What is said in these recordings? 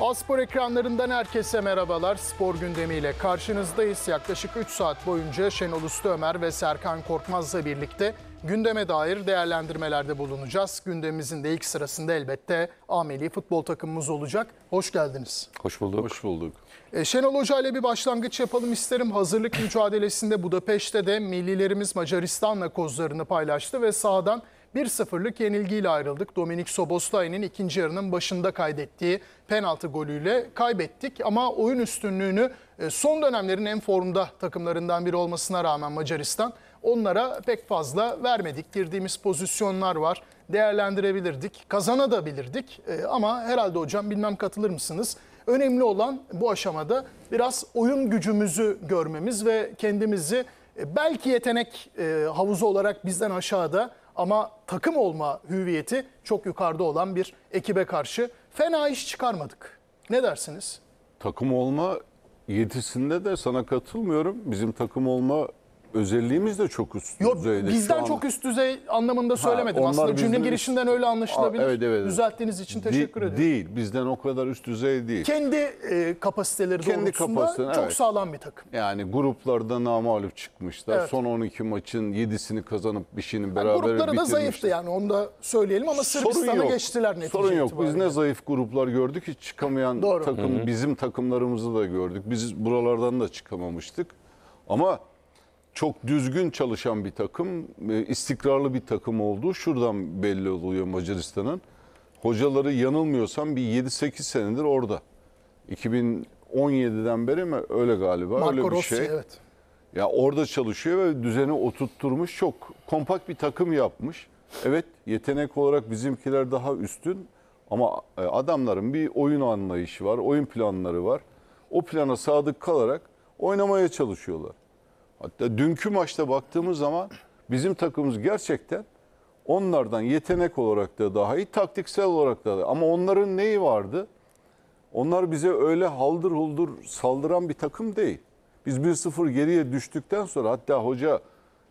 Aspor ekranlarından herkese merhabalar. Spor gündemiyle karşınızdayız. Yaklaşık 3 saat boyunca Şenol Usta Ömer ve Serkan Korkmaz'la birlikte gündeme dair değerlendirmelerde bulunacağız. Gündemimizin de ilk sırasında elbette ameli futbol takımımız olacak. Hoş geldiniz. Hoş bulduk. Hoş bulduk. E, Şenol Hoca ile bir başlangıç yapalım isterim. Hazırlık mücadelesinde Budapeşte'de millilerimiz Macaristan'la kozlarını paylaştı ve sahadan 1-0'lık yenilgiyle ayrıldık. Dominik Soboslai'nin ikinci yarının başında kaydettiği penaltı golüyle kaybettik. Ama oyun üstünlüğünü e, son dönemlerin en formda takımlarından biri olmasına rağmen Macaristan onlara pek fazla vermedik. Girdiğimiz pozisyonlar var değerlendirebilirdik, kazanabilirdik e, ama herhalde hocam bilmem katılır mısınız? Önemli olan bu aşamada biraz oyun gücümüzü görmemiz ve kendimizi e, belki yetenek havuzu olarak bizden aşağıda ama takım olma hüviyeti çok yukarıda olan bir ekibe karşı fena iş çıkarmadık. Ne dersiniz? Takım olma yetisinde de sana katılmıyorum. Bizim takım olma özelliğimiz de çok üst Yok, düzeyde. Bizden an... çok üst düzey anlamında söylemedim. Ha, Aslında cümle girişinden üst... öyle anlaşılabilir. Aa, evet, evet, evet. Düzelttiğiniz için teşekkür ederim. Değil. Bizden o kadar üst düzey değil. Kendi e, kapasiteleri Kendi doğrultusunda kapasitesi, çok evet. sağlam bir takım. Yani gruplarda namalif çıkmışlar. Evet. Son 12 maçın 7'sini kazanıp bir şeyini beraber yani grupları da zayıftı yani onu da söyleyelim ama Sırbistan'a geçtiler netice Sorun yok. Biz ne zayıf gruplar gördük hiç çıkamayan Doğru. takım Hı-hı. bizim takımlarımızı da gördük. Biz buralardan da çıkamamıştık. Ama çok düzgün çalışan bir takım, e, istikrarlı bir takım olduğu şuradan belli oluyor Macaristan'ın. Hocaları yanılmıyorsam bir 7-8 senedir orada. 2017'den beri mi öyle galiba Marco öyle bir Rossi, şey. evet. Ya orada çalışıyor ve düzeni oturtturmuş. Çok kompakt bir takım yapmış. Evet yetenek olarak bizimkiler daha üstün ama e, adamların bir oyun anlayışı var, oyun planları var. O plana sadık kalarak oynamaya çalışıyorlar. Hatta dünkü maçta baktığımız zaman bizim takımımız gerçekten onlardan yetenek olarak da daha iyi, taktiksel olarak da daha iyi. Ama onların neyi vardı? Onlar bize öyle haldır huldur saldıran bir takım değil. Biz 1-0 geriye düştükten sonra hatta hoca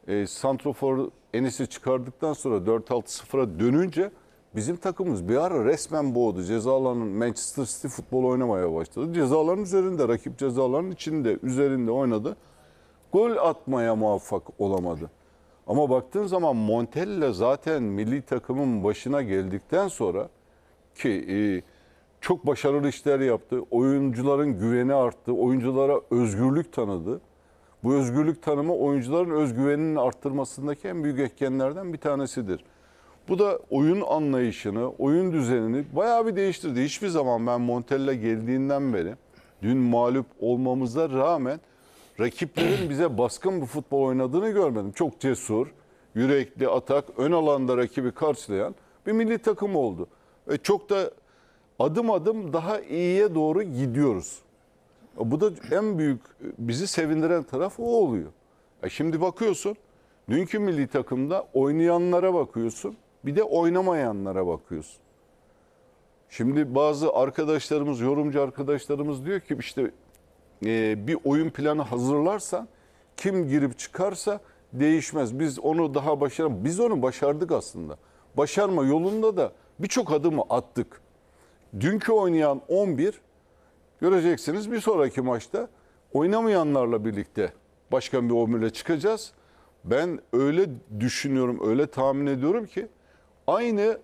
e, Santrofor Enis'i çıkardıktan sonra 4-6-0'a dönünce bizim takımımız bir ara resmen boğdu. Cezalarının Manchester City futbol oynamaya başladı. Cezaların üzerinde, rakip cezaların içinde, üzerinde oynadı gol atmaya muvaffak olamadı. Ama baktığın zaman Montella zaten milli takımın başına geldikten sonra ki e, çok başarılı işler yaptı. Oyuncuların güveni arttı. Oyunculara özgürlük tanıdı. Bu özgürlük tanımı oyuncuların özgüveninin arttırmasındaki en büyük etkenlerden bir tanesidir. Bu da oyun anlayışını, oyun düzenini bayağı bir değiştirdi. Hiçbir zaman ben Montella geldiğinden beri dün mağlup olmamıza rağmen rakiplerin bize baskın bir futbol oynadığını görmedim. Çok cesur, yürekli atak, ön alanda rakibi karşılayan bir milli takım oldu. E çok da adım adım daha iyiye doğru gidiyoruz. E, bu da en büyük e, bizi sevindiren taraf o oluyor. E şimdi bakıyorsun, dünkü milli takımda oynayanlara bakıyorsun, bir de oynamayanlara bakıyorsun. Şimdi bazı arkadaşlarımız, yorumcu arkadaşlarımız diyor ki işte e, bir oyun planı hazırlarsan kim girip çıkarsa değişmez. Biz onu daha başaralım. Biz onu başardık aslında. Başarma yolunda da birçok adımı attık. Dünkü oynayan 11 göreceksiniz bir sonraki maçta oynamayanlarla birlikte başkan bir 11'le çıkacağız. Ben öyle düşünüyorum, öyle tahmin ediyorum ki aynı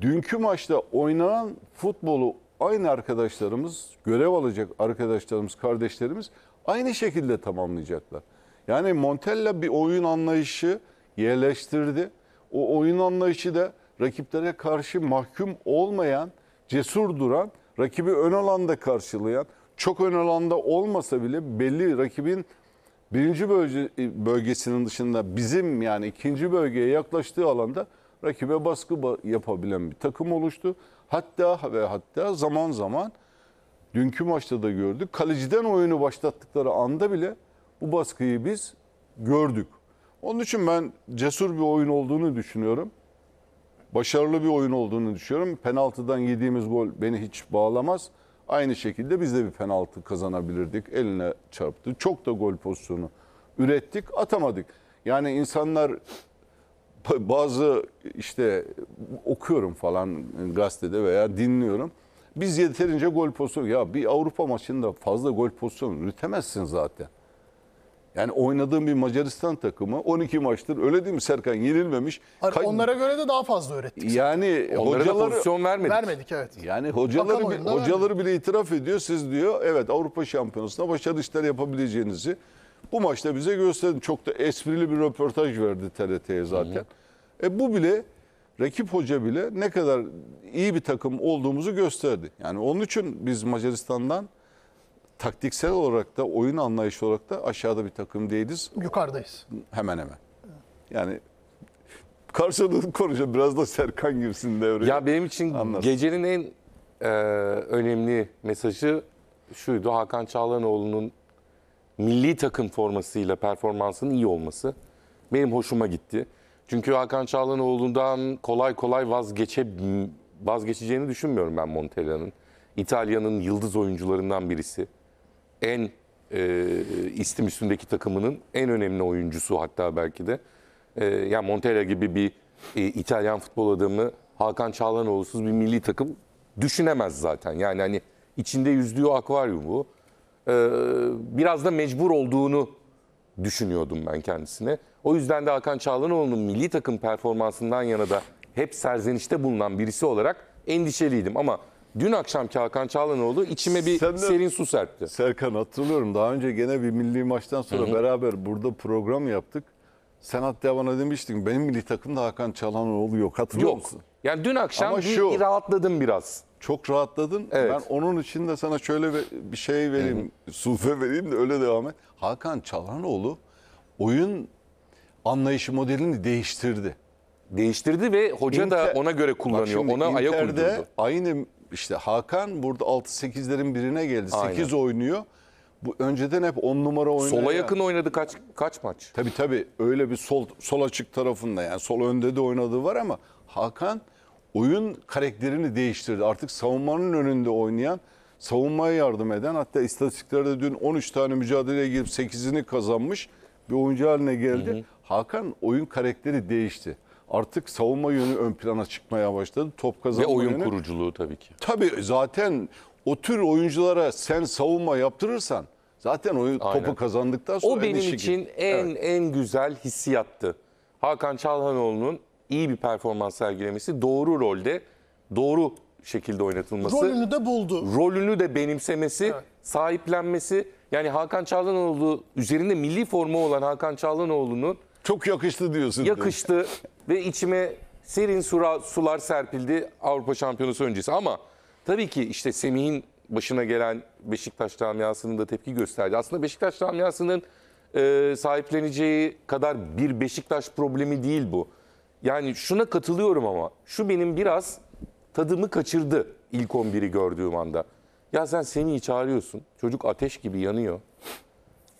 dünkü maçta oynanan futbolu aynı arkadaşlarımız, görev alacak arkadaşlarımız, kardeşlerimiz aynı şekilde tamamlayacaklar. Yani Montella bir oyun anlayışı yerleştirdi. O oyun anlayışı da rakiplere karşı mahkum olmayan, cesur duran, rakibi ön alanda karşılayan, çok ön alanda olmasa bile belli rakibin birinci bölge, e, bölgesinin dışında bizim yani ikinci bölgeye yaklaştığı alanda rakibe baskı yapabilen bir takım oluştu. Hatta ve hatta zaman zaman dünkü maçta da gördük. Kaleciden oyunu başlattıkları anda bile bu baskıyı biz gördük. Onun için ben cesur bir oyun olduğunu düşünüyorum. Başarılı bir oyun olduğunu düşünüyorum. Penaltıdan yediğimiz gol beni hiç bağlamaz. Aynı şekilde biz de bir penaltı kazanabilirdik. Eline çarptı. Çok da gol pozisyonu ürettik, atamadık. Yani insanlar bazı işte okuyorum falan gazetede veya dinliyorum. Biz yeterince gol pozisyonu ya bir Avrupa maçında fazla gol pozisyonu üretemezsin zaten. Yani oynadığım bir Macaristan takımı 12 maçtır öyle değil mi Serkan yenilmemiş. Hayır, Kay- onlara göre de daha fazla öğrettik. Yani onlara hocaları pozisyon vermedik. Vermedik evet. Yani hocaları hocaları vermedik. bile itiraf ediyor. Siz diyor evet Avrupa Şampiyonası'nda başarı işler yapabileceğinizi bu maçta bize gösterdi. Çok da esprili bir röportaj verdi TRT'ye zaten. Hı hı. E bu bile rakip hoca bile ne kadar iyi bir takım olduğumuzu gösterdi. Yani onun için biz Macaristan'dan taktiksel olarak da oyun anlayışı olarak da aşağıda bir takım değiliz. Yukarıdayız. Hemen hemen. Yani karşılıklı konuşalım. Biraz da Serkan girsin devreye. Ya benim için Anlarsın. gecenin en e, önemli mesajı şuydu. Hakan Çağlanoğlu'nun milli takım formasıyla performansının iyi olması benim hoşuma gitti. Çünkü Hakan Çağlanoğlu'ndan kolay kolay vazgeçe vazgeçeceğini düşünmüyorum ben Montella'nın. İtalya'nın yıldız oyuncularından birisi. En e, istim üstündeki takımının en önemli oyuncusu hatta belki de. E, yani Montella gibi bir e, İtalyan futbol adamı Hakan Çağlanoğlu'suz bir milli takım düşünemez zaten. Yani hani içinde yüzdüğü akvaryum bu. Ee, biraz da mecbur olduğunu düşünüyordum ben kendisine. O yüzden de Hakan Çağlanoğlu'nun milli takım performansından yana da hep serzenişte bulunan birisi olarak endişeliydim ama dün akşamki Hakan Çağlanoğlu içime bir Senden, serin su serpti. Serkan hatırlıyorum daha önce gene bir milli maçtan sonra Hı-hı. beraber burada program yaptık. Sen hatta bana demiştin benim milli takımda Hakan Çalhanoğlu yok hatırlıyor yok. musun? Yani dün akşam Ama bir rahatladım biraz. Çok rahatladın. Evet. Ben onun için de sana şöyle bir şey vereyim. Hı Sufe vereyim de öyle devam et. Hakan Çalhanoğlu oyun anlayışı modelini değiştirdi. Değiştirdi ve hoca Inter, da ona göre kullanıyor. Ona ayak uydurdu. Aynı işte Hakan burada 6-8'lerin birine geldi. 8 Aynen. oynuyor. Bu önceden hep 10 numara oynadı. Sola yakın oynadı kaç kaç maç? Tabii tabii öyle bir sol sol açık tarafında yani sol önde de oynadığı var ama Hakan oyun karakterini değiştirdi. Artık savunmanın önünde oynayan, savunmaya yardım eden hatta istatistiklerde dün 13 tane mücadeleye girip 8'ini kazanmış bir oyuncu haline geldi. Hı hı. Hakan oyun karakteri değişti. Artık savunma yönü ön plana çıkmaya başladı. Top kazanma Ve oyun yönü. kuruculuğu tabii ki. Tabii zaten o tür oyunculara sen savunma yaptırırsan zaten oyun Aynen. topu kazandıktan sonra o benim için gibi. en evet. en güzel hissiyattı. Hakan Çalhanoğlu'nun iyi bir performans sergilemesi, doğru rolde, doğru şekilde oynatılması. Rolünü de buldu. Rolünü de benimsemesi, evet. sahiplenmesi. Yani Hakan Çalhanoğlu üzerinde milli forma olan Hakan Çalhanoğlu'nun çok yakıştı diyorsun. Yakıştı ve içime serin sura, sular serpildi Avrupa Şampiyonası öncesi ama tabii ki işte Semih'in başına gelen Beşiktaş camiasının da tepki gösterdi. Aslında Beşiktaş camiasının e, sahipleneceği kadar bir Beşiktaş problemi değil bu. Yani şuna katılıyorum ama şu benim biraz tadımı kaçırdı ilk 11'i gördüğüm anda. Ya sen Semih'i çağırıyorsun. Çocuk ateş gibi yanıyor.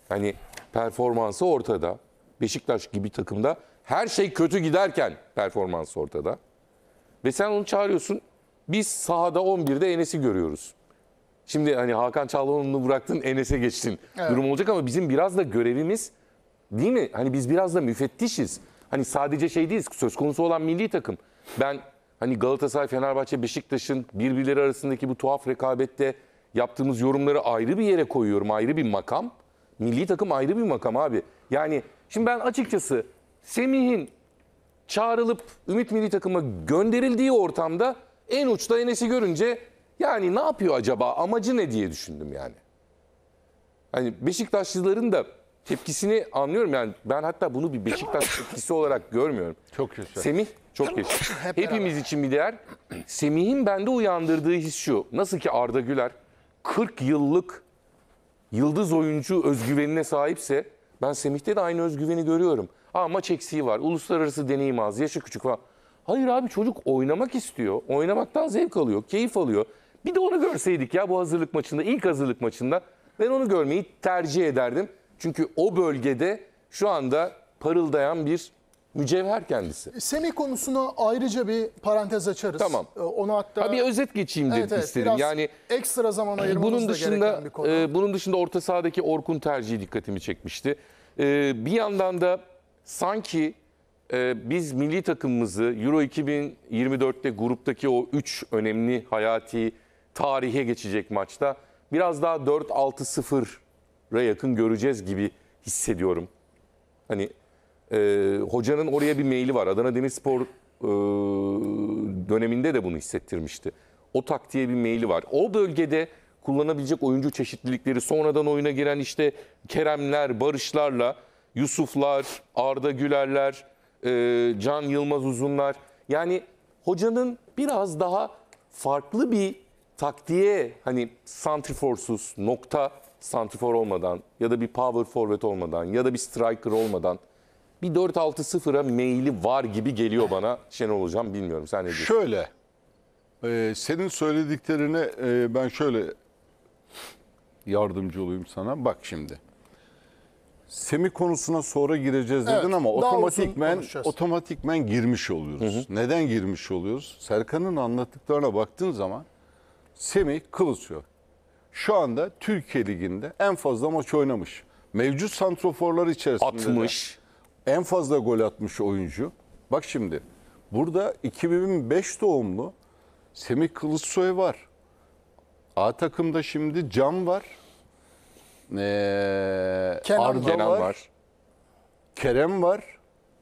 Hani performansı ortada. Beşiktaş gibi takımda her şey kötü giderken performans ortada. Ve sen onu çağırıyorsun. Biz sahada 11'de Enes'i görüyoruz. Şimdi hani Hakan Çalhanoğlu'nu bıraktın Enes'e geçtin. Evet. Durum olacak ama bizim biraz da görevimiz değil mi? Hani biz biraz da müfettişiz. Hani sadece şey değiliz söz konusu olan milli takım. Ben hani Galatasaray, Fenerbahçe, Beşiktaş'ın birbirleri arasındaki bu tuhaf rekabette yaptığımız yorumları ayrı bir yere koyuyorum. Ayrı bir makam. Milli takım ayrı bir makam abi. Yani şimdi ben açıkçası Semih'in çağrılıp Ümit Milli Takım'a gönderildiği ortamda en uçta Enes'i görünce yani ne yapıyor acaba amacı ne diye düşündüm yani. Hani Beşiktaşlıların da tepkisini anlıyorum yani ben hatta bunu bir Beşiktaş tepkisi olarak görmüyorum. Çok güzel. Semih çok geçti. Hep Hepimiz için bir değer. Semih'in bende uyandırdığı his şu. Nasıl ki Arda Güler 40 yıllık yıldız oyuncu özgüvenine sahipse ben Semih'te de aynı özgüveni görüyorum. Ama maç eksiği var. Uluslararası deneyim az. Yaşı küçük falan. Hayır abi çocuk oynamak istiyor. Oynamaktan zevk alıyor. Keyif alıyor. Bir de onu görseydik ya bu hazırlık maçında, ilk hazırlık maçında ben onu görmeyi tercih ederdim. Çünkü o bölgede şu anda parıldayan bir mücevher kendisi. E, Semih konusuna ayrıca bir parantez açarız. Tamam. E, onu hatta Ha bir özet geçeyim dedim Evet, evet, istedim. biraz Yani ekstra zaman e, ayırmamız bunun da dışında gereken bir konu. e, bunun dışında orta sahadaki Orkun tercihi dikkatimi çekmişti. E, bir yandan da sanki e, biz milli takımımızı Euro 2024'te gruptaki o 3 önemli hayati tarihe geçecek maçta biraz daha 4-6-0 yakın göreceğiz gibi hissediyorum. Hani e, hocanın oraya bir maili var. Adana Demirspor e, döneminde de bunu hissettirmişti. O taktiğe bir maili var. O bölgede kullanabilecek oyuncu çeşitlilikleri sonradan oyuna giren işte Keremler, Barışlarla, Yusuflar, Arda Gülerler, e, Can Yılmaz Uzunlar. Yani hocanın biraz daha farklı bir taktiğe hani santriforsuz nokta santrifor olmadan ya da bir power forvet olmadan ya da bir striker olmadan bir 4-6-0'a meyli var gibi geliyor bana Şenol Hocam bilmiyorum sen ne diyorsun? Şöyle e, senin söylediklerine e, ben şöyle yardımcı olayım sana bak şimdi. Semi konusuna sonra gireceğiz dedin evet, ama otomatikmen otomatikmen girmiş oluyoruz. Hı hı. Neden girmiş oluyoruz? Serkan'ın anlattıklarına baktığın zaman Semi kılıçıyor şu anda Türkiye Ligi'nde en fazla maç oynamış. Mevcut santroforlar içerisinde 60 en fazla gol atmış oyuncu. Bak şimdi burada 2005 doğumlu Semih Kılıçsoy var. A takımda şimdi Can var. Ee, Kenan Arda Kenan var. var. Kerem var.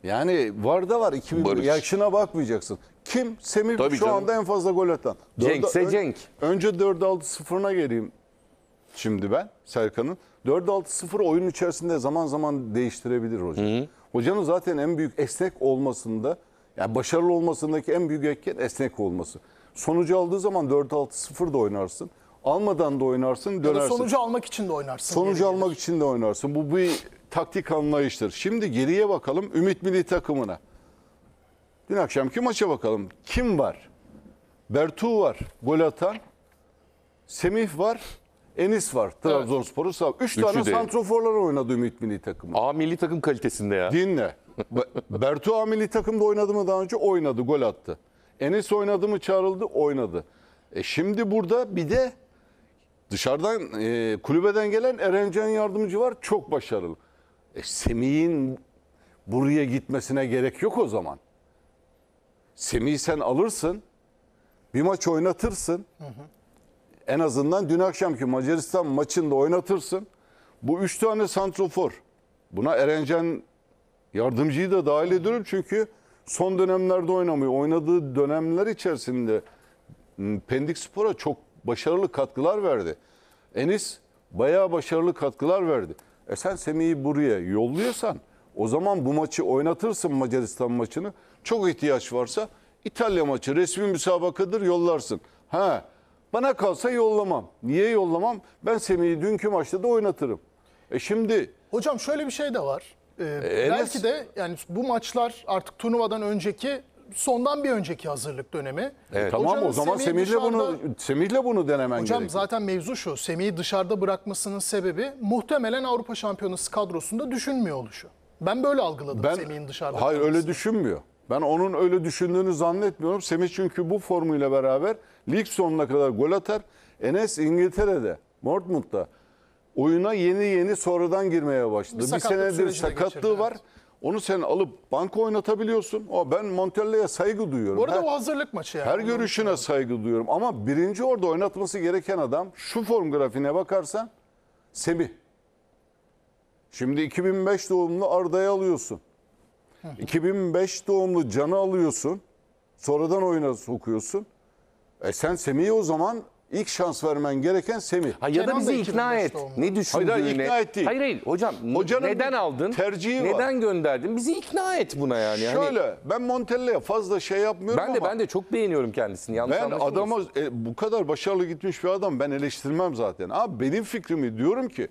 Yani var da var. 2000 yaşına bakmayacaksın. Kim? Semih Tabii şu canım. anda en fazla gol atan. Cenk'se ön, Cenk. Önce 4-6-0'ına geleyim şimdi ben Serkan'ın. 4-6-0 oyun içerisinde zaman zaman değiştirebilir hocam. Hı hı. Hocanın zaten en büyük esnek olmasında yani başarılı olmasındaki en büyük etken esnek olması. Sonucu aldığı zaman 4-6-0 da oynarsın. Almadan da oynarsın, dönersin. Ya da sonucu almak için de oynarsın. Sonucu geri almak gelir. için de oynarsın. Bu bir taktik anlayıştır. Şimdi geriye bakalım Ümit Milli takımına. Dün akşamki maça bakalım. Kim var? Bertu var gol atan. Semih var Enis var Trabzonspor'un sağ. Üç tane de. santroforlar oynadı Ümit Milli Takımı. A milli takım kalitesinde ya. Dinle. Bertu milli takımda oynadı mı daha önce? Oynadı, gol attı. Enis oynadı mı çağrıldı? Oynadı. E şimdi burada bir de dışarıdan e, kulübeden gelen Erencan yardımcı var. Çok başarılı. E, Semih'in buraya gitmesine gerek yok o zaman. Semih'i sen alırsın. Bir maç oynatırsın. Hı hı en azından dün akşamki Macaristan maçında oynatırsın. Bu üç tane santrofor. Buna Erencan yardımcıyı da dahil ediyorum çünkü son dönemlerde oynamıyor. Oynadığı dönemler içerisinde hmm, Pendik Spor'a çok başarılı katkılar verdi. Enis bayağı başarılı katkılar verdi. E sen Semih'i buraya yolluyorsan o zaman bu maçı oynatırsın Macaristan maçını. Çok ihtiyaç varsa İtalya maçı resmi müsabakadır yollarsın. Ha bana kalsa yollamam. Niye yollamam? Ben Semih'i dünkü maçta da oynatırım. E şimdi... Hocam şöyle bir şey de var. Ee, e, belki de yani bu maçlar artık turnuvadan önceki sondan bir önceki hazırlık dönemi. Evet, tamam o zaman Semih'le bunu Semih'le bunu denemen Hocam gerekiyor. zaten mevzu şu. Semih'i dışarıda bırakmasının sebebi muhtemelen Avrupa Şampiyonası kadrosunda düşünmüyor oluşu. Ben böyle algıladım ben, Semih'in dışarıda. Hayır kalmasını. öyle düşünmüyor. Ben onun öyle düşündüğünü zannetmiyorum. Semih çünkü bu formuyla beraber lig sonuna kadar gol atar. Enes İngiltere'de, Mortmund'da oyuna yeni yeni sonradan girmeye başladı. Bir, bir senedir sakatlığı geçirdi, var. Evet. Onu sen alıp banka oynatabiliyorsun. O ben Montella'ya saygı duyuyorum. Bu arada her, o hazırlık maçı yani. Her görüşüne yani. saygı duyuyorum ama birinci orada oynatması gereken adam şu form grafiğine bakarsan Semih. Şimdi 2005 doğumlu Arda'yı alıyorsun. 2005 doğumlu Can'ı alıyorsun. Sonradan oyuna sokuyorsun. E sen Semih'i o zaman ilk şans vermen gereken Semih. Ha, ya da Kenan da bizi ikna et. doğumlu. Ne düşündüğüne. Hayır, hayır, ikna et değil. Hayır hayır hocam Hocanın neden aldın? tercihi var. neden gönderdin? Bizi ikna et buna yani. Hani Şöyle ben Montella'ya fazla şey yapmıyorum ben de ama ben de çok beğeniyorum kendisini. Yanlış ben adama e, bu kadar başarılı gitmiş bir adam ben eleştirmem zaten. Abi benim fikrimi diyorum ki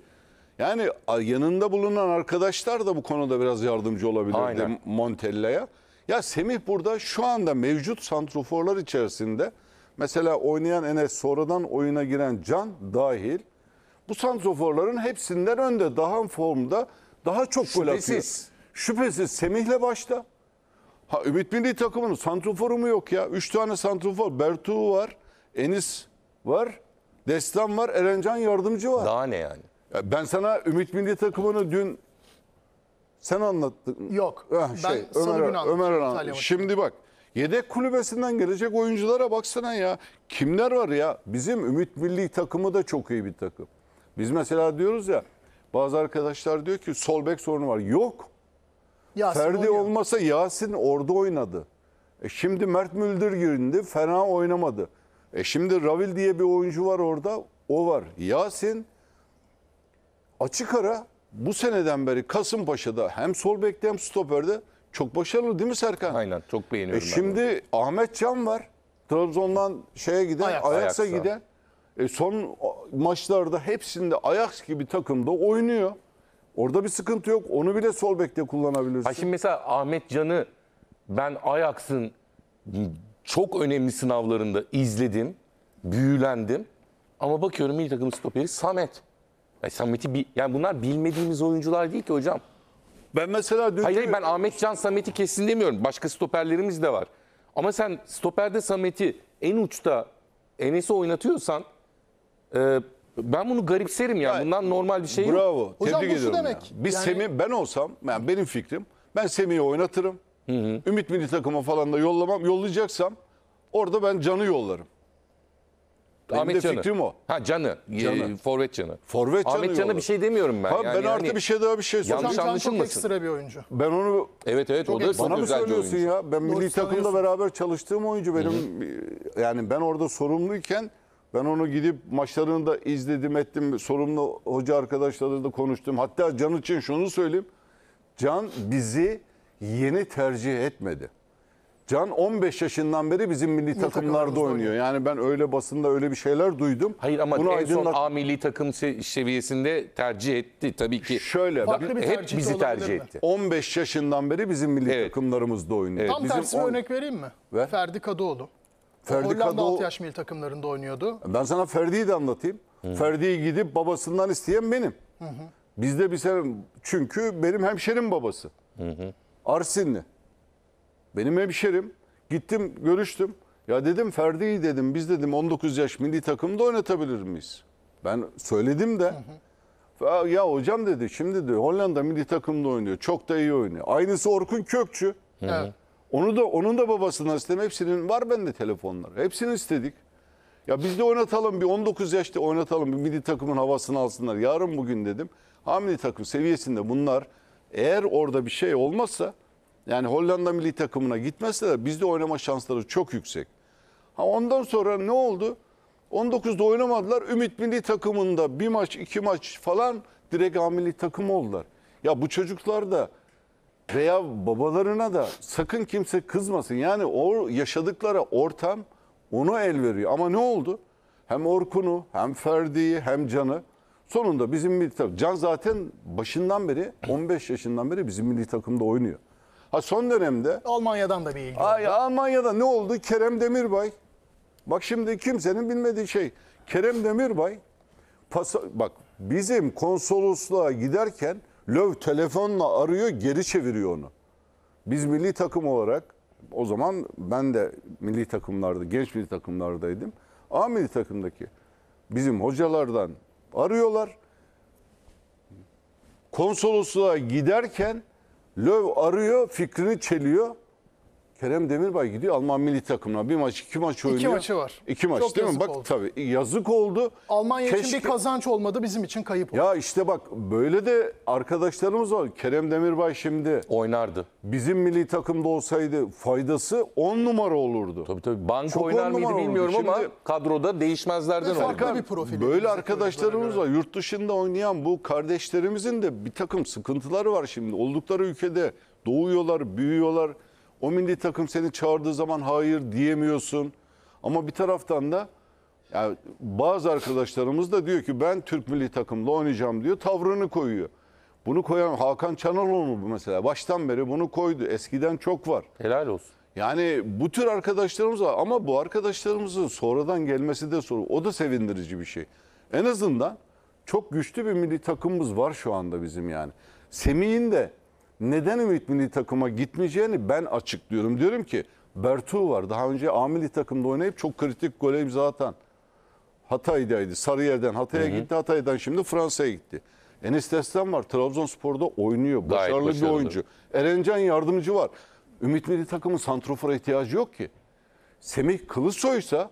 yani yanında bulunan arkadaşlar da bu konuda biraz yardımcı olabilirdi Montella'ya. Ya Semih burada şu anda mevcut santroforlar içerisinde mesela oynayan Enes sonradan oyuna giren Can dahil bu santroforların hepsinden önde daha formda daha çok gol atıyor. Şüphesiz Semih'le başta. Ha, Ümit Milli takımının santroforu mu yok ya? Üç tane santrofor. Bertu var, Enis var, Destan var, Erencan yardımcı var. Daha ne yani? Ben sana Ümit Milli Takımı'nı dün sen anlattın. Yok. Ah, şey, ben Ömer, salı günü Ömer Aran. Şimdi bak yedek kulübesinden gelecek oyunculara baksana ya. Kimler var ya? Bizim Ümit Milli Takımı da çok iyi bir takım. Biz mesela diyoruz ya bazı arkadaşlar diyor ki sol bek sorunu var. Yok. Yasin Ferdi oynuyor. olmasa Yasin orada oynadı. E şimdi Mert Müldür girindi. Fena oynamadı. E şimdi Ravil diye bir oyuncu var orada. O var. Yasin açık ara bu seneden beri Kasımpaşa'da hem sol bekte hem stoperde çok başarılı değil mi Serkan? Aynen çok beğeniyorum. E şimdi ben Ahmet Can var. Trabzon'dan şeye giden, Ayaks'a Ajax'a giden. E son maçlarda hepsinde Ayaks gibi takımda oynuyor. Orada bir sıkıntı yok. Onu bile sol bekte kullanabilirsin. Ha şimdi mesela Ahmet Can'ı ben Ajax'ın çok önemli sınavlarında izledim. Büyülendim. Ama bakıyorum iyi takım stoperi Samet. Ya Samet'i bi- yani bunlar bilmediğimiz oyuncular değil ki hocam. Ben mesela dün Hayır hayır, ben Ahmet Can Samet'i kesin demiyorum. Başka stoperlerimiz de var. Ama sen stoperde Samet'i en uçta Enes'i oynatıyorsan e, ben bunu garipserim ya. Yani Bundan normal bir şey yok. bravo. Hocam Tebrik bu şu ediyorum demek. ya. Biz Yani- Semih ben olsam yani benim fikrim ben Semih'i oynatırım. Ümit milli takıma falan da yollamam. Yollayacaksam orada ben Can'ı yollarım. Benim Ahmet de Can'ı. fikrim o. Ha Can'ı. Can'ı. Can'ı. Forvet Can'ı. Forvet Can'ı Ahmet Canı bir şey demiyorum ben. Ha, ben yani artı hani- bir şey daha bir şey Hocam söyleyeceğim. Can çok ekstra bir oyuncu. Ben onu Evet evet o da bana mı söylüyorsun ya? Ben milli takımda beraber çalıştığım oyuncu benim yani ben orada sorumluyken ben onu gidip maçlarını da izledim ettim. Sorumlu hoca arkadaşlarla da konuştum. Hatta Can için şunu söyleyeyim. Can bizi yeni tercih etmedi. Can 15 yaşından beri bizim milli takımlarda oynuyor. oynuyor. Yani ben öyle basında öyle bir şeyler duydum. Hayır ama Bunu en aydınlat... son A milli takım seviyesinde tercih etti tabii ki. Şöyle Farklı hep bizi tercih etti. 15 yaşından beri bizim milli evet. takımlarımızda oynuyor. Evet. Tam bizim tersi on... örnek vereyim mi? Ver. Ferdi Kadıoğlu. Ferdi Hollanda Kadıoğlu... 6 yaş milli takımlarında oynuyordu. Ben sana Ferdi'yi de anlatayım. Ferdi'yi gidip babasından isteyen benim. Hı Bizde bir sefer çünkü benim hemşerim babası. Hı Arsinli. Benim hemşerim. Gittim görüştüm. Ya dedim Ferdi dedim biz dedim 19 yaş milli takımda oynatabilir miyiz? Ben söyledim de. Hı hı. Ya hocam dedi şimdi de Hollanda milli takımda oynuyor. Çok da iyi oynuyor. Aynısı Orkun Kökçü. Hı hı. Onu da onun da babasından istedim. Hepsinin var bende telefonlar. Hepsini istedik. Ya biz de oynatalım bir 19 yaşta oynatalım bir milli takımın havasını alsınlar. Yarın bugün dedim. Ha milli takım seviyesinde bunlar eğer orada bir şey olmazsa yani Hollanda milli takımına gitmezse bizde oynama şansları çok yüksek. Ha ondan sonra ne oldu? 19'da oynamadılar. Ümit milli takımında bir maç, iki maç falan direkt A milli takım oldular. Ya bu çocuklar da veya babalarına da sakın kimse kızmasın. Yani o yaşadıkları ortam onu el veriyor. Ama ne oldu? Hem Orkun'u, hem Ferdi'yi, hem Can'ı. Sonunda bizim milli takım. Can zaten başından beri, 15 yaşından beri bizim milli takımda oynuyor. Ha son dönemde Almanya'dan da bir ilgi ay, oldu. Almanya'da ne oldu? Kerem Demirbay. Bak şimdi kimsenin bilmediği şey. Kerem Demirbay pasa, bak bizim konsolosluğa giderken Löv telefonla arıyor geri çeviriyor onu. Biz milli takım olarak o zaman ben de milli takımlarda, genç milli takımlardaydım. A milli takımdaki bizim hocalardan arıyorlar. Konsolosluğa giderken Löv arıyor, fikrini çeliyor. Kerem Demirbay gidiyor Alman milli takımına. Bir maç, iki maç oynuyor. İki maçı var. İki maç Çok değil mi? Bak oldu. tabii yazık oldu. Almanya Keşke... için bir kazanç olmadı, bizim için kayıp oldu. Ya işte bak böyle de arkadaşlarımız var. Kerem Demirbay şimdi oynardı. Bizim milli takımda olsaydı faydası 10 numara olurdu. Tabii tabii. Bank Çok oynar mıydı bilmiyorum olurdu. ama kadroda değişmezlerden olurdu. Farklı bir profil. Böyle arkadaşlarımız var. Yurt dışında oynayan bu kardeşlerimizin de bir takım sıkıntıları var şimdi. Oldukları ülkede doğuyorlar, büyüyorlar o milli takım seni çağırdığı zaman hayır diyemiyorsun. Ama bir taraftan da yani bazı arkadaşlarımız da diyor ki ben Türk milli takımla oynayacağım diyor. Tavrını koyuyor. Bunu koyan Hakan Çanaloğlu mesela baştan beri bunu koydu. Eskiden çok var. Helal olsun. Yani bu tür arkadaşlarımız var ama bu arkadaşlarımızın sonradan gelmesi de soru. O da sevindirici bir şey. En azından çok güçlü bir milli takımımız var şu anda bizim yani. Semih'in de neden Ümit Milli Takım'a gitmeyeceğini ben açıklıyorum. Diyorum ki Bertu var. Daha önce Amili takımda oynayıp çok kritik gole imza atan. Hatay'daydı. Sarıyer'den Hatay'a gitti. Hatay'dan şimdi Fransa'ya gitti. Enes Destan var. Trabzonspor'da oynuyor. Gayet Başarılı bir oyuncu. Erencan yardımcı var. Ümit Milli Takım'ın santrofora ihtiyacı yok ki. Semih ise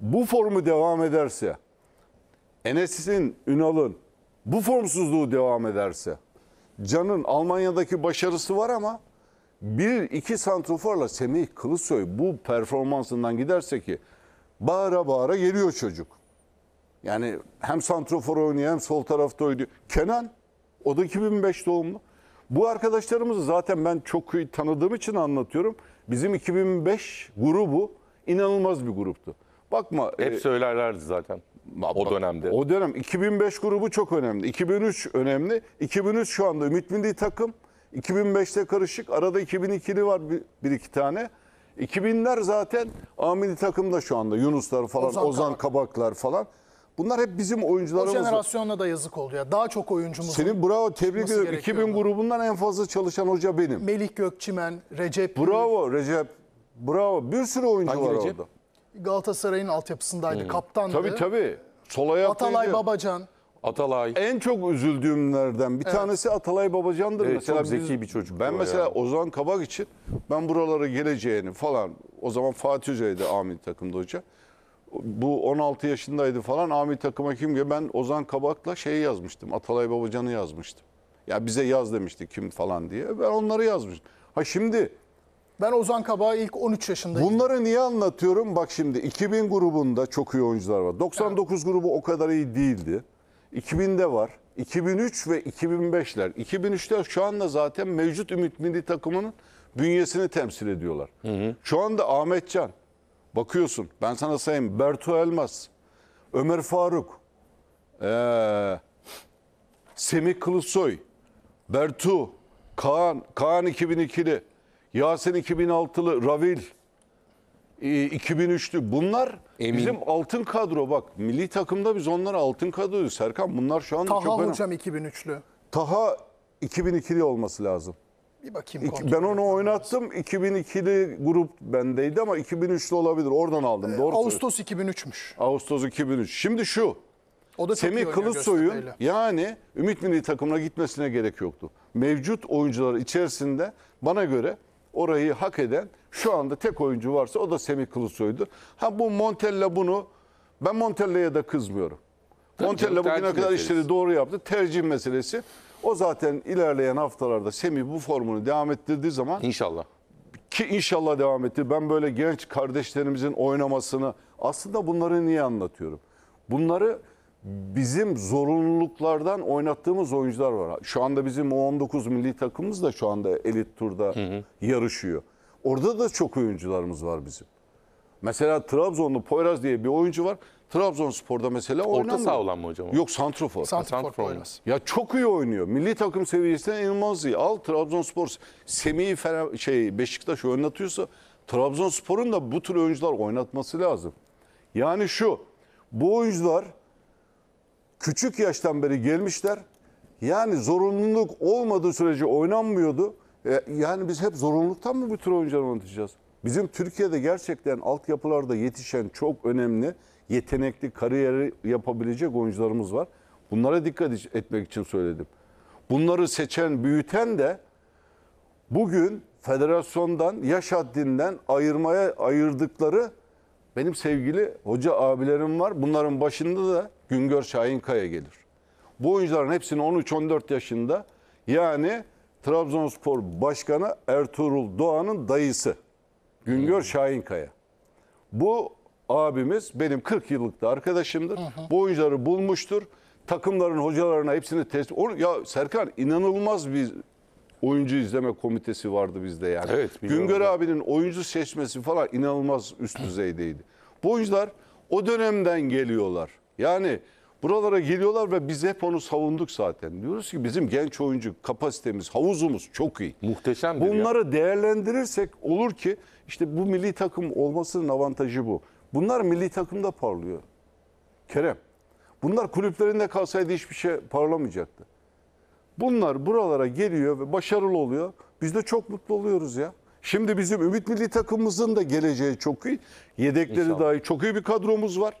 bu formu devam ederse Enes'in, Ünal'ın bu formsuzluğu devam ederse Can'ın Almanya'daki başarısı var ama bir iki santroforla Semih Kılıçsoy bu performansından giderse ki bağıra bağıra geliyor çocuk. Yani hem santrofor oynuyor hem sol tarafta oynuyor. Kenan o da 2005 doğumlu. Bu arkadaşlarımızı zaten ben çok iyi tanıdığım için anlatıyorum. Bizim 2005 grubu inanılmaz bir gruptu. Bakma. Hep e, söylerlerdi zaten o dönemde. O dönem 2005 grubu çok önemli. 2003 önemli. 2003 şu anda Ümit Milli takım. 2005'te karışık. Arada 2002'li var bir, bir iki tane. 2000'ler zaten amili takımda şu anda. Yunuslar falan, Ozan, Ozan Kabaklar falan. Bunlar hep bizim oyuncularımız. O jenerasyonla da yazık oldu ya. Daha çok oyuncumuz. Senin bravo tebrik ediyorum. 2000 ama. grubundan en fazla çalışan hoca benim. Melih Gökçimen, Recep. Bravo Recep. Bravo. Bir sürü oyuncu Hangi var Recep? orada. Galatasaray'ın altyapısındaydı. Hmm. Kaptandı. Tabii tabii. Sol ayaklıydı. Atalay Babacan. Atalay. En çok üzüldüğümlerden bir evet. tanesi Atalay Babacan'dır. Evet, mesela çok zeki biz, bir çocuk. Ben mesela ya. Ozan Kabak için ben buralara geleceğini falan o zaman Fatih Hoca'ydı Amin takımda hoca. Bu 16 yaşındaydı falan Amin takıma kim geliyor? Ben Ozan Kabak'la şey yazmıştım. Atalay Babacan'ı yazmıştım. Ya bize yaz demişti kim falan diye. Ben onları yazmıştım. Ha şimdi ben Ozan Kabağı ilk 13 yaşında Bunları niye anlatıyorum? Bak şimdi 2000 grubunda çok iyi oyuncular var. 99 grubu o kadar iyi değildi. 2000'de var. 2003 ve 2005'ler. 2003'te şu anda zaten mevcut Ümit Milli takımının bünyesini temsil ediyorlar. Şu anda Ahmetcan. Bakıyorsun ben sana sayayım. Bertu Elmas. Ömer Faruk. Ee, Semih Kılıçsoy. Bertu. Kaan. Kaan 2002'li. Yasin 2006'lı, Ravil 2003'lü e, bunlar Emin. bizim altın kadro bak milli takımda biz onlara altın kadroyuz Serkan bunlar şu anda Taha çok önemli. Taha hocam 2003'lü. Taha 2002'li olması lazım. Bir bakayım. ben onu oynattım. 2002'li grup bendeydi ama 2003'lü olabilir. Oradan aldım. Ee, Doğru. Ağustos 2003'müş. Ağustos 2003. Şimdi şu. O da Semih Kılıçsoy'un yani Ümit Milli takımına gitmesine gerek yoktu. Mevcut oyuncular içerisinde bana göre orayı hak eden şu anda tek oyuncu varsa o da Semih Kılıçsoy'du. Ha bu Montella bunu ben Montella'ya da kızmıyorum. Tabii Montella canım, bugüne kadar meselesi. işleri doğru yaptı. Tercih meselesi. O zaten ilerleyen haftalarda Semih bu formunu devam ettirdiği zaman İnşallah. Ki inşallah devam etti. Ben böyle genç kardeşlerimizin oynamasını aslında bunları niye anlatıyorum? Bunları bizim zorunluluklardan oynattığımız oyuncular var. Şu anda bizim U19 milli takımımız da şu anda elit turda hı hı. yarışıyor. Orada da çok oyuncularımız var bizim. Mesela Trabzonlu Poyraz diye bir oyuncu var. Trabzonspor'da mesela oynamıyor. Orta saha olan mı hocam? Yok santrofor. Santrofor, santrofor Poyraz. Ya çok iyi oynuyor. Milli takım seviyesinden inanılmaz iyi. Al Trabzonspor Semih'i şey Beşiktaş oynatıyorsa Trabzonspor'un da bu tür oyuncular oynatması lazım. Yani şu bu oyuncular Küçük yaştan beri gelmişler. Yani zorunluluk olmadığı sürece oynanmıyordu. E, yani biz hep zorunluluktan mı bu tür oyuncuları oynatacağız? Bizim Türkiye'de gerçekten altyapılarda yetişen çok önemli, yetenekli, kariyeri yapabilecek oyuncularımız var. Bunlara dikkat etmek için söyledim. Bunları seçen, büyüten de bugün federasyondan, yaş haddinden ayırmaya ayırdıkları benim sevgili hoca abilerim var. Bunların başında da Güngör Şahinkaya gelir. Bu oyuncuların hepsini 13-14 yaşında yani Trabzonspor Başkanı Ertuğrul Doğan'ın dayısı Güngör hmm. Şahinkaya. Bu abimiz benim 40 yıllık da arkadaşımdır. Hı Bu oyuncuları bulmuştur. Takımların hocalarına hepsini test... Ya Serkan inanılmaz bir oyuncu izleme komitesi vardı bizde yani. Evet, Güngör ben. abinin oyuncu seçmesi falan inanılmaz üst düzeydeydi. Bu oyuncular o dönemden geliyorlar. Yani buralara geliyorlar ve biz hep onu savunduk zaten. Diyoruz ki bizim genç oyuncu kapasitemiz, havuzumuz çok iyi. Muhteşem Bunları değerlendirirsek olur ki işte bu milli takım olmasının avantajı bu. Bunlar milli takımda parlıyor. Kerem. Bunlar kulüplerinde kalsaydı hiçbir şey parlamayacaktı. Bunlar buralara geliyor ve başarılı oluyor. Biz de çok mutlu oluyoruz ya. Şimdi bizim Ümit Milli takımımızın da geleceği çok iyi. Yedekleri dahil çok iyi bir kadromuz var.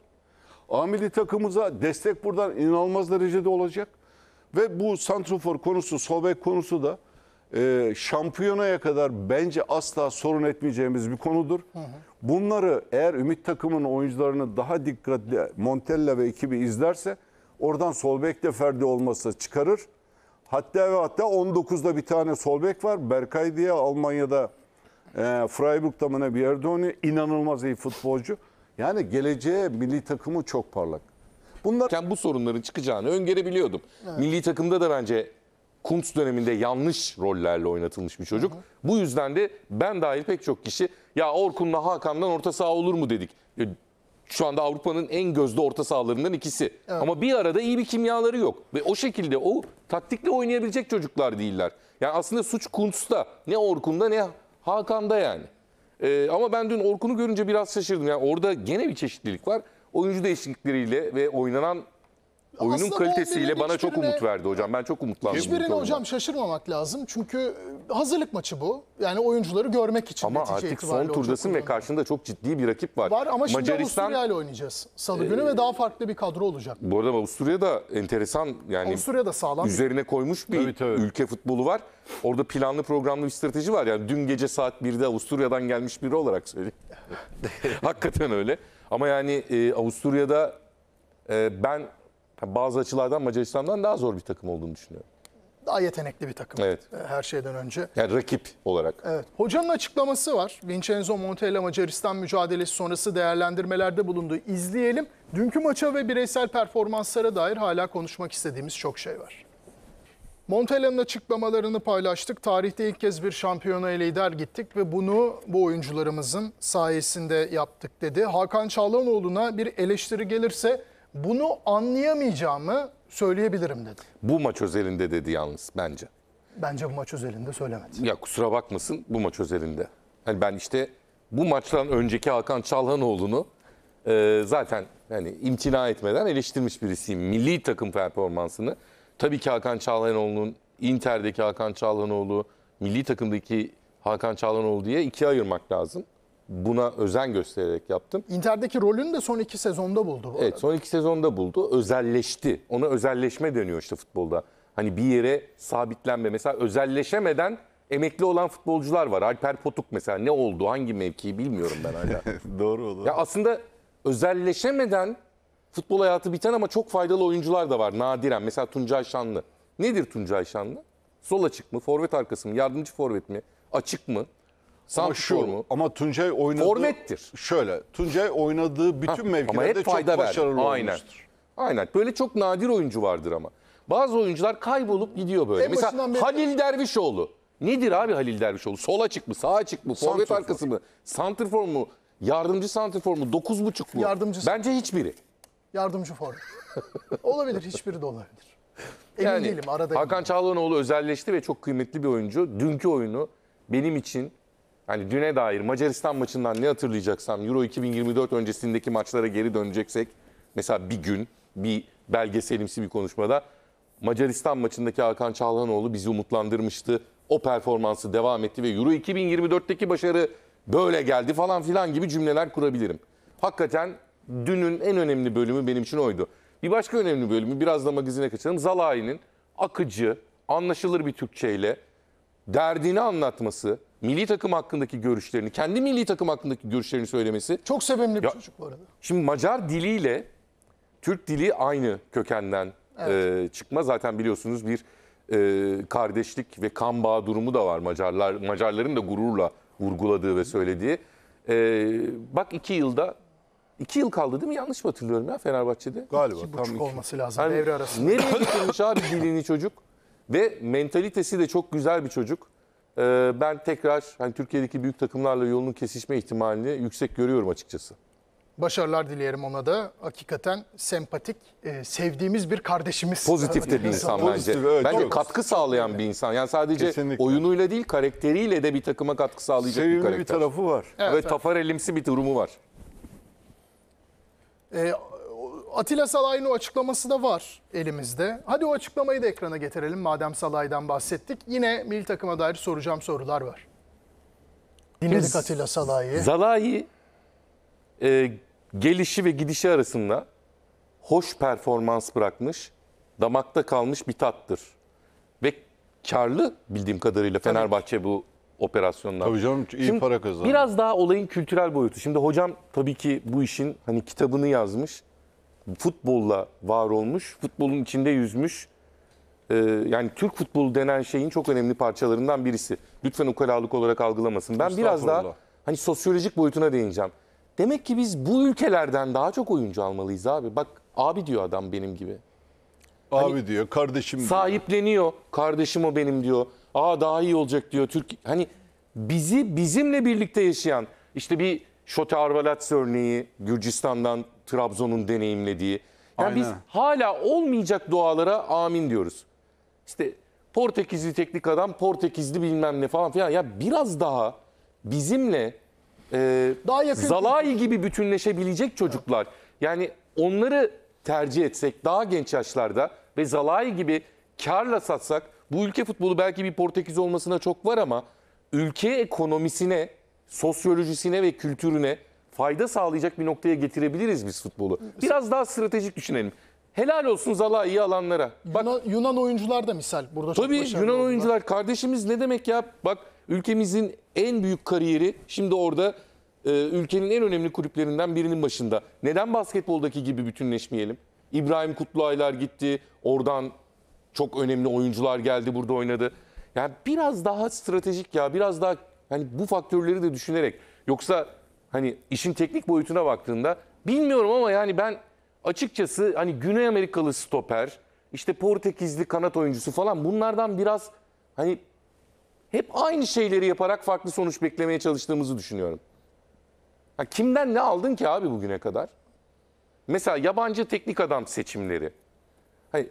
Amili takımıza destek buradan inanılmaz derecede olacak. Ve bu santrofor konusu, sobek konusu da e, şampiyonaya kadar bence asla sorun etmeyeceğimiz bir konudur. Hı hı. Bunları eğer Ümit takımının oyuncularını daha dikkatli Montella ve ekibi izlerse oradan Solbek de Ferdi olmasa çıkarır. Hatta ve hatta 19'da bir tane sol bek var. Berkay diye Almanya'da e, Freiburg'da mı bir yerde oynuyor. İnanılmaz iyi futbolcu. Yani geleceğe milli takımı çok parlak. Bunlar... Ben bu sorunların çıkacağını öngörebiliyordum. Evet. Milli takımda da bence Kuntz döneminde yanlış rollerle oynatılmış bir çocuk. Hı hı. Bu yüzden de ben dahil pek çok kişi ya Orkun'la Hakan'dan orta saha olur mu dedik. E, şu anda Avrupa'nın en gözde orta sahalarından ikisi. Evet. Ama bir arada iyi bir kimyaları yok. Ve o şekilde o taktikle oynayabilecek çocuklar değiller. Yani aslında suç Kuntz'da. Ne Orkun'da ne Hakan'da yani. Ee, ama ben dün Orkun'u görünce biraz şaşırdım. Yani orada gene bir çeşitlilik var. Oyuncu değişiklikleriyle ve oynanan oyunun Aslında kalitesiyle bana çok umut verdi hocam. Ben çok umutlandım. Hiçbirine hocam olmak. şaşırmamak lazım. Çünkü hazırlık maçı bu. Yani oyuncuları görmek için. Ama artık son turdasın ve karşında çok ciddi bir rakip var. Var ama şimdi Macaristan... Avusturya ile oynayacağız. Salı günü ee, ve daha farklı bir kadro olacak. Bu arada Avusturya da enteresan yani Avusturya da sağlam. Üzerine koymuş bir tabii, tabii. ülke futbolu var. Orada planlı programlı bir strateji var. Yani dün gece saat 1'de Avusturya'dan gelmiş biri olarak söyleyeyim. Hakikaten öyle. Ama yani e, Avusturya'da e, ben bazı açılardan Macaristan'dan daha zor bir takım olduğunu düşünüyorum. Daha yetenekli bir takım evet. E, her şeyden önce. Yani rakip olarak. Evet. Hocanın açıklaması var. Vincenzo Montella Macaristan mücadelesi sonrası değerlendirmelerde bulundu. İzleyelim. Dünkü maça ve bireysel performanslara dair hala konuşmak istediğimiz çok şey var. Montella'nın açıklamalarını paylaştık. Tarihte ilk kez bir şampiyona lider gittik ve bunu bu oyuncularımızın sayesinde yaptık dedi. Hakan Çağlanoğlu'na bir eleştiri gelirse bunu anlayamayacağımı söyleyebilirim dedi. Bu maç özelinde dedi yalnız bence. Bence bu maç özelinde söylemedi. Ya kusura bakmasın bu maç özelinde. Hani ben işte bu maçtan önceki Hakan Çalhanoğlu'nu e, zaten hani imtina etmeden eleştirmiş birisiyim. Milli takım performansını. Tabii ki Hakan Çalhanoğlu'nun Inter'deki Hakan Çalhanoğlu, milli takımdaki Hakan Çalhanoğlu diye ikiye ayırmak lazım buna özen göstererek yaptım. Inter'deki rolünü de son iki sezonda buldu. Bu evet arada. son iki sezonda buldu. Özelleşti. Ona özelleşme deniyor işte futbolda. Hani bir yere sabitlenme. Mesela özelleşemeden emekli olan futbolcular var. Alper Potuk mesela ne oldu hangi mevkiyi bilmiyorum ben hala. doğru oldu. Ya aslında özelleşemeden futbol hayatı biten ama çok faydalı oyuncular da var nadiren. Mesela Tuncay Şanlı. Nedir Tuncay Şanlı? Sol açık mı? Forvet arkası mı? Yardımcı forvet mi? Açık mı? Santrfor şu, mu? Ama Tuncay oynadığı... Forvettir. Şöyle, Tuncay oynadığı bütün mevkilerde çok fayda başarılı verdi. Aynen. olmuştur. Aynen. Böyle çok nadir oyuncu vardır ama. Bazı oyuncular kaybolup gidiyor böyle. En Mesela beri... Halil Dervişoğlu. Nedir abi Halil Dervişoğlu? Sola açık mı, sağ açık mı, forvet arkası mı, santrfor mu, yardımcı santrifor mu, dokuz buçuk mu? Yardımcı. Bence hiçbiri. Yardımcı forvet. olabilir, hiçbiri de olabilir. Emin yani, değilim arada. Hakan Çağlanoğlu özelleşti ve çok kıymetli bir oyuncu. Dünkü oyunu benim için yani düne dair Macaristan maçından ne hatırlayacaksam Euro 2024 öncesindeki maçlara geri döneceksek mesela bir gün bir belgeselimsi bir konuşmada Macaristan maçındaki Hakan Çalhanoğlu bizi umutlandırmıştı. O performansı devam etti ve Euro 2024'teki başarı böyle geldi falan filan gibi cümleler kurabilirim. Hakikaten dünün en önemli bölümü benim için oydu. Bir başka önemli bölümü biraz da magazine kaçalım. Zalai'nin akıcı, anlaşılır bir Türkçeyle derdini anlatması, milli takım hakkındaki görüşlerini, kendi milli takım hakkındaki görüşlerini söylemesi. Çok sevimli bir ya, çocuk bu arada. Şimdi Macar diliyle Türk dili aynı kökenden evet. e, çıkma. Zaten biliyorsunuz bir e, kardeşlik ve kan bağı durumu da var Macarlar. Macarların da gururla vurguladığı ve söylediği. E, bak iki yılda İki yıl kaldı değil mi? Yanlış mı hatırlıyorum ya Fenerbahçe'de? Galiba. İki buçuk tam iki. olması lazım yani, devre arasında. Nereye gitmiş abi dilini çocuk? Ve mentalitesi de çok güzel bir çocuk. Ee, ben tekrar hani Türkiye'deki büyük takımlarla yolunun kesişme ihtimalini yüksek görüyorum açıkçası. Başarılar dilerim ona da. Hakikaten sempatik, e, sevdiğimiz bir kardeşimiz. Pozitif de bir insan bence. Pozitif, evet, bence çok. katkı sağlayan bir insan. Yani sadece Kesinlikle. oyunuyla değil, karakteriyle de bir takıma katkı sağlayacak Sevimli bir karakter. Sevimli bir tarafı var. Evet, evet. tafarelimsi bir durumu var. E, Atilla Salay'ın o açıklaması da var elimizde. Hadi o açıklamayı da ekrana getirelim madem Salay'dan bahsettik. Yine milli takıma dair soracağım sorular var. Dinledik Biz, Atilla Salay'ı. Zalai e, gelişi ve gidişi arasında hoş performans bırakmış, damakta kalmış bir tattır. Ve karlı bildiğim kadarıyla Fenerbahçe bu operasyonlar. Tabii canım iyi Şimdi para kazandı. Biraz daha olayın kültürel boyutu. Şimdi hocam tabii ki bu işin hani kitabını yazmış futbolla var olmuş, futbolun içinde yüzmüş. Ee, yani Türk futbolu denen şeyin çok önemli parçalarından birisi. Lütfen ukalalık olarak algılamasın. Ben biraz daha hani sosyolojik boyutuna değineceğim. Demek ki biz bu ülkelerden daha çok oyuncu almalıyız abi. Bak abi diyor adam benim gibi. Hani abi hani, diyor, kardeşim Sahipleniyor. Kardeşim o benim diyor. Aa daha iyi olacak diyor. Türk hani bizi bizimle birlikte yaşayan işte bir Şote Arvalatsı örneği Gürcistan'dan Trabzon'un deneyimlediği. Yani Aynen. biz hala olmayacak dualara amin diyoruz. İşte Portekizli teknik adam, Portekizli bilmem ne falan filan. Ya biraz daha bizimle e, daha yakın Zalai gibi bütünleşebilecek çocuklar. Yani onları tercih etsek daha genç yaşlarda ve Zalai gibi karla satsak bu ülke futbolu belki bir Portekiz olmasına çok var ama ülke ekonomisine, sosyolojisine ve kültürüne fayda sağlayacak bir noktaya getirebiliriz biz futbolu. Biraz daha stratejik düşünelim. Helal olsun Zala iyi alanlara. Bak Yunan, Yunan oyuncular da misal burada çok tabii başarılı Yunan oldular. oyuncular kardeşimiz ne demek ya? Bak ülkemizin en büyük kariyeri şimdi orada e, ülkenin en önemli kulüplerinden birinin başında. Neden basketboldaki gibi bütünleşmeyelim? İbrahim Kutluaylar gitti. Oradan çok önemli oyuncular geldi burada oynadı. Yani biraz daha stratejik ya biraz daha hani bu faktörleri de düşünerek yoksa hani işin teknik boyutuna baktığında bilmiyorum ama yani ben açıkçası hani Güney Amerikalı stoper, işte Portekizli kanat oyuncusu falan bunlardan biraz hani hep aynı şeyleri yaparak farklı sonuç beklemeye çalıştığımızı düşünüyorum. Ha, kimden ne aldın ki abi bugüne kadar? Mesela yabancı teknik adam seçimleri. Hani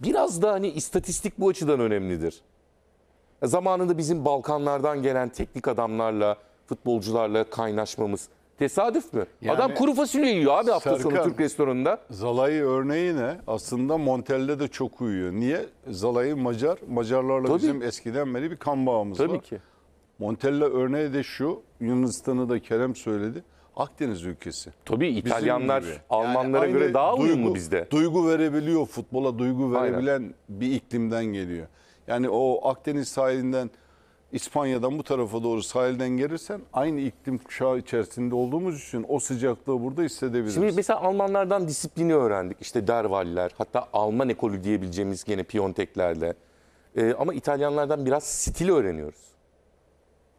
biraz da hani istatistik bu açıdan önemlidir. Zamanında bizim Balkanlardan gelen teknik adamlarla futbolcularla kaynaşmamız tesadüf mü? Yani, Adam kuru fasulye yiyor abi hafta Serkan, sonu Türk restoranında. Zalai örneği ne? Aslında Montella'da de çok uyuyor. Niye? Zalai Macar. Macarlarla Tabii. bizim eskiden beri bir kan bağımız Tabii var. Tabii ki. Montella örneği de şu. Yunanistan'ı da Kerem söyledi. Akdeniz ülkesi. Tabii İtalyanlar Almanlara yani göre daha duygu, uyumlu bizde. Duygu verebiliyor futbola, duygu verebilen Aynen. bir iklimden geliyor. Yani o Akdeniz sahilinden İspanya'dan bu tarafa doğru sahilden gelirsen aynı iklim kuşağı içerisinde olduğumuz için o sıcaklığı burada hissedebiliriz. Şimdi mesela Almanlardan disiplini öğrendik. İşte Dervalliler, hatta Alman ekolü diyebileceğimiz gene piyonteklerle. Ee, ama İtalyanlardan biraz stil öğreniyoruz.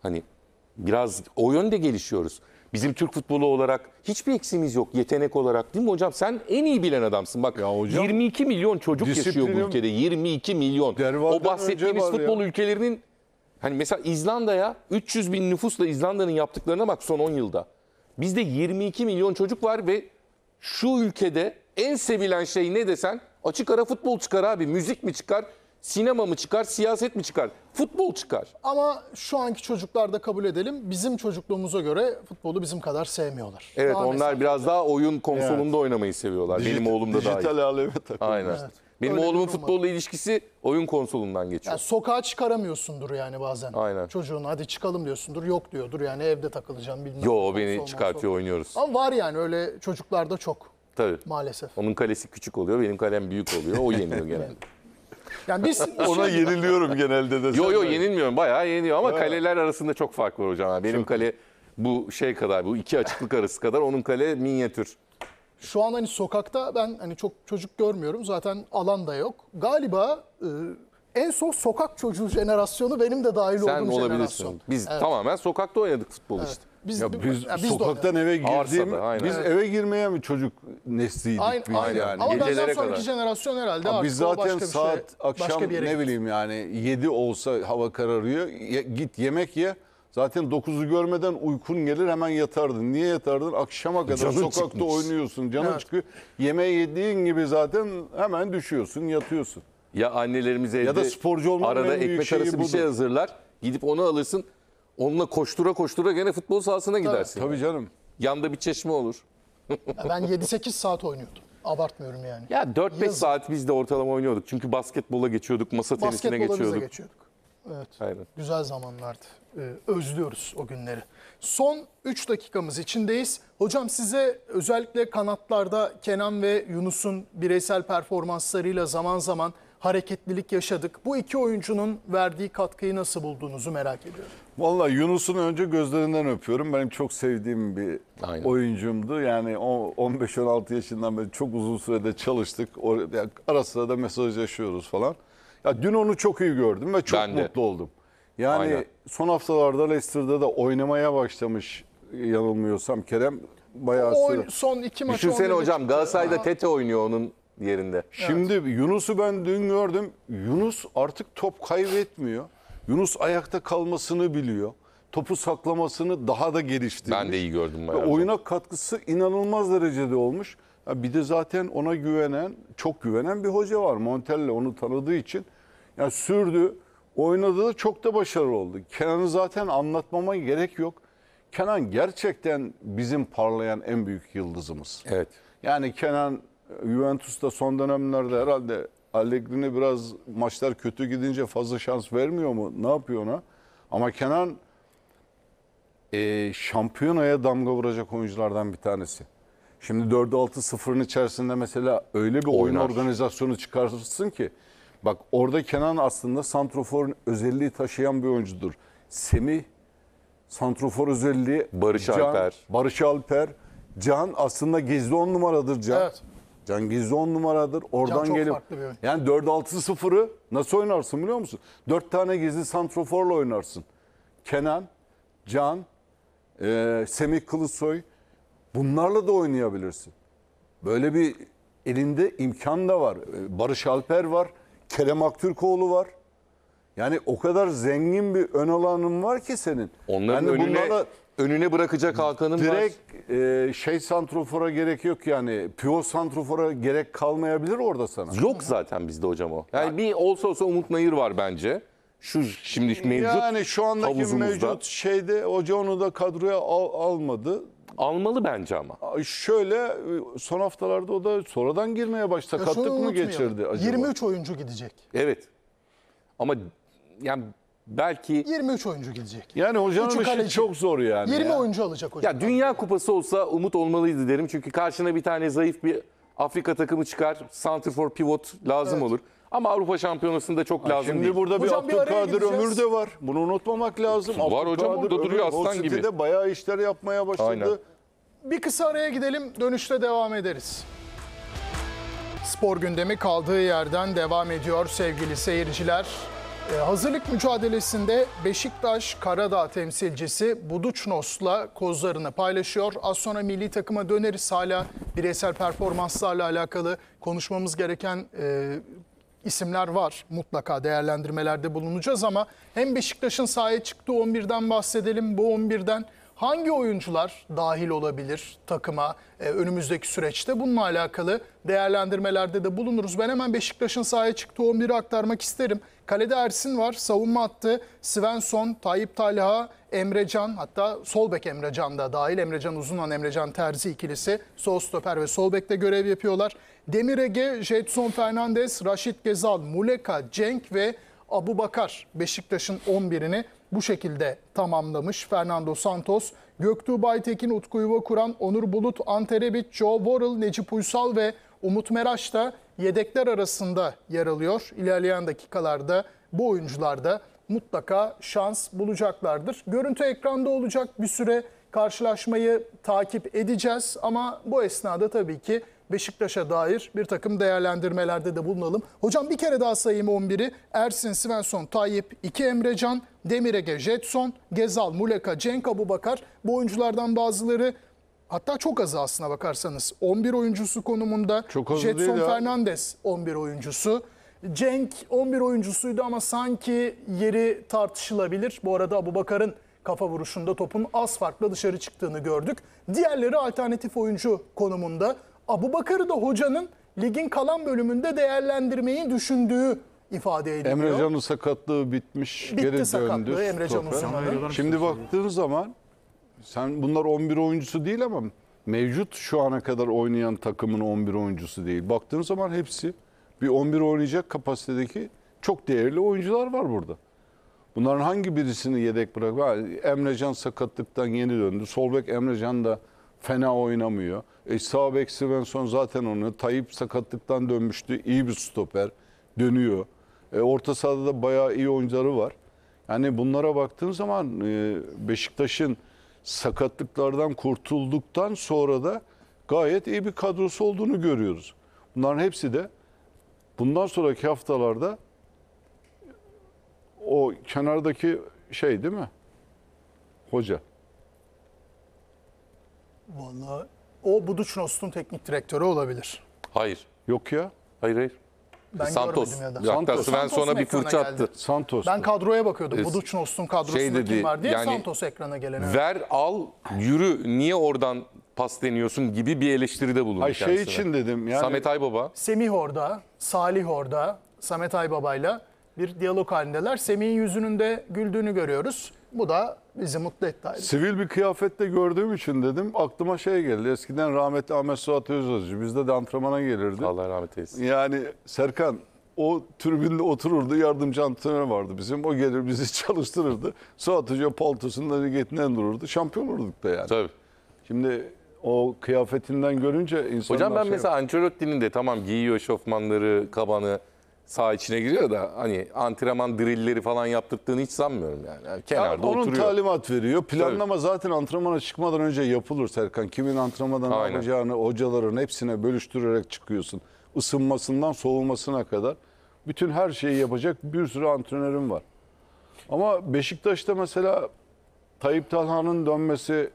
Hani biraz o yönde gelişiyoruz. Bizim Türk futbolu olarak hiçbir eksiğimiz yok yetenek olarak değil mi hocam? Sen en iyi bilen adamsın. Bak ya hocam, 22 milyon çocuk yaşıyor bu ülkede. 22 milyon. O bahsettiğimiz futbol ya. ülkelerinin Hani mesela İzlanda'ya 300 bin nüfusla İzlanda'nın yaptıklarına bak son 10 yılda. Bizde 22 milyon çocuk var ve şu ülkede en sevilen şey ne desen açık ara futbol çıkar abi. Müzik mi çıkar, sinema mı çıkar, siyaset mi çıkar? Futbol çıkar. Ama şu anki çocuklar da kabul edelim. Bizim çocukluğumuza göre futbolu bizim kadar sevmiyorlar. Evet Daha onlar mesela- biraz daha oyun konsolunda oynamayı seviyorlar. Benim oğlum da dahil. Dijital aleme takılmıştır. Aynen. Evet. Benim Öyle oğlumun bir futbolla ilişkisi oyun konsolundan geçiyor. Yani sokağa çıkaramıyorsundur yani bazen. Aynen. Çocuğun hadi çıkalım diyorsundur. Yok diyordur yani evde takılacağım bilmem. Yo beni çıkartıyor monsol. oynuyoruz. Ama var yani öyle çocuklarda çok Tabii. maalesef. Onun kalesi küçük oluyor, benim kalem büyük oluyor. O yeniyor genelde. Yani biz Ona yeniliyorum genelde de. Yo yo yenilmiyorum bayağı yeniyor ama kaleler arasında çok fark var hocam. Yani benim kale bu şey kadar bu iki açıklık arası kadar onun kale minyatür. Şu an hani sokakta ben hani çok çocuk görmüyorum. Zaten alan da yok. Galiba e, en son sokak çocuğu jenerasyonu benim de dahil Sen olduğum jenerasyon. Biz Evet. tamamen sokakta oynadık futbol işte. Biz, Ya biz, yani biz sokaktan eve Arsada, girdiğim, aynen. biz eve girmeye mi çocuk nesliydik Aynı, biz aynen. yani? Ama Gecelere benden sonraki kadar. jenerasyon herhalde Abi artık biz zaten başka bir saat şey, akşam başka bir yere ne gitti. bileyim yani 7 olsa hava kararıyor. Ye- git yemek ye. Zaten 9'u görmeden uykun gelir hemen yatardın. Niye yatardın? Akşama kadar Canın sokakta çıkmış. oynuyorsun. Canın evet. çıkıyor. Yemeği yediğin gibi zaten hemen düşüyorsun, yatıyorsun. Ya annelerimiz evde ya da sporcu olmanın arada ekmek arası budur. bir şey hazırlar. Gidip onu alırsın. Onunla koştura koştura gene futbol sahasına tabii, gidersin. Tabii canım. Yanda bir çeşme olur. ben 7-8 saat oynuyordum. Abartmıyorum yani. Ya 4-5 Yazın. saat biz de ortalama oynuyorduk. Çünkü basketbola geçiyorduk, masa basketbola tenisine geçiyorduk. Basketbola geçiyorduk. Evet. Aynen. Güzel zamanlardı. Ee, özlüyoruz o günleri. Son 3 dakikamız içindeyiz. Hocam size özellikle kanatlarda Kenan ve Yunus'un bireysel performanslarıyla zaman zaman hareketlilik yaşadık. Bu iki oyuncunun verdiği katkıyı nasıl bulduğunuzu merak ediyorum. Valla Yunus'un önce gözlerinden öpüyorum. Benim çok sevdiğim bir Aynen. oyuncumdu. Yani 15-16 yaşından beri çok uzun sürede çalıştık. Ara sıra da mesajlaşıyoruz falan. Ya dün onu çok iyi gördüm ve çok ben mutlu de. oldum. Yani Aynen. son haftalarda Leicester'da da oynamaya başlamış yanılmıyorsam Kerem bayağı o, son iki maçı Düşünsene hocam Galatasaray'da Aha. Tete oynuyor onun yerinde. Şimdi evet. Yunus'u ben dün gördüm. Yunus artık top kaybetmiyor. Yunus ayakta kalmasını biliyor. Topu saklamasını daha da geliştirmiş. Ben de iyi gördüm bayağı. Ve oyuna katkısı inanılmaz derecede olmuş. Ya bir de zaten ona güvenen, çok güvenen bir hoca var. Montella onu tanıdığı için. Ya sürdü. Oynadığı çok da başarılı oldu. Kenan'ı zaten anlatmama gerek yok. Kenan gerçekten bizim parlayan en büyük yıldızımız. Evet. Yani Kenan Juventus'ta son dönemlerde herhalde Allegri'ne biraz maçlar kötü gidince fazla şans vermiyor mu? Ne yapıyor ona? Ama Kenan e, şampiyonaya damga vuracak oyunculardan bir tanesi. Şimdi 4-6-0'ın içerisinde mesela öyle bir Oynar. oyun organizasyonu çıkartırsın ki Bak orada Kenan aslında santroforun özelliği taşıyan bir oyuncudur. Semih, santrofor özelliği. Barış Can, Alper. Barış Alper. Can aslında gizli on numaradır Can. Evet. Can gizli on numaradır. Oradan Can gelip yani 4-6-0'ı nasıl oynarsın biliyor musun? 4 tane gizli santroforla oynarsın. Kenan, Can, e, Semih Kılıçsoy bunlarla da oynayabilirsin. Böyle bir elinde imkan da var. E, Barış Alper var. Kerem Aktürkoğlu var. Yani o kadar zengin bir ön alanın var ki senin. Onların yani önüne, bunlara, önüne bırakacak Hakan'ın var. Direkt e, şey santrofora gerek yok yani. Piyo santrofora gerek kalmayabilir orada sana. Yok zaten bizde hocam o. Yani, yani bir olsa olsa Umut Nayır var bence. Şu şimdi mevcut Yani şu andaki havuzumuzda. mevcut şeyde hoca onu da kadroya al, almadı. Almalı bence ama. Şöyle e, son haftalarda o da sonradan girmeye başladı. Sakatlık mı geçirdi acaba? 23 oyuncu gidecek. Evet. Ama yani belki 23 oyuncu gidecek. Yani hocanın işi kaleci. çok zor yani. 20 ya. oyuncu alacak hocam. Ya Dünya Kupası olsa umut olmalıydı derim. Çünkü karşına bir tane zayıf bir Afrika takımı çıkar. Santrfor pivot lazım evet. olur. Ama Avrupa Şampiyonası'nda çok lazım Şimdi değil. burada Hocam bir bir araya Abdülkadir Ömür de var. Bunu unutmamak lazım. Var hocam, burada duruyor Ömür, Hull aslan gibi. City'de bayağı işler yapmaya başladı. Aynen. Bir kısa araya gidelim, dönüşte devam ederiz. Spor gündemi kaldığı yerden devam ediyor sevgili seyirciler. Ee, hazırlık mücadelesinde Beşiktaş Karadağ temsilcisi Buduçnos'la kozlarını paylaşıyor. Az sonra milli takıma döneriz. Hala bireysel performanslarla alakalı konuşmamız gereken e, isimler var. Mutlaka değerlendirmelerde bulunacağız ama hem Beşiktaş'ın sahaya çıktığı 11'den bahsedelim. Bu 11'den hangi oyuncular dahil olabilir takıma e, önümüzdeki süreçte? Bununla alakalı değerlendirmelerde de bulunuruz. Ben hemen Beşiktaş'ın sahaya çıktığı 11'i aktarmak isterim. Kalede Ersin var, savunma attı. Svensson, Tayyip Talha, Emrecan hatta sol Solbek Emrecan da dahil. Emrecan Uzunan, Emrecan Terzi ikilisi sol stoper ve sol bekte görev yapıyorlar. Demir Ege, Jetson Fernandez, Raşit Gezal, Muleka, Cenk ve Abu Bakar Beşiktaş'ın 11'ini bu şekilde tamamlamış. Fernando Santos, Göktuğ Baytekin, Utku Yuva Kuran, Onur Bulut, Anterebic, Joe Worrell, Necip Uysal ve Umut Meraş da yedekler arasında yer alıyor. İlerleyen dakikalarda bu oyuncular da mutlaka şans bulacaklardır. Görüntü ekranda olacak bir süre karşılaşmayı takip edeceğiz ama bu esnada tabii ki Beşiktaş'a dair bir takım değerlendirmelerde de bulunalım. Hocam bir kere daha sayayım 11'i. Ersin, Svensson, Tayyip, 2 Emrecan, Demirege, Jetson, Gezal, Muleka, Cenk Abubakar. Bu oyunculardan bazıları Hatta çok azı aslına bakarsanız. 11 oyuncusu konumunda. Çok azı Jetson değil Fernandez 11 oyuncusu. Cenk 11 oyuncusuydu ama sanki yeri tartışılabilir. Bu arada Abubakar'ın kafa vuruşunda topun az farkla dışarı çıktığını gördük. Diğerleri alternatif oyuncu konumunda. Abu Bakır'ı da hocanın ligin kalan bölümünde değerlendirmeyi düşündüğü ifade ediliyor. Emre Can'ın sakatlığı bitmiş, Bitti geri döndü. Emre Can'ın Şimdi baktığın zaman sen bunlar 11 oyuncusu değil ama mevcut şu ana kadar oynayan takımın 11 oyuncusu değil. Baktığın zaman hepsi bir 11 oynayacak kapasitedeki çok değerli oyuncular var burada. Bunların hangi birisini yedek bırak? Emrecan sakatlıktan yeni döndü. Solbek Emrecan da fena oynamıyor. E, sağ bek Svensson zaten onu. Tayyip sakatlıktan dönmüştü. İyi bir stoper. Dönüyor. E, orta sahada da bayağı iyi oyuncuları var. Yani bunlara baktığın zaman e, Beşiktaş'ın sakatlıklardan kurtulduktan sonra da gayet iyi bir kadrosu olduğunu görüyoruz. Bunların hepsi de bundan sonraki haftalarda o kenardaki şey değil mi? Hoca. Vallahi o Budućnost'un teknik direktörü olabilir. Hayır. Yok ya. Hayır hayır. Ben Santos. Ya da. Hatta Santos. Svensson'a bir fırça attı. Santos. Ben kadroya bakıyordum. E, Budućnost'un kadrosunda şey dedi, kim var diye yani, Santos ekrana gelene. Ver, al, yürü. Niye oradan pas deniyorsun gibi bir eleştiride bulundu Ay, Şey için dedim. Yani... Samet Aybaba. Semih orada, Salih orada. Samet Aybaba'yla bir diyalog halindeler. Semih'in yüzünün de güldüğünü görüyoruz. Bu da bizi mutlu etti ayrıca. Sivil bir kıyafette gördüğüm için dedim aklıma şey geldi. Eskiden rahmetli Ahmet Suat Özözcü bizde de antrenmana gelirdi. Allah rahmet eylesin. Yani Serkan o tribünde otururdu. Yardımcı antrenör vardı bizim. O gelir bizi çalıştırırdı. Suat Hoca paltosunun etinden dururdu. Şampiyon olurduk da yani. Tabii. Şimdi o kıyafetinden görünce insanlar Hocam ben şey mesela Ancelotti'nin de tamam giyiyor şofmanları, kabanı sağ içine giriyor da hani antrenman drillleri falan yaptırdığını hiç sanmıyorum yani. yani kenarda ya onun oturuyor. talimat veriyor. Planlama Tabii. zaten antrenmana çıkmadan önce yapılır Serkan. Kimin antrenmadan Aynen. alacağını hocaların hepsine bölüştürerek çıkıyorsun. Isınmasından soğumasına kadar bütün her şeyi yapacak bir sürü antrenörüm var. Ama Beşiktaş'ta mesela Tayyip Talha'nın dönmesi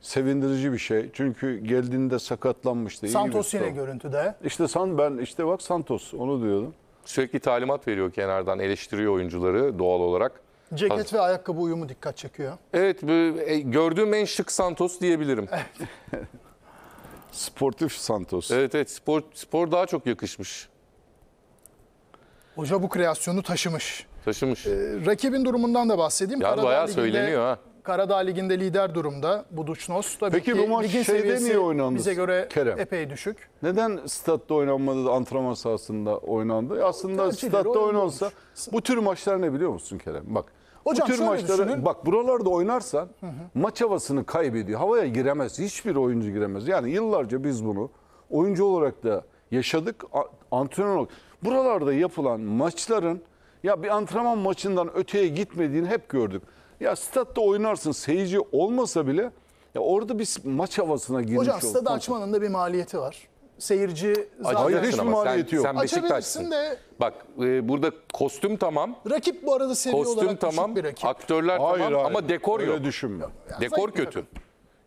sevindirici bir şey. Çünkü geldiğinde sakatlanmıştı. Santos yine görüntüde. İşte san ben işte bak Santos onu diyordum sürekli talimat veriyor kenardan eleştiriyor oyuncuları doğal olarak. Ceket Hazır. ve ayakkabı uyumu dikkat çekiyor. Evet e, gördüğüm en şık Santos diyebilirim. Evet. Sportif Santos. Evet evet spor, spor daha çok yakışmış. Hoca bu kreasyonu taşımış. Taşımış. Ee, rakibin durumundan da bahsedeyim. Ya Karadağ bayağı Ligi'de, söyleniyor ha. Karadağ Ligi'nde lider durumda Buduçnos. Tabii Peki ki bu maç ligin şeyde seviyesi niye oynandı? bize göre Kerem? epey düşük. Neden statta oynanmadı da antrenman sahasında oynandı? E, aslında Tercihleri statta oynansa bu tür maçlar ne biliyor musun Kerem? Bak Hocam bu tür şöyle maçları düşünün. bak buralarda oynarsan maç havasını kaybediyor. Havaya giremez. Hiçbir oyuncu giremez. Yani yıllarca biz bunu oyuncu olarak da yaşadık. a- Antrenör olarak. Buralarda yapılan maçların ya bir antrenman maçından öteye gitmediğini hep gördük. Ya statta oynarsın seyirci olmasa bile ya orada bir maç havasına girmiş Hocam olsun. stadı açmanın da bir maliyeti var. Seyirci zaten... Hayır hiç maliyeti yok. Sen Beşiktaş'sın. de... Bak e, burada kostüm tamam. Rakip bu arada seviye kostüm olarak tamam, bir rakip. Aktörler hayır, tamam hayır. ama dekor Öyle yok. düşünme. Yani dekor kötü.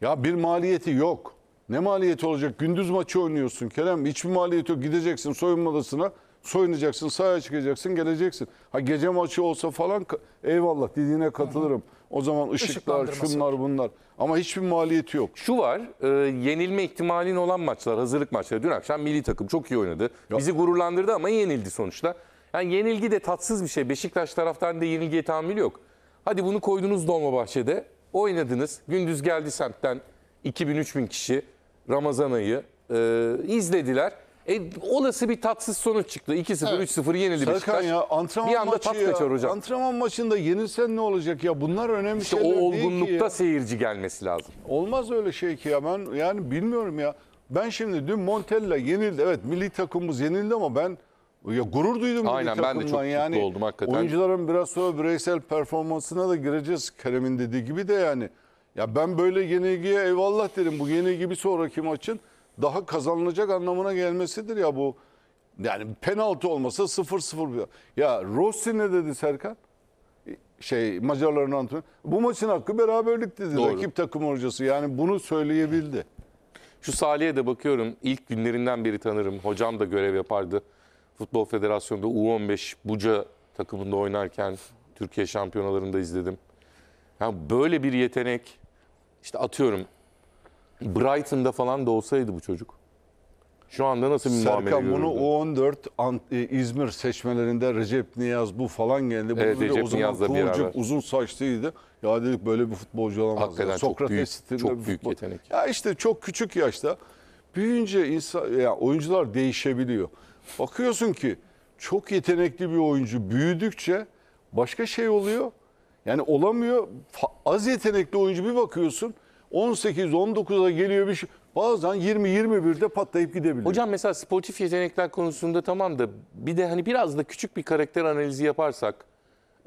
Ya bir maliyeti yok. Ne maliyeti olacak? Gündüz maçı oynuyorsun Kerem. Hiçbir maliyeti yok. Gideceksin soyunma odasına soyunacaksın, sahaya çıkacaksın, geleceksin. Ha gece maçı olsa falan eyvallah dediğine katılırım. O zaman ışıklar, şunlar bunlar. Ama hiçbir maliyeti yok. Şu var, e, yenilme ihtimalin olan maçlar, hazırlık maçları. Dün akşam milli takım çok iyi oynadı. Ya. Bizi gururlandırdı ama yenildi sonuçta. Yani yenilgi de tatsız bir şey. Beşiktaş taraftan da yenilgiye tahammül yok. Hadi bunu koydunuz Dolmabahçe'de. Oynadınız. Gündüz geldi semtten 2000-3000 kişi Ramazan ayı e, izlediler. E, olası bir tatsız sonuç çıktı. 2-0, evet. 3-0 yenildi Serkan ya antrenman bir anda maçı ya. hocam. Antrenman maçında yenilsen ne olacak ya? Bunlar önemli işte şeyler o olgunlukta seyirci gelmesi lazım. Olmaz öyle şey ki ya ben yani bilmiyorum ya. Ben şimdi dün Montella yenildi. Evet milli takımımız yenildi ama ben ya gurur duydum Aynen, milli ben de çok yani, mutlu oldum hakikaten. Oyuncuların biraz sonra bireysel performansına da gireceğiz. Kerem'in dediği gibi de yani. Ya ben böyle yenilgiye eyvallah derim. Bu yenilgi bir sonraki maçın daha kazanılacak anlamına gelmesidir ya bu. Yani penaltı olmasa 0-0. Ya Rossi ne dedi Serkan? Şey Macarların antrenörü. Bu maçın hakkı beraberlik dedi Doğru. rakip takım hocası. Yani bunu söyleyebildi. Şu Salih'e de bakıyorum. İlk günlerinden beri tanırım. Hocam da görev yapardı. Futbol Federasyonu'nda U15 Buca takımında oynarken Türkiye şampiyonalarında izledim. Yani böyle bir yetenek işte atıyorum Brighton'da falan da olsaydı bu çocuk. Şu anda nasıl bir Serkan görürdün? bunu U14 e, İzmir seçmelerinde Recep Niyaz bu falan geldi. Bunu Evet, Recep o zaman Niyaz'la beraber. uzun saçlıydı. Ya dedik böyle bir futbolcu olamaz. Hakikaten ya. çok büyük- çok bir büyük yetenek. Ya işte çok küçük yaşta büyüyünce insan, ya oyuncular değişebiliyor. Bakıyorsun ki çok yetenekli bir oyuncu büyüdükçe başka şey oluyor. Yani olamıyor. Az yetenekli oyuncu bir bakıyorsun 18-19'a geliyor bir şey. Bazen 20-21'de patlayıp gidebilir. Hocam mesela sportif yetenekler konusunda tamam da bir de hani biraz da küçük bir karakter analizi yaparsak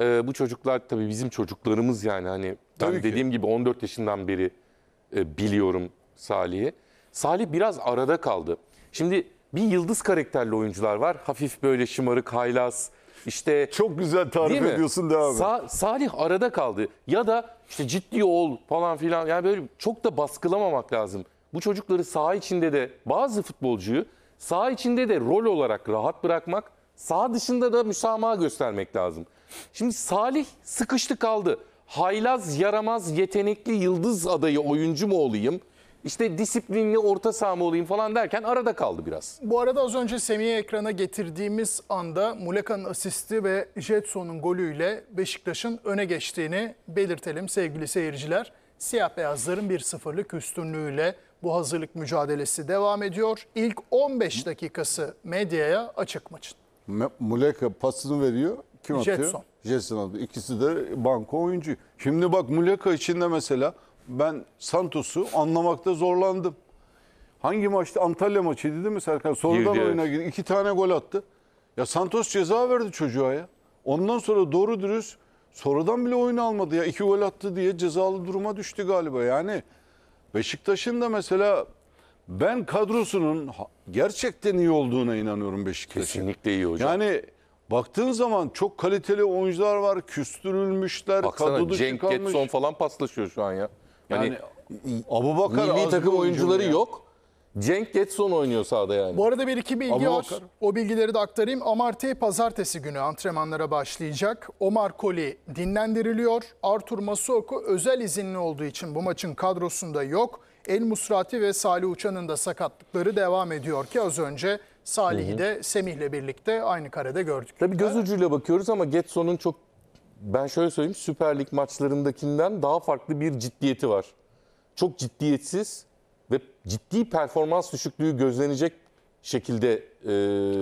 e, bu çocuklar tabii bizim çocuklarımız yani hani ben ki. dediğim gibi 14 yaşından beri e, biliyorum Salih'i. Salih biraz arada kaldı. Şimdi bir yıldız karakterli oyuncular var. Hafif böyle şımarık, haylaz, işte Çok güzel tarif ediyorsun devam et. Sa- Salih arada kaldı. Ya da işte ciddi ol falan filan. Yani böyle çok da baskılamamak lazım. Bu çocukları sağ içinde de bazı futbolcuyu sağ içinde de rol olarak rahat bırakmak, sağ dışında da müsamaha göstermek lazım. Şimdi Salih sıkıştı kaldı. Haylaz, yaramaz, yetenekli, yıldız adayı oyuncu mu olayım? İşte disiplinli orta saha mı olayım falan derken arada kaldı biraz. Bu arada az önce Semih'i ekrana getirdiğimiz anda Muleka'nın asisti ve Jetson'un golüyle Beşiktaş'ın öne geçtiğini belirtelim sevgili seyirciler. Siyah beyazların bir 0lık üstünlüğüyle bu hazırlık mücadelesi devam ediyor. İlk 15 dakikası medyaya açık maçın. Muleka pasını veriyor. Kim atıyor? Jetson. Jetson atıyor. İkisi de banko oyuncu. Şimdi bak Muleka içinde mesela ben Santos'u anlamakta zorlandım. Hangi maçtı? Antalya maçıydı değil mi Serkan? Sonradan Girdi, oyuna evet. girdi. İki tane gol attı. Ya Santos ceza verdi çocuğa ya. Ondan sonra doğru dürüst sonradan bile oyunu almadı ya. iki gol attı diye cezalı duruma düştü galiba. Yani Beşiktaş'ın da mesela ben kadrosunun gerçekten iyi olduğuna inanıyorum Beşiktaş'ın. Kesinlikle iyi hocam. Yani baktığın zaman çok kaliteli oyuncular var. Küstürülmüşler. Baksana kadroda Cenk Getson falan paslaşıyor şu an ya. Yani hani, Abubakar milli takım oyuncuları ya. yok. Cenk Getson oynuyor sahada yani. Bu arada bir iki bilgi Abubakar. var. Bakar. O bilgileri de aktarayım. Amartey pazartesi günü antrenmanlara başlayacak. Omar Koli dinlendiriliyor. Artur Masuoku özel izinli olduğu için bu maçın kadrosunda yok. El Musrati ve Salih Uçan'ın da sakatlıkları devam ediyor ki az önce Salih'i de Semih'le birlikte aynı karede gördük. Tabii göz ucuyla bakıyoruz ama Getson'un çok ben şöyle söyleyeyim Süper Lig maçlarındakinden daha farklı bir ciddiyeti var. Çok ciddiyetsiz ve ciddi performans düşüklüğü gözlenecek şekilde e,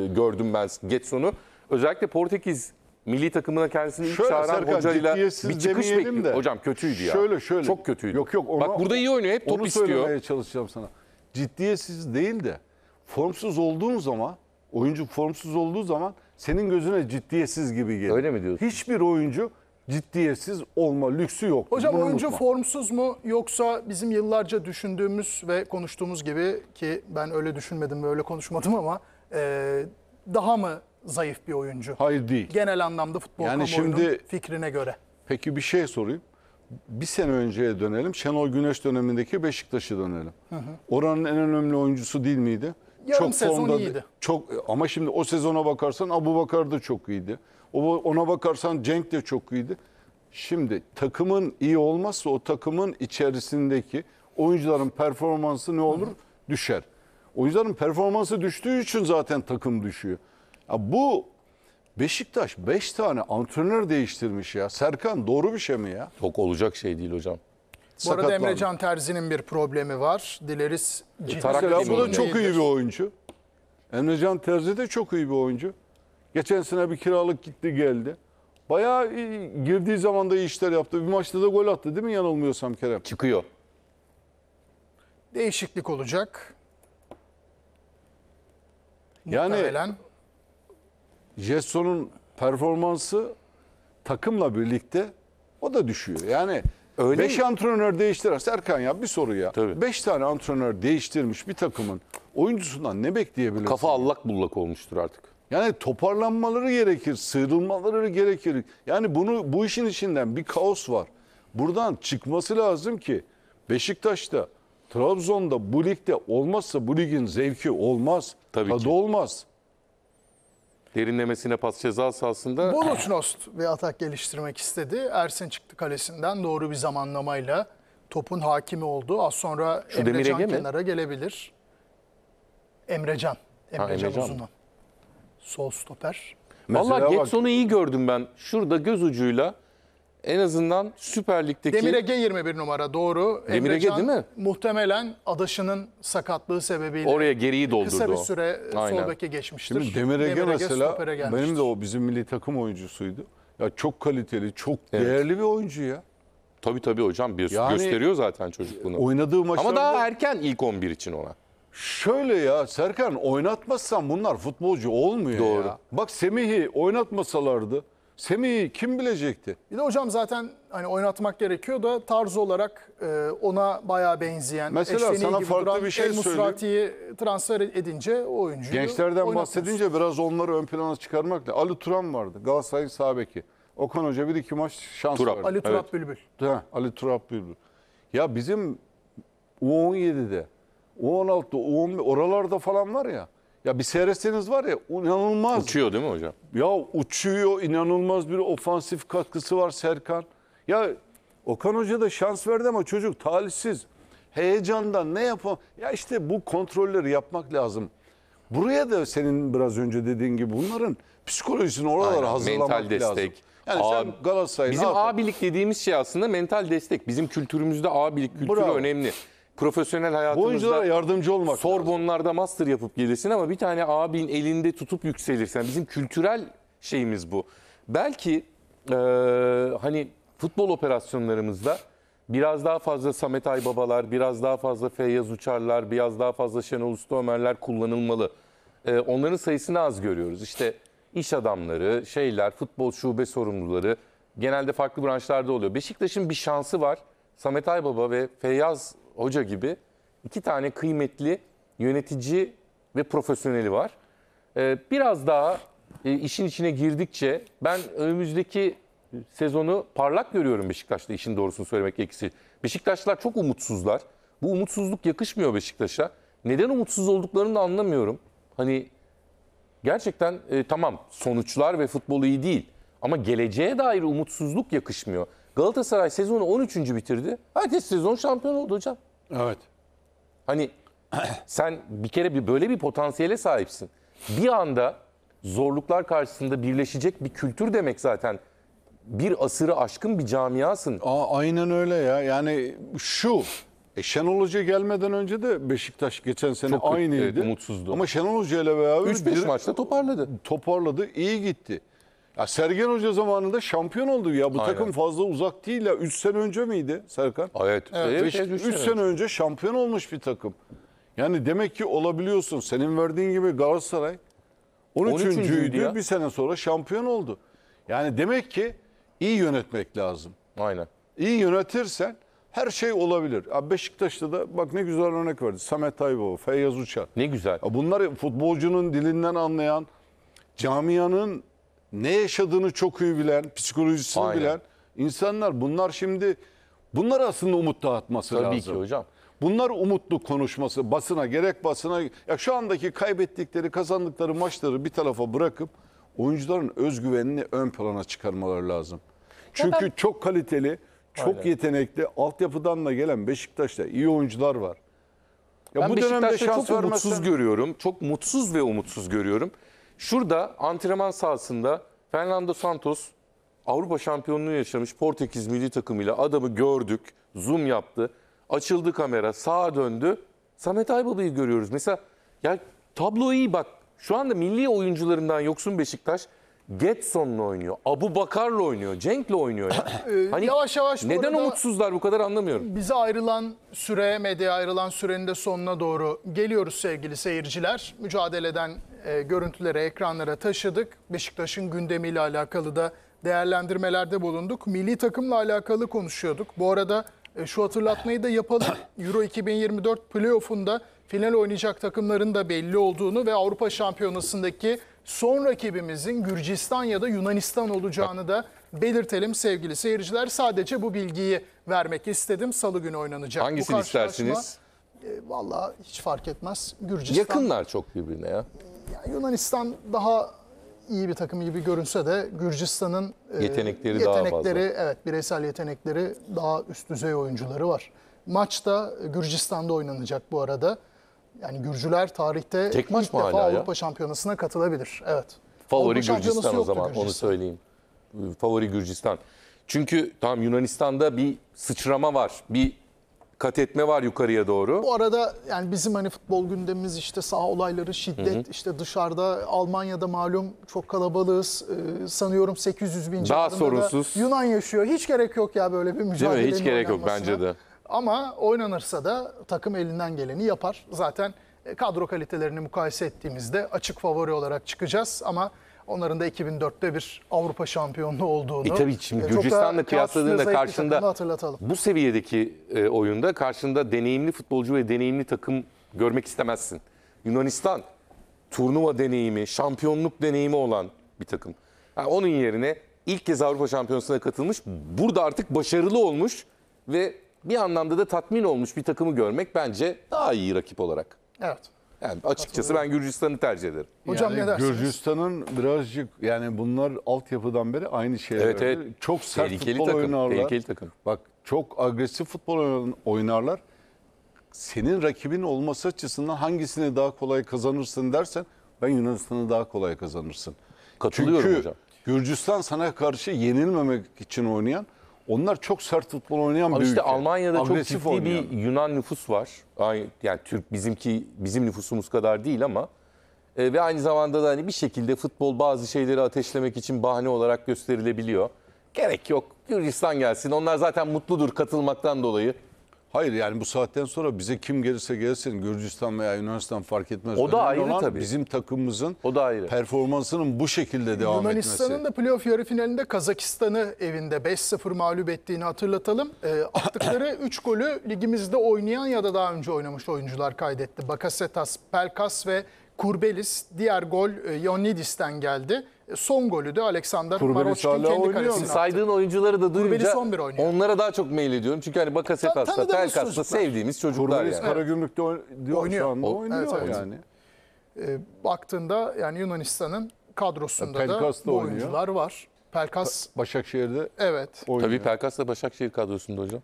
gördüm ben Getson'u. Özellikle Portekiz milli takımına kendisini ilk çağıran Serkan, hocayla bir çıkış bekliyor. De, Hocam kötüydü ya. Şöyle şöyle. Çok kötüydü. Yok yok. Ona, Bak burada iyi oynuyor. Hep top istiyor. Onu söylemeye çalışacağım sana. Ciddiyetsiz değil de formsuz olduğun zaman oyuncu formsuz olduğu zaman senin gözüne ciddiyetsiz gibi geliyor. Öyle mi diyorsun? Hiçbir oyuncu ciddiyetsiz olma lüksü yok. Hocam Bunu oyuncu unutma. formsuz mu yoksa bizim yıllarca düşündüğümüz ve konuştuğumuz gibi ki ben öyle düşünmedim ve öyle konuşmadım ama e, daha mı zayıf bir oyuncu? Hayır değil. Genel anlamda futbol yani şimdi fikrine göre. Peki bir şey sorayım. Bir sene önceye dönelim. Şenol Güneş dönemindeki Beşiktaş'ı dönelim. Hı hı. Oranın en önemli oyuncusu değil miydi? Yarım çok sezon formda, iyiydi. Çok ama şimdi o sezona bakarsan Abu Bakar da çok iyiydi. O ona bakarsan Cenk de çok iyiydi. Şimdi takımın iyi olmazsa o takımın içerisindeki oyuncuların performansı ne olur? Hı. Düşer. Oyuncuların performansı düştüğü için zaten takım düşüyor. Ya bu Beşiktaş 5 beş tane antrenör değiştirmiş ya. Serkan doğru bir şey mi ya? Çok olacak şey değil hocam. Bu arada Emre Can Terzi'nin bir problemi var. Dileriz ciddi. Mesela bu da çok iyi bir oyuncu. Emrecan Terzi de çok iyi bir oyuncu. Geçen sene bir kiralık gitti geldi. Bayağı iyi, girdiği zaman da iyi işler yaptı. Bir maçta da gol attı değil mi yanılmıyorsam Kerem? Çıkıyor. Değişiklik olacak. Yani Muhtemelen. Jesson'un performansı takımla birlikte o da düşüyor. Yani Öyle Beş mi? antrenör değiştiren Serkan ya bir soru ya. Tabii. Beş tane antrenör değiştirmiş bir takımın oyuncusundan ne bekleyebilirsin? Kafa allak bullak olmuştur artık. Yani toparlanmaları gerekir, sıyrılmaları gerekir. Yani bunu bu işin içinden bir kaos var. Buradan çıkması lazım ki Beşiktaş'ta, Trabzon'da bu ligde olmazsa bu ligin zevki olmaz, Tabii tadı ki. olmaz derinlemesine pas ceza sahasında. Borucnost bir atak geliştirmek istedi. Ersin çıktı kalesinden doğru bir zamanlamayla topun hakimi oldu. Az sonra Şu Emre Can kenara gelebilir. Emre Can. Emre, ha, Emre Can, Can Uzun'u. Sol stoper. Valla Getson'u iyi gördüm ben. Şurada göz ucuyla en azından Süper Lig'deki... Demirege 21 numara doğru. Demirege Emrecan, değil mi? Muhtemelen adaşının sakatlığı sebebiyle... Oraya geriyi doldurdu Kısa bir süre Aynen. sol beke geçmiştir. Şimdi Demirege, Demirege mesela benim de o bizim milli takım oyuncusuydu. Ya çok kaliteli, çok evet. değerli bir oyuncu ya. Tabii tabii hocam bir yani, gösteriyor zaten çocuk bunu. Oynadığı maçlarda... Ama daha erken ilk 11 için ona. Şöyle ya Serkan oynatmazsan bunlar futbolcu olmuyor Doğru. ya. Bak Semih'i oynatmasalardı Semih'i kim bilecekti? Bir de hocam zaten hani oynatmak gerekiyor da tarz olarak e, ona bayağı benzeyen. Mesela sana farklı duran, bir şey söyleyeyim. transfer edince oyuncu. Gençlerden bahsedince biraz onları ön plana çıkarmak lazım. Ali Turan vardı Galatasaray'ın sabeki. Okan Hoca bir iki maç şans Turap. verdi. Ali Turap evet. Bülbül. Ha, Ali Turap Bülbül. Ya bizim U17'de, U16'da, U11 oralarda falan var ya. Ya bir seyretseniz var ya inanılmaz. Uçuyor değil mi hocam? Ya uçuyor inanılmaz bir ofansif katkısı var Serkan. Ya Okan Hoca da şans verdi ama çocuk talihsiz. Heyecandan ne yapam? Ya işte bu kontrolleri yapmak lazım. Buraya da senin biraz önce dediğin gibi bunların psikolojisini oralara Aynen, hazırlamak mental destek. lazım. Yani Aa, sen Bizim abilik dediğimiz şey aslında mental destek. Bizim kültürümüzde abilik kültürü Bravo. önemli profesyonel Bu hayatımızda yardımcı olmak lazım. Sorbonlarda master yapıp gelirsin ama bir tane abin elinde tutup yükselirsen bizim kültürel şeyimiz bu. Belki e, hani futbol operasyonlarımızda biraz daha fazla Samet Aybabalar, biraz daha fazla Feyyaz Uçarlar, biraz daha fazla Şenol Usta Ömerler kullanılmalı. E, onların sayısını az görüyoruz. İşte iş adamları, şeyler, futbol şube sorumluları genelde farklı branşlarda oluyor. Beşiktaş'ın bir şansı var. Samet Aybaba ve Feyyaz Hoca gibi iki tane kıymetli yönetici ve profesyoneli var. Ee, biraz daha e, işin içine girdikçe ben önümüzdeki sezonu parlak görüyorum Beşiktaş'ta işin doğrusunu söylemek gerekirse. Beşiktaşlar çok umutsuzlar. Bu umutsuzluk yakışmıyor Beşiktaş'a. Neden umutsuz olduklarını da anlamıyorum. Hani gerçekten e, tamam sonuçlar ve futbol iyi değil ama geleceğe dair umutsuzluk yakışmıyor. Galatasaray sezonu 13. bitirdi. Ertesi sezon şampiyon oldu hocam. Evet. Hani sen bir kere bir böyle bir potansiyele sahipsin. Bir anda zorluklar karşısında birleşecek bir kültür demek zaten. Bir asırı aşkın bir camiasın. Aa, aynen öyle ya. Yani şu e Şenol Hoca gelmeden önce de Beşiktaş geçen sene Çok aynıydı. Evet, mutsuzdu. Ama Şenol Hoca ile beraber 3-5 maçta toparladı. Toparladı, iyi gitti. Ya Sergen Hoca zamanında şampiyon oldu ya. Bu Aynen. takım fazla uzak değil ya. 3 sene önce miydi Serkan? Evet. 3 evet, evet, şey üç üç sene sene önce şampiyon olmuş bir takım. Yani demek ki olabiliyorsun. Senin verdiğin gibi Galatasaray 13. 13.'üydü ya. bir sene sonra şampiyon oldu. Yani demek ki iyi yönetmek lazım. Aynen. İyi yönetirsen her şey olabilir. Beşiktaş'ta da bak ne güzel örnek verdi. Samet Aybaba, Feyyaz Uçar. Ne güzel. Bunlar futbolcunun dilinden anlayan, camianın ne yaşadığını çok iyi bilen, psikolojisini Aynen. bilen insanlar. Bunlar şimdi bunlar aslında umut dağıtması Tabii lazım. Tabii ki hocam. Bunlar umutlu konuşması basına gerek basına ya şu andaki kaybettikleri kazandıkları maçları bir tarafa bırakıp oyuncuların özgüvenini ön plana çıkarmaları lazım. Çünkü ben... çok kaliteli, çok Aynen. yetenekli, altyapıdan da gelen Beşiktaş'ta iyi oyuncular var. Ya ben bu dönemde şans çok vermezsen... umutsuz görüyorum. Çok mutsuz ve umutsuz görüyorum. Şurada antrenman sahasında Fernando Santos Avrupa şampiyonluğu yaşamış Portekiz milli takımıyla adamı gördük. Zoom yaptı. Açıldı kamera. Sağa döndü. Samet Aybaba'yı görüyoruz. Mesela ya tablo iyi bak. Şu anda milli oyuncularından yoksun Beşiktaş. Getson'la oynuyor. Abu Bakar'la oynuyor. Cenk'le oynuyor. Yani. hani ee, yavaş yavaş neden umutsuzlar bu kadar anlamıyorum. Bize ayrılan süre, medyaya ayrılan sürenin de sonuna doğru geliyoruz sevgili seyirciler. Mücadeleden e, görüntülere, ekranlara taşıdık. Beşiktaş'ın gündemiyle alakalı da değerlendirmelerde bulunduk. Milli takımla alakalı konuşuyorduk. Bu arada e, şu hatırlatmayı da yapalım. Euro 2024 playoff'unda final oynayacak takımların da belli olduğunu ve Avrupa Şampiyonası'ndaki son rakibimizin Gürcistan ya da Yunanistan olacağını da belirtelim sevgili seyirciler. Sadece bu bilgiyi vermek istedim. Salı günü oynanacak. Hangisini bu karşılaşma, istersiniz? E, Valla hiç fark etmez. Gürcistan. Yakınlar çok birbirine ya yani Yunanistan daha iyi bir takım gibi görünse de Gürcistan'ın yetenekleri, yetenekleri daha evet bireysel yetenekleri daha üst düzey oyuncuları var. Maç da Gürcistan'da oynanacak bu arada. Yani Gürcüler tarihte Tek ilk mı defa Avrupa Şampiyonası'na katılabilir. Evet. Favori Avrupa Gürcistan o zaman Gürcistan. onu söyleyeyim. Favori Gürcistan. Çünkü tam Yunanistan'da bir sıçrama var. Bir kat etme var yukarıya doğru. Bu arada yani bizim hani futbol gündemimiz işte saha olayları, şiddet, hı hı. işte dışarıda Almanya'da malum çok kalabalığız. Ee, sanıyorum 800 bin Daha sorunsuz. Da Yunan yaşıyor. Hiç gerek yok ya böyle bir mücadele. Değil mi? Hiç gerek yok bence de. Ama oynanırsa da takım elinden geleni yapar. Zaten e, kadro kalitelerini mukayese ettiğimizde açık favori olarak çıkacağız ama Onların da 2004'te bir Avrupa şampiyonluğu olduğunu. E tabii şimdi e, Gürcistan'la kıyasladığında karşında bu seviyedeki e, oyunda karşında deneyimli futbolcu ve deneyimli takım görmek istemezsin. Yunanistan turnuva deneyimi, şampiyonluk deneyimi olan bir takım. Yani onun yerine ilk kez Avrupa Şampiyonası'na katılmış, burada artık başarılı olmuş ve bir anlamda da tatmin olmuş bir takımı görmek bence daha iyi rakip olarak. Evet. Yani açıkçası ben Gürcistan'ı tercih ederim. Hocam ne dersiniz? Gürcistan'ın birazcık yani bunlar altyapıdan beri aynı şeyler. Evet, evet. Çok sert Tehlikeli futbol takım, oynarlar. tehlikeli takım. Bak çok agresif futbol oynarlar. Senin rakibin olması açısından hangisini daha kolay kazanırsın dersen ben Yunanistan'ı daha kolay kazanırsın. Katılıyorum Çünkü hocam. Gürcistan sana karşı yenilmemek için oynayan onlar çok sert futbol oynayan Abi bir işte ülke. Almanya'da çok Agresif ciddi oynayan. bir Yunan nüfus var. Yani Türk bizimki bizim nüfusumuz kadar değil ama e, ve aynı zamanda da hani bir şekilde futbol bazı şeyleri ateşlemek için bahane olarak gösterilebiliyor. Gerek yok. Gürcistan gelsin. Onlar zaten mutludur katılmaktan dolayı. Hayır yani bu saatten sonra bize kim gelirse gelsin Gürcistan veya Yunanistan fark etmez. O da Önemli ayrı tabii. Bizim takımımızın o da ayrı. performansının bu şekilde devam etmesi. Yunanistan'ın da playoff yarı finalinde Kazakistan'ı evinde 5-0 mağlup ettiğini hatırlatalım. E, attıkları 3 golü ligimizde oynayan ya da daha önce oynamış oyuncular kaydetti. Bakasetas, Pelkas ve Kurbelis, diğer gol Yonidis'ten e, geldi. E, son golü de Alexander Kurbelis Maroçkin kendi kalesine attı. Saydığın oyuncuları da duyunca 11 onlara daha çok mail ediyorum. Çünkü hani Bakasetas'ta, Pelkas'ta sevdiğimiz çocuklar Kurbelis yani. Karagümrük'te oynuyor. oynuyor. Şu anda oynuyor evet, evet. yani. E, baktığında yani Yunanistan'ın kadrosunda ya, e, da bu oyuncular var. Pelkas Başakşehir'de. Evet. Oynuyor. Tabii Pelkas da Başakşehir kadrosunda hocam.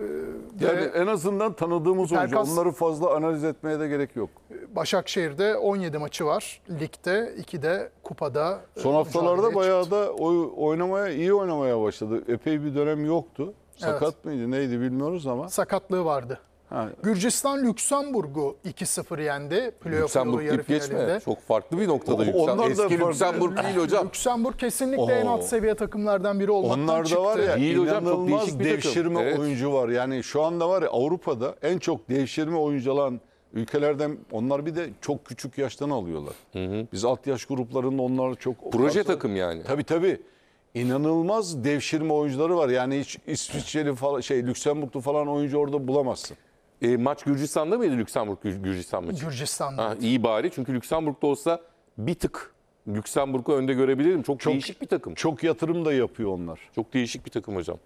Ee, yani ve en azından tanıdığımız oyuncu. Onları fazla analiz etmeye de gerek yok. Başakşehir'de 17 maçı var. Ligde, 2'de, kupada. E, Son haftalarda mücadeleye bayağı çıktı. da oy- oynamaya, iyi oynamaya başladı. Epey bir dönem yoktu. Sakat mıydı, neydi bilmiyoruz ama. Sakatlığı vardı. Ha. Gürcistan Lüksemburg'u 2-0 yendi. Lüksemburg yarı geçme. Çok farklı bir noktada Lüksemburg. Onlar Eski Lüksemburg değil hocam. Lüksemburg kesinlikle Oo. en alt seviye takımlardan biri olmaktan Onlar da var ya değil hocam, çok değişik bir devşirme Evet. oyuncu var. Yani şu anda var ya Avrupa'da en çok devşirme oyuncu olan ülkelerden onlar bir de çok küçük yaştan alıyorlar. Hı hı. Biz alt yaş gruplarında onlar çok... Proje varsa, takım yani. Tabii tabii inanılmaz devşirme oyuncuları var. Yani hiç İsviçreli falan şey Lüksemburglu falan oyuncu orada bulamazsın. E, maç Gürcistan'da mıydı Lüksemburg Gürcistan maçı? Gürcistan'da. Ha, iyi bari çünkü Lüksemburg'da olsa bir tık Lüksemburg'u önde görebilirim. Çok, Çok- değişik bir takım. Çok yatırım da yapıyor onlar. Çok değişik bir takım hocam.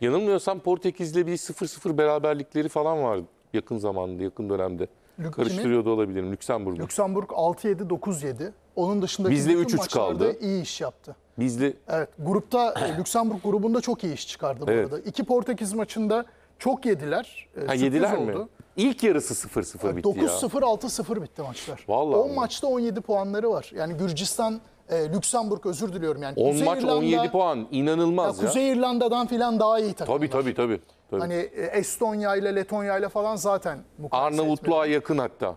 Yanılmıyorsam Portekiz'le bir 0-0 beraberlikleri falan var yakın zamanda, yakın dönemde. Lük- Karıştırıyor da olabilirim Lüksemburg'u. Lüksemburg 6-7, 9-7. Onun dışında Bizle 3-3 kaldı. İyi iş yaptı. Bizli Evet, grupta e, Lüksemburg grubunda çok iyi iş çıkardı bu Evet. arada. İki Portekiz maçında çok yediler. E, ha, yediler oldu. mi? İlk yarısı 0-0 bitti 9 -0, ya. 9-0, 6-0 bitti maçlar. Vallahi 10 mi? maçta 17 puanları var. Yani Gürcistan, e, Lüksemburg özür diliyorum yani. 10 Kuzey maç İrlanda, 17 puan inanılmaz ya. ya. Kuzey İrlanda'dan filan daha iyi takımlar. Tabii tabii tabii. tabii. Hani e, Estonya ile Letonya ile falan zaten mukayese Arnavutluğa yakın hatta.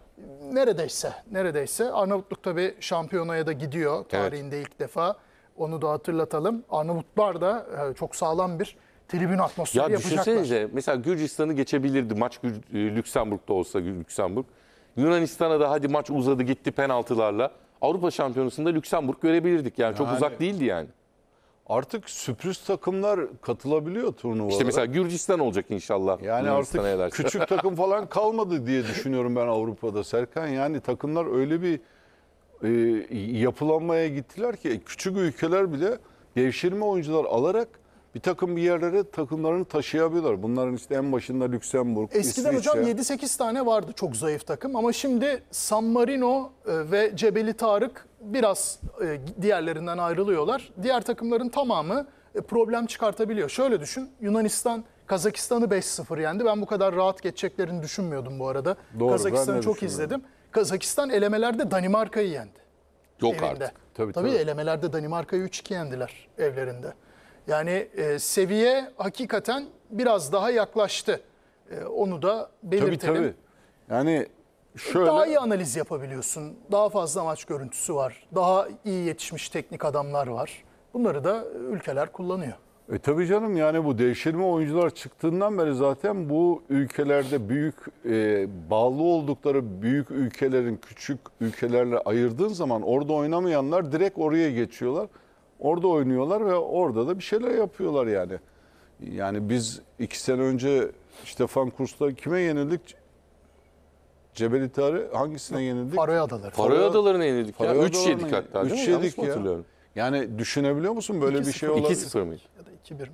Neredeyse, neredeyse. Arnavutluk tabii şampiyonaya da gidiyor tarihinde evet. ilk defa. Onu da hatırlatalım. Arnavutlar da e, çok sağlam bir tribün atmosferi ya yapacaklar. Düşünsenize mesela Gürcistan'ı geçebilirdi maç e, Lüksemburg'da olsa Lüksemburg. Yunanistan'a da hadi maç uzadı gitti penaltılarla. Avrupa Şampiyonası'nda Lüksemburg görebilirdik yani, yani çok uzak değildi yani. Artık sürpriz takımlar katılabiliyor turnuvalara. İşte mesela Gürcistan olacak inşallah. Yani artık ederse. küçük takım falan kalmadı diye düşünüyorum ben Avrupa'da Serkan. Yani takımlar öyle bir e, yapılanmaya gittiler ki küçük ülkeler bile devşirme oyuncular alarak bir takım bir yerlere takımlarını taşıyabiliyorlar. Bunların işte en başında Lüksemburg, Eskiden İsviçre. hocam 7-8 tane vardı çok zayıf takım ama şimdi San Marino e, ve Cebeli Tarık biraz e, diğerlerinden ayrılıyorlar. Diğer takımların tamamı e, problem çıkartabiliyor. Şöyle düşün Yunanistan Kazakistan'ı 5-0 yendi. Ben bu kadar rahat geçeceklerini düşünmüyordum bu arada. Doğru, Kazakistan'ı çok izledim. Kazakistan elemelerde Danimarka'yı yendi. Yok evinde. artık. Tabii, Tabii, tabii. elemelerde Danimarka'yı 3-2 yendiler evlerinde. Yani e, seviye hakikaten biraz daha yaklaştı. E, onu da belirtelim. Tabii tabii. Yani şöyle... Daha iyi analiz yapabiliyorsun. Daha fazla maç görüntüsü var. Daha iyi yetişmiş teknik adamlar var. Bunları da ülkeler kullanıyor. E tabii canım yani bu devşirme oyuncular çıktığından beri zaten bu ülkelerde büyük e, bağlı oldukları büyük ülkelerin küçük ülkelerle ayırdığın zaman orada oynamayanlar direkt oraya geçiyorlar. Orada oynuyorlar ve orada da bir şeyler yapıyorlar yani. Yani biz iki sene önce Stefan Kurs'ta kime yenildik? Cebeli Tarih hangisine yenildik? Faroe Adaları. Faroe Adaları'na yenildik ya. Faroe 3 yedik hatta değil mi? Üç yedik ya. hatırlıyorum? Yani düşünebiliyor musun böyle bir şey 2-0 olabilir? 2-0 mıydı? Ya da 2-1 mi?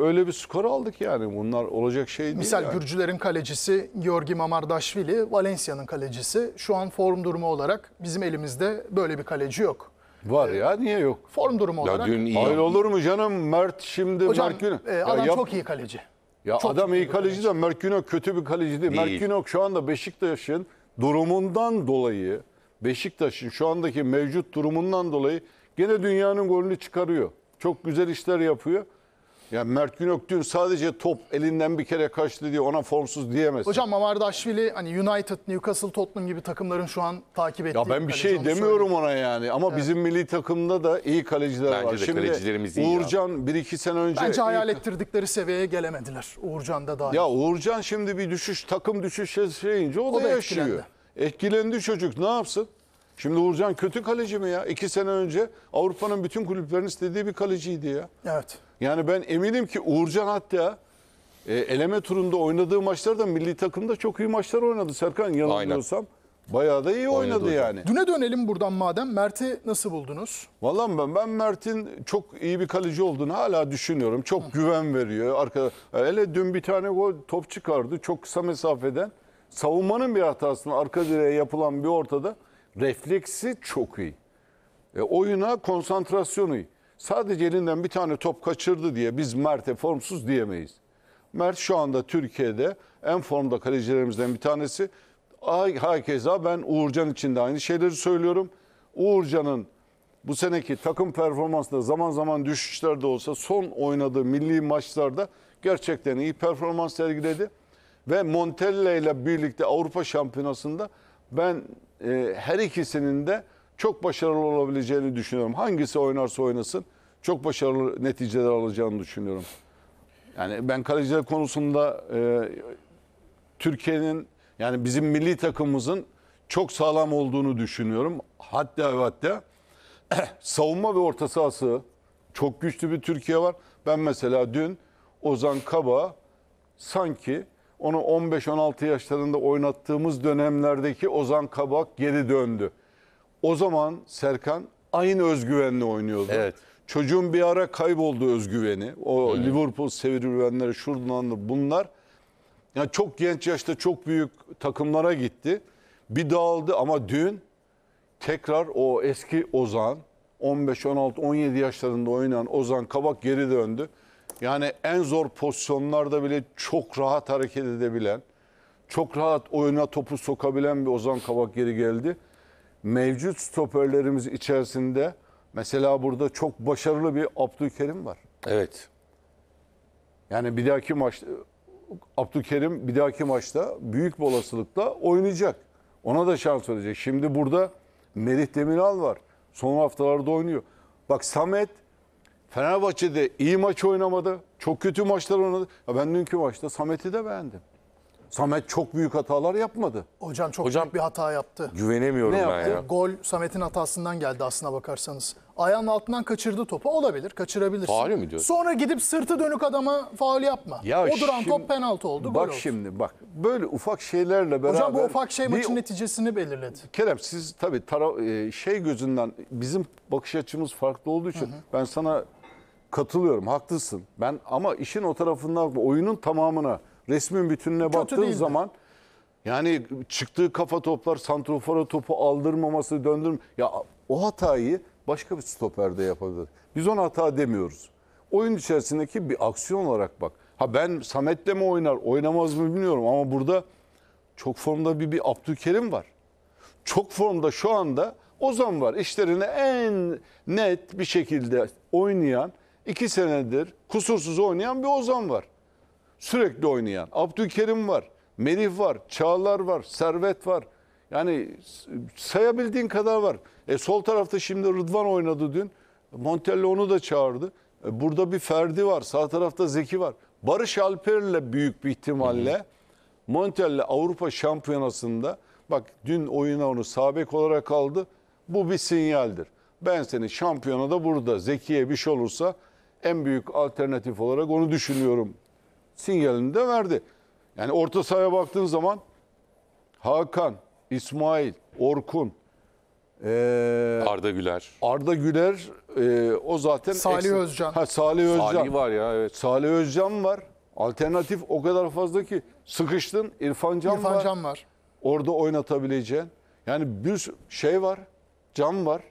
Öyle bir skor aldık yani. Bunlar olacak şey değil. Misal yani. Gürcülerin kalecisi Georgi Mamardashvili, Valencia'nın kalecisi. Şu an form durumu olarak bizim elimizde böyle bir kaleci yok. Var ya niye yok? Form durumu Ya dün iyi. Hayır olur mu canım Mert şimdi Hocam Mert Günok. e, Ya adam yap- çok iyi kaleci. Ya çok adam iyi kaleci de Mert Günok kötü bir kaleci değil. Değil. Mert Günok şu anda Beşiktaş'ın durumundan dolayı Beşiktaş'ın şu andaki mevcut durumundan dolayı gene dünyanın golünü çıkarıyor. Çok güzel işler yapıyor. Ya Mert Günok Günöktürk sadece top elinden bir kere kaçtı diye ona formsuz diyemez. Hocam Mamardaşvili hani United, Newcastle, Tottenham gibi takımların şu an takip ettiği Ya ben bir şey demiyorum söyleyeyim. ona yani ama bizim milli takımda da iyi kaleciler Bence var. de kalecilerimiz iyi ya. Uğurcan bir iki sene önce Bence hayal ettirdikleri seviyeye gelemediler. Uğurcan da dahil. Ya Uğurcan şimdi bir düşüş takım düşüşe şeyince o, O da, da yaşıyor. etkilendi. Etkilendi. çocuk ne yapsın? Şimdi Uğurcan kötü kaleci mi ya? İki sene önce Avrupa'nın bütün kulüplerinin istediği bir kaleciydi ya. Evet. Yani ben eminim ki Uğurcan hatta e, eleme turunda oynadığı maçlarda milli takımda çok iyi maçlar oynadı Serkan yanılmıyorsam. Bayağı da iyi oynadı, oynadı yani. Düne dönelim buradan madem. Mert'i nasıl buldunuz? Vallahi ben ben Mert'in çok iyi bir kaleci olduğunu hala düşünüyorum. Çok Hı. güven veriyor. Arkada hele dün bir tane gol top çıkardı çok kısa mesafeden. Savunmanın bir hatasını arka direğe yapılan bir ortada refleksi çok iyi. E, oyuna konsantrasyonu iyi. Sadece elinden bir tane top kaçırdı diye biz Mert'e formsuz diyemeyiz. Mert şu anda Türkiye'de en formda kalecilerimizden bir tanesi. Hakeza ben Uğurcan için de aynı şeyleri söylüyorum. Uğurcan'ın bu seneki takım performansında zaman zaman düşüşler de olsa son oynadığı milli maçlarda gerçekten iyi performans sergiledi. Ve Montella ile birlikte Avrupa Şampiyonası'nda ben e, her ikisinin de çok başarılı olabileceğini düşünüyorum. Hangisi oynarsa oynasın çok başarılı neticeler alacağını düşünüyorum. Yani ben kaleciler konusunda e, Türkiye'nin yani bizim milli takımımızın çok sağlam olduğunu düşünüyorum. Hatta ve hatta savunma ve orta sahası çok güçlü bir Türkiye var. Ben mesela dün Ozan Kaba sanki onu 15-16 yaşlarında oynattığımız dönemlerdeki Ozan Kabak geri döndü. O zaman Serkan aynı özgüvenle oynuyordu. Evet. Çocuğun bir ara kayboldu özgüveni. O evet. Liverpool sevrilenleri şuradan bunlar. Yani çok genç yaşta çok büyük takımlara gitti. Bir dağıldı ama dün tekrar o eski Ozan 15, 16, 17 yaşlarında oynayan Ozan Kabak geri döndü. Yani en zor pozisyonlarda bile çok rahat hareket edebilen, çok rahat oyuna topu sokabilen bir Ozan Kabak geri geldi mevcut stoperlerimiz içerisinde mesela burada çok başarılı bir Abdülkerim var. Evet. Yani bir dahaki maçta Abdülkerim bir dahaki maçta büyük bir olasılıkla oynayacak. Ona da şans verecek. Şimdi burada Melih Demiral var. Son haftalarda oynuyor. Bak Samet Fenerbahçe'de iyi maç oynamadı. Çok kötü maçlar oynadı. Ya ben dünkü maçta Samet'i de beğendim. Samet çok büyük hatalar yapmadı. Hocam çok Hocam, büyük bir hata yaptı. Güvenemiyorum ne ben yaptı? ya. Gol Samet'in hatasından geldi aslına bakarsanız. Ayağının altından kaçırdı topu. Olabilir, kaçırabilirsin. Faul mü diyorsun? Sonra gidip sırtı dönük adama faul yapma. Ya o duran şimdi, top penaltı oldu, Bak oldu. şimdi bak böyle ufak şeylerle beraber... Hocam bu ufak şey maçın bir, neticesini belirledi. Kerem siz tabii tara, e, şey gözünden bizim bakış açımız farklı olduğu için hı hı. ben sana katılıyorum, haklısın. Ben ama işin o tarafından oyunun tamamına resmin bütününe baktığın zaman yani çıktığı kafa toplar, santrofora topu aldırmaması, döndürme. Ya o hatayı başka bir stoperde yapabilir. Biz ona hata demiyoruz. Oyun içerisindeki bir aksiyon olarak bak. Ha ben Samet'le mi oynar, oynamaz mı bilmiyorum ama burada çok formda bir, bir Abdülkerim var. Çok formda şu anda Ozan var. İşlerini en net bir şekilde oynayan, iki senedir kusursuz oynayan bir Ozan var. Sürekli oynayan. Abdülkerim var, Melih var, Çağlar var, Servet var. Yani sayabildiğin kadar var. E, sol tarafta şimdi Rıdvan oynadı dün. Montelli onu da çağırdı. E, burada bir Ferdi var. Sağ tarafta Zeki var. Barış Alper'le büyük bir ihtimalle Montelli Avrupa Şampiyonası'nda bak dün oyuna onu sabek olarak aldı. Bu bir sinyaldir. Ben seni Şampiyona da burada Zeki'ye bir şey olursa en büyük alternatif olarak onu düşünüyorum sinyalini de verdi. Yani orta sahaya baktığın zaman Hakan, İsmail, Orkun, ee, Arda Güler. Arda Güler e, o zaten Salih ekstra, Özcan. Ha, Salih Özcan. Salih var ya evet. Salih Özcan var. Alternatif o kadar fazla ki sıkıştın İrfan Can İrfan var. Can var. Orada oynatabileceğin. Yani bir şey var. Can var.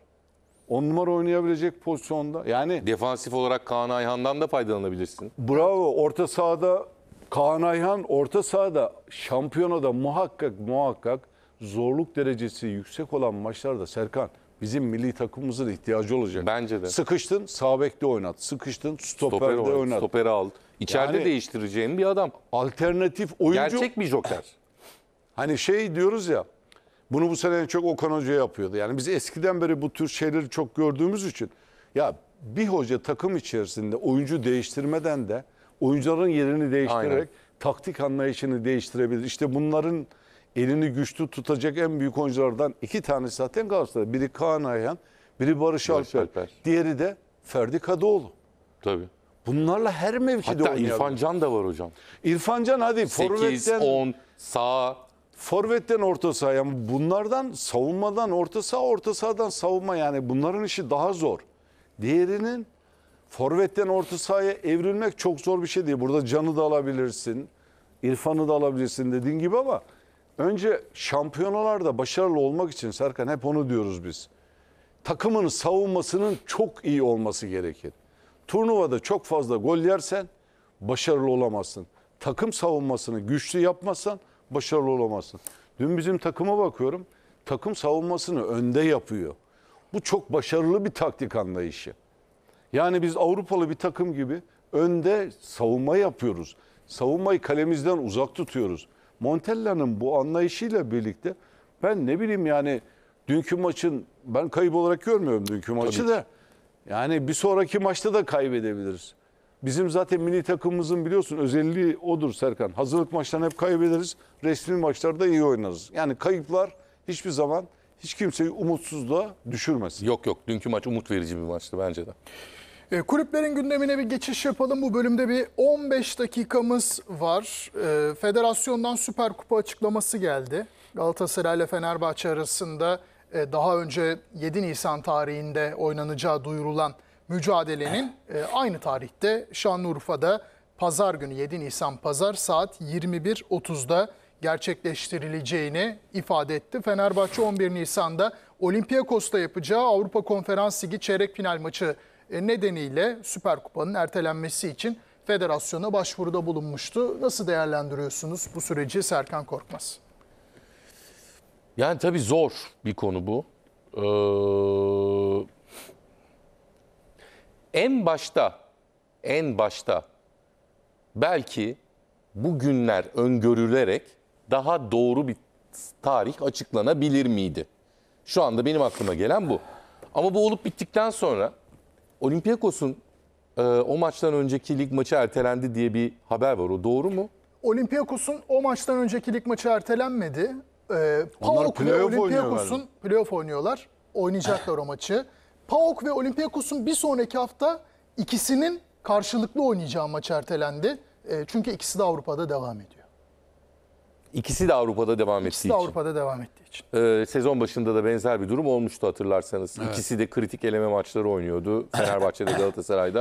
On numara oynayabilecek pozisyonda. Yani Defansif olarak Kaan Ayhan'dan da faydalanabilirsin. bravo orta sahada Kaan Ayhan orta sahada şampiyonada muhakkak muhakkak zorluk derecesi yüksek olan maçlarda Serkan bizim milli takımımızın ihtiyacı olacak. Bence de. Sıkıştın sağ bekte oynat. Sıkıştın Stoper stoperde oynat. oynat. Stoperi al. İçeride Yani- değiştireceğin bir adam. Alternatif oyuncu Gerçek bir joker. Hani şey diyoruz ya bunu bu sene çok Okan Hoca yapıyordu. Yani biz eskiden beri bu tür şeyleri çok gördüğümüz için ya bir hoca takım içerisinde oyuncu değiştirmeden de oyuncuların yerini değiştirerek Aynen. taktik anlayışını değiştirebilir. İşte bunların elini güçlü tutacak en büyük oyunculardan iki tanesi zaten Galatasaray. Biri Kaan Ayhan, biri Barış, Barış Alper. Alper. Diğeri de Ferdi Kadıoğlu. Tabii. Bunlarla her mevkide Hatta oynayabilir. Hatta İrfan Can da var hocam. İrfan Can hadi 8, forvetten 10 sağ Forvet'ten orta saha yani bunlardan savunmadan orta saha orta sahadan savunma yani bunların işi daha zor. Diğerinin forvetten orta sahaya evrilmek çok zor bir şey değil. Burada canı da alabilirsin, İrfan'ı da alabilirsin dediğin gibi ama önce şampiyonalarda başarılı olmak için Serkan hep onu diyoruz biz. Takımın savunmasının çok iyi olması gerekir. Turnuvada çok fazla gol yersen başarılı olamazsın. Takım savunmasını güçlü yapmazsan başarılı olamazsın. Dün bizim takıma bakıyorum. Takım savunmasını önde yapıyor. Bu çok başarılı bir taktik anlayışı. Yani biz Avrupalı bir takım gibi önde savunma yapıyoruz. Savunmayı kalemizden uzak tutuyoruz. Montella'nın bu anlayışıyla birlikte ben ne bileyim yani dünkü maçın ben kayıp olarak görmüyorum dünkü maçı Tabii. da. Yani bir sonraki maçta da kaybedebiliriz. Bizim zaten milli takımımızın biliyorsun özelliği odur Serkan. Hazırlık maçlarını hep kaybederiz. Resmi maçlarda iyi oynarız. Yani kayıplar hiçbir zaman hiç kimseyi umutsuzluğa düşürmez. Yok yok dünkü maç umut verici bir maçtı bence de. E, kulüplerin gündemine bir geçiş yapalım. Bu bölümde bir 15 dakikamız var. E, federasyondan Süper Kupa açıklaması geldi. Galatasaray ile Fenerbahçe arasında e, daha önce 7 Nisan tarihinde oynanacağı duyurulan mücadelenin e, aynı tarihte Şanlıurfa'da pazar günü 7 Nisan pazar saat 21.30'da gerçekleştirileceğini ifade etti. Fenerbahçe 11 Nisan'da Olympiakos'ta yapacağı Avrupa Konferans Ligi çeyrek final maçı e, nedeniyle Süper Kupa'nın ertelenmesi için federasyona başvuruda bulunmuştu. Nasıl değerlendiriyorsunuz bu süreci Serkan Korkmaz? Yani tabii zor bir konu bu. Ee, en başta en başta belki bu günler öngörülerek daha doğru bir tarih açıklanabilir miydi? Şu anda benim aklıma gelen bu. Ama bu olup bittikten sonra Olympiakos'un e, o maçtan önceki lig maçı ertelendi diye bir haber var. O doğru mu? Olympiakos'un o maçtan önceki lig maçı ertelenmedi. Ee, Onlar PAOK ve Olympiakos'un playoff oynuyorlar. Oynayacaklar o maçı. PAOK ve Olympiakos'un bir sonraki hafta ikisinin karşılıklı oynayacağı maç ertelendi. E, çünkü ikisi de Avrupa'da devam ediyor. İkisi de Avrupa'da devam İkisi ettiği de Avrupa'da devam ettiği için. Ee, sezon başında da benzer bir durum olmuştu hatırlarsanız. İkisi de kritik eleme maçları oynuyordu Fenerbahçe'de Galatasaray'da.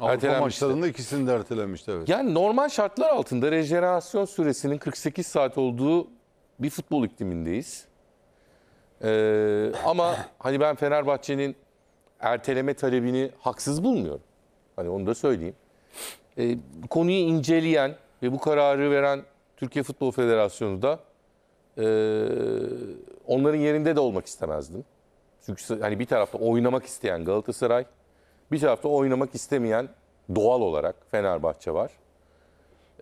Avrupa Ertelenmişti. maçlarında ikisini de ertelemişti evet. Yani normal şartlar altında rejenerasyon süresinin 48 saat olduğu bir futbol iklimindeyiz. Ee, ama hani ben Fenerbahçe'nin erteleme talebini haksız bulmuyorum. Hani onu da söyleyeyim. E, konuyu inceleyen ve bu kararı veren Türkiye Futbol Federasyonu da e, onların yerinde de olmak istemezdim. Çünkü hani bir tarafta oynamak isteyen Galatasaray, bir tarafta oynamak istemeyen doğal olarak Fenerbahçe var.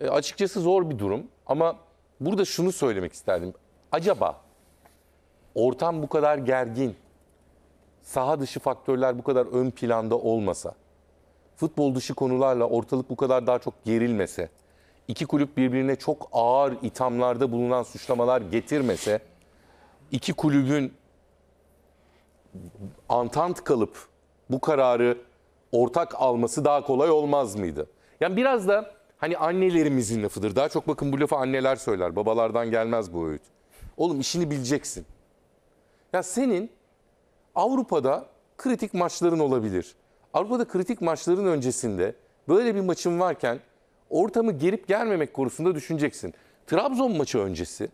E, açıkçası zor bir durum ama burada şunu söylemek isterdim. Acaba ortam bu kadar gergin, saha dışı faktörler bu kadar ön planda olmasa, futbol dışı konularla ortalık bu kadar daha çok gerilmese, iki kulüp birbirine çok ağır ithamlarda bulunan suçlamalar getirmese, iki kulübün antant kalıp bu kararı ortak alması daha kolay olmaz mıydı? Yani biraz da hani annelerimizin lafıdır. Daha çok bakın bu lafı anneler söyler. Babalardan gelmez bu öğüt. Oğlum işini bileceksin. Ya senin Avrupa'da kritik maçların olabilir. Avrupa'da kritik maçların öncesinde böyle bir maçın varken ortamı gerip gelmemek konusunda düşüneceksin. Trabzon maçı öncesi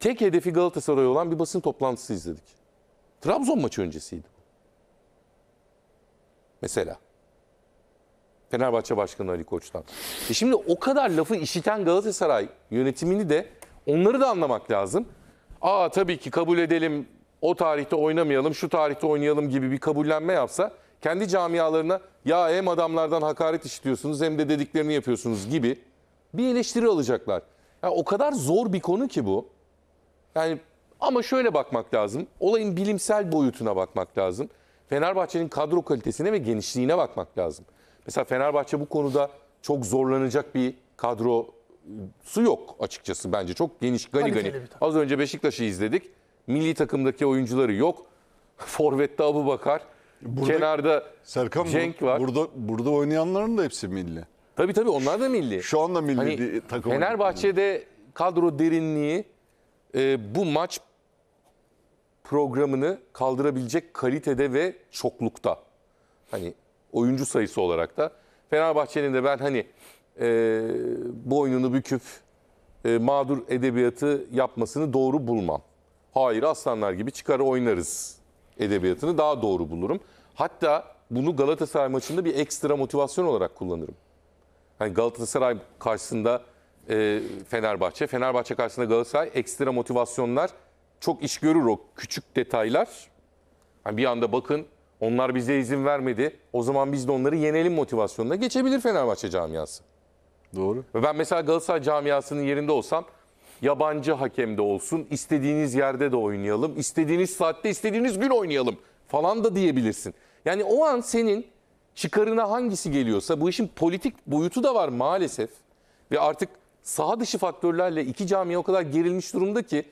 tek hedefi Galatasaray olan bir basın toplantısı izledik. Trabzon maçı öncesiydi. Mesela. Fenerbahçe Başkanı Ali Koç'tan. E şimdi o kadar lafı işiten Galatasaray yönetimini de onları da anlamak lazım. Aa tabii ki kabul edelim o tarihte oynamayalım, şu tarihte oynayalım gibi bir kabullenme yapsa kendi camialarına ya hem adamlardan hakaret işitiyorsunuz hem de dediklerini yapıyorsunuz gibi bir eleştiri alacaklar. Yani o kadar zor bir konu ki bu. Yani ama şöyle bakmak lazım. Olayın bilimsel boyutuna bakmak lazım. Fenerbahçe'nin kadro kalitesine ve genişliğine bakmak lazım. Mesela Fenerbahçe bu konuda çok zorlanacak bir kadrosu yok açıkçası bence. Çok geniş, gani gani. Az önce Beşiktaş'ı izledik. Milli takımdaki oyuncuları yok. Forvet'te Abu Bakar. Burada, kenarda Serkan, Cenk var. Burada, burada oynayanların da hepsi milli. Tabii tabii onlar da milli. Şu anda milli hani, takım. Fenerbahçe'de kadro derinliği e, bu maç programını kaldırabilecek kalitede ve çoklukta. Hani oyuncu sayısı olarak da. Fenerbahçe'nin de ben hani e, boynunu büküp e, mağdur edebiyatı yapmasını doğru bulmam. Hayır aslanlar gibi çıkar oynarız edebiyatını daha doğru bulurum. Hatta bunu Galatasaray maçında bir ekstra motivasyon olarak kullanırım. Hani Galatasaray karşısında e, Fenerbahçe, Fenerbahçe karşısında Galatasaray ekstra motivasyonlar çok iş görür o küçük detaylar. Hani bir anda bakın onlar bize izin vermedi. O zaman biz de onları yenelim motivasyonuna geçebilir Fenerbahçe camiası. Doğru. Ve ben mesela Galatasaray camiasının yerinde olsam yabancı hakem de olsun, istediğiniz yerde de oynayalım, istediğiniz saatte, istediğiniz gün oynayalım falan da diyebilirsin. Yani o an senin çıkarına hangisi geliyorsa bu işin politik boyutu da var maalesef. Ve artık saha dışı faktörlerle iki camiye o kadar gerilmiş durumda ki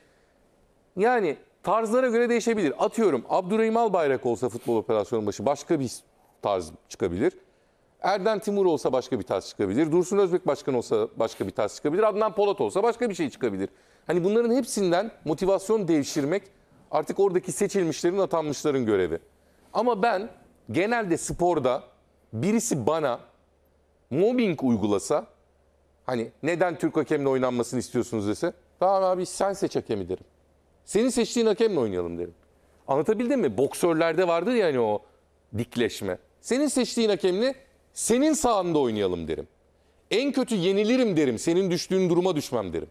yani tarzlara göre değişebilir. Atıyorum Abdurrahim Albayrak olsa futbol operasyonu başı başka bir tarz çıkabilir. Erden Timur olsa başka bir tarz çıkabilir. Dursun Özbek Başkan olsa başka bir tarz çıkabilir. Adnan Polat olsa başka bir şey çıkabilir. Hani bunların hepsinden motivasyon devşirmek artık oradaki seçilmişlerin, atanmışların görevi. Ama ben genelde sporda birisi bana mobbing uygulasa hani neden Türk hakemle oynanmasını istiyorsunuz dese tamam abi sen seç hakemi derim. Senin seçtiğin hakemle oynayalım derim. Anlatabildim mi? Boksörlerde vardır yani o dikleşme. Senin seçtiğin hakemle senin sahanda oynayalım derim. En kötü yenilirim derim. Senin düştüğün duruma düşmem derim.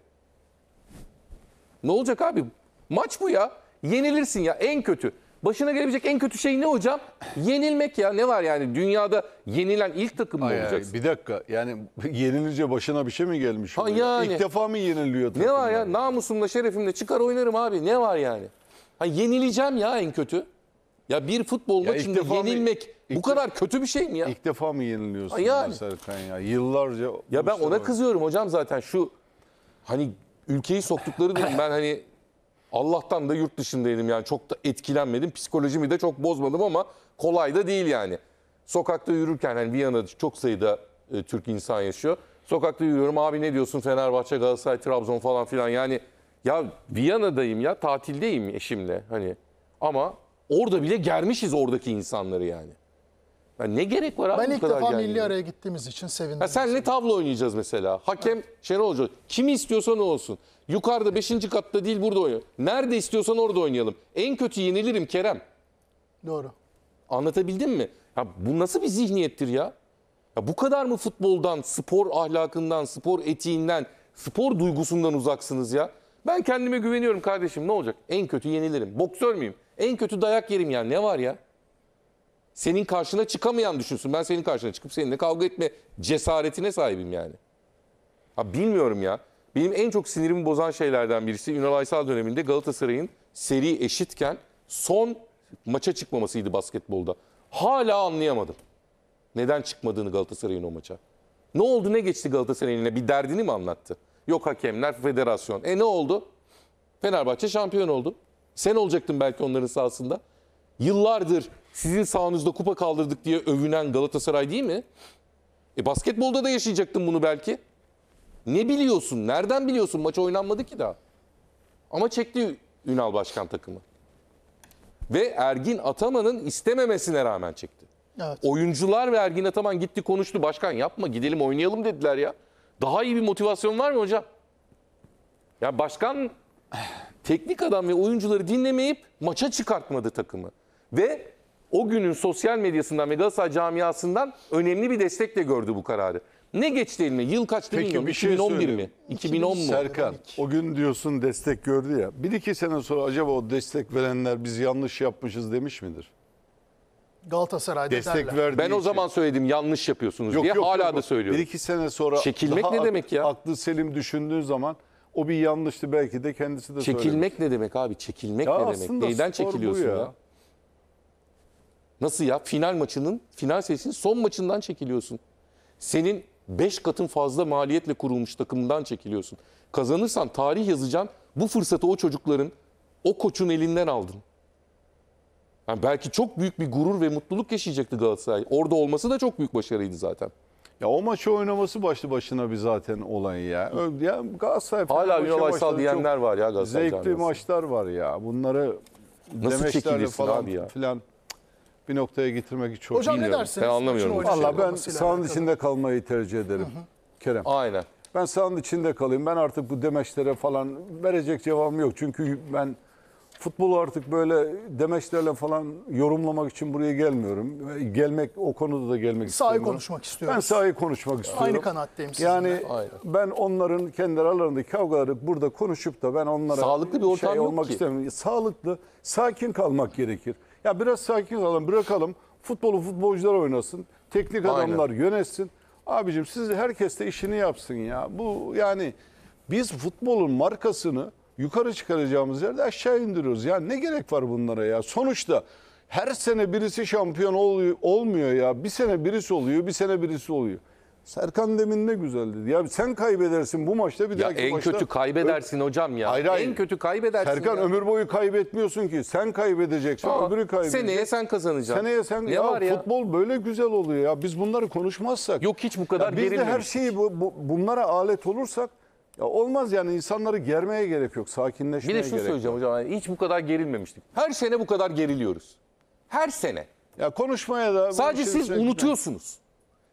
Ne olacak abi? Maç bu ya. Yenilirsin ya en kötü. Başına gelebilecek en kötü şey ne hocam? Yenilmek ya. Ne var yani dünyada yenilen ilk takım mı Ay, olacaksın? Bir dakika yani yenilince başına bir şey mi gelmiş? Ha, yani. İlk defa mı yeniliyor? Ne var ya namusumla şerefimle çıkar oynarım abi ne var yani? Ha, yenileceğim ya en kötü. Ya bir futbol Ya ilk maçında defa mı- yenilmek bu kadar kötü bir şey mi ya? İlk defa mı yeniliyorsun yani. Serkan ya? Yıllarca Ya ben ona kızıyorum hocam zaten şu hani ülkeyi soktukları dedim ben hani Allah'tan da yurt dışındaydım yani çok da etkilenmedim. Psikolojimi de çok bozmadım ama kolay da değil yani. Sokakta yürürken hani Viyana'da çok sayıda e, Türk insan yaşıyor. Sokakta yürüyorum abi ne diyorsun Fenerbahçe, Galatasaray, Trabzon falan filan yani ya Viyana'dayım ya tatildeyim eşimle hani ama Orada bile germişiz oradaki insanları yani. yani ne gerek var abi Ben bu ilk kadar defa milli araya gittiğimiz için sevindim. Sen ne tablo oynayacağız mesela. Hakem Şenol Hoca. Kimi istiyorsan olsun. Yukarıda 5. katta değil burada oynayalım. Nerede istiyorsan orada oynayalım. En kötü yenilirim Kerem. Doğru. Anlatabildim mi? Ya bu nasıl bir zihniyettir ya? ya? Bu kadar mı futboldan, spor ahlakından, spor etiğinden, spor duygusundan uzaksınız ya? Ben kendime güveniyorum kardeşim ne olacak? En kötü yenilirim. Boksör müyüm? En kötü dayak yerim yani Ne var ya? Senin karşına çıkamayan düşünsün. Ben senin karşına çıkıp seninle kavga etme cesaretine sahibim yani. Ha bilmiyorum ya. Benim en çok sinirimi bozan şeylerden birisi Ünal Aysal döneminde Galatasaray'ın seri eşitken son maça çıkmamasıydı basketbolda. Hala anlayamadım. Neden çıkmadığını Galatasaray'ın o maça. Ne oldu ne geçti Galatasaray'ın eline bir derdini mi anlattı? Yok hakemler, federasyon. E ne oldu? Fenerbahçe şampiyon oldu. Sen olacaktın belki onların sahasında. Yıllardır sizin sahanızda kupa kaldırdık diye övünen Galatasaray değil mi? E basketbolda da yaşayacaktın bunu belki. Ne biliyorsun? Nereden biliyorsun? Maç oynanmadı ki daha. Ama çekti Ünal Başkan takımı. Ve Ergin Ataman'ın istememesine rağmen çekti. Evet. Oyuncular ve Ergin Ataman gitti konuştu. Başkan yapma gidelim oynayalım dediler ya. Daha iyi bir motivasyon var mı hocam? Ya başkan teknik adam ve oyuncuları dinlemeyip maça çıkartmadı takımı. Ve o günün sosyal medyasından ve Galatasaray camiasından önemli bir destekle gördü bu kararı. Ne geçti eline? Yıl kaçtı Peki, bilmiyorum. Bir şey 2011 mi? 2010 mu? Serkan o gün diyorsun destek gördü ya. Bir iki sene sonra acaba o destek verenler biz yanlış yapmışız demiş midir? Galatasaray'da Destek derler. verdiği Ben o zaman söyledim yanlış yapıyorsunuz Yok diye hala da söylüyorum. Bir iki sene sonra Çekilmek ne demek ya? Aklı selim düşündüğü zaman o bir yanlıştı belki de kendisi de Çekilmek söylemiş. ne demek abi? Çekilmek Ya ne demek? aslında Neyden çekiliyorsun ya? ya. Nasıl ya? Final maçının, final serisinin son maçından çekiliyorsun. Senin 5 katın fazla maliyetle kurulmuş takımından çekiliyorsun. Kazanırsan tarih yazacaksın. Bu fırsatı o çocukların, o koçun elinden aldın. Yani belki çok büyük bir gurur ve mutluluk yaşayacaktı Galatasaray. Orada olması da çok büyük başarıydı zaten. Ya o maçı oynaması başlı başına bir zaten olay ya. Ö- ya Galatasaray Hala Ünal Aysal diyenler var ya Galatasaray Zevkli camiasında. maçlar var ya. Bunları Nasıl falan abi ya? filan bir noktaya getirmek hiç çok Hocam ne bilmiyorum. dersiniz? Ben anlamıyorum. Maçın Valla şey. ben olmasıyla sahanın içinde kalmayı tercih ederim. Kerem. Aynen. Ben sahanın içinde kalayım. Ben artık bu demeçlere falan verecek cevabım yok. Çünkü ben Futbolu artık böyle demeçlerle falan yorumlamak için buraya gelmiyorum. Gelmek o konuda da gelmek istiyorum. istemiyorum. konuşmak istiyorum. Ben sahayı konuşmak istiyorum. Aynı kanaatteyim sizinle. Yani Aynen. ben onların kendi aralarındaki kavgaları burada konuşup da ben onlara Sağlıklı bir ortam şey yok olmak ki. istemiyorum. Sağlıklı, sakin kalmak gerekir. Ya biraz sakin kalalım, bırakalım. Futbolu futbolcular oynasın. Teknik adamlar Aynen. yönetsin. Abicim siz herkes de işini yapsın ya. Bu yani biz futbolun markasını yukarı çıkaracağımız yerde aşağı indiriyoruz. Ya ne gerek var bunlara ya? Sonuçta her sene birisi şampiyon oluyor, olmuyor ya. Bir sene birisi oluyor, bir sene birisi oluyor. Serkan Demin ne güzeldi. Ya sen kaybedersin bu maçta bir ya dahaki en maçta. En kötü kaybedersin hocam ya. Hayır, hayır. En kötü kaybedersin Serkan ya. ömür boyu kaybetmiyorsun ki. Sen kaybedeceksin, Aa, öbürü kaybedecek. Seneye sen kazanacaksın. Seneye sen ne ya, var ya futbol böyle güzel oluyor ya. Biz bunları konuşmazsak. Yok hiç bu kadar ya Biz de her şeyi bu, bu, bunlara alet olursak ya olmaz yani insanları germeye gerek yok, sakinleşmeye Bir gerek de şunu söyleyeceğim yok. hocam. Hiç bu kadar gerilmemiştik. Her sene bu kadar geriliyoruz. Her sene. Ya konuşmaya da... Sadece şey siz unutuyorsunuz.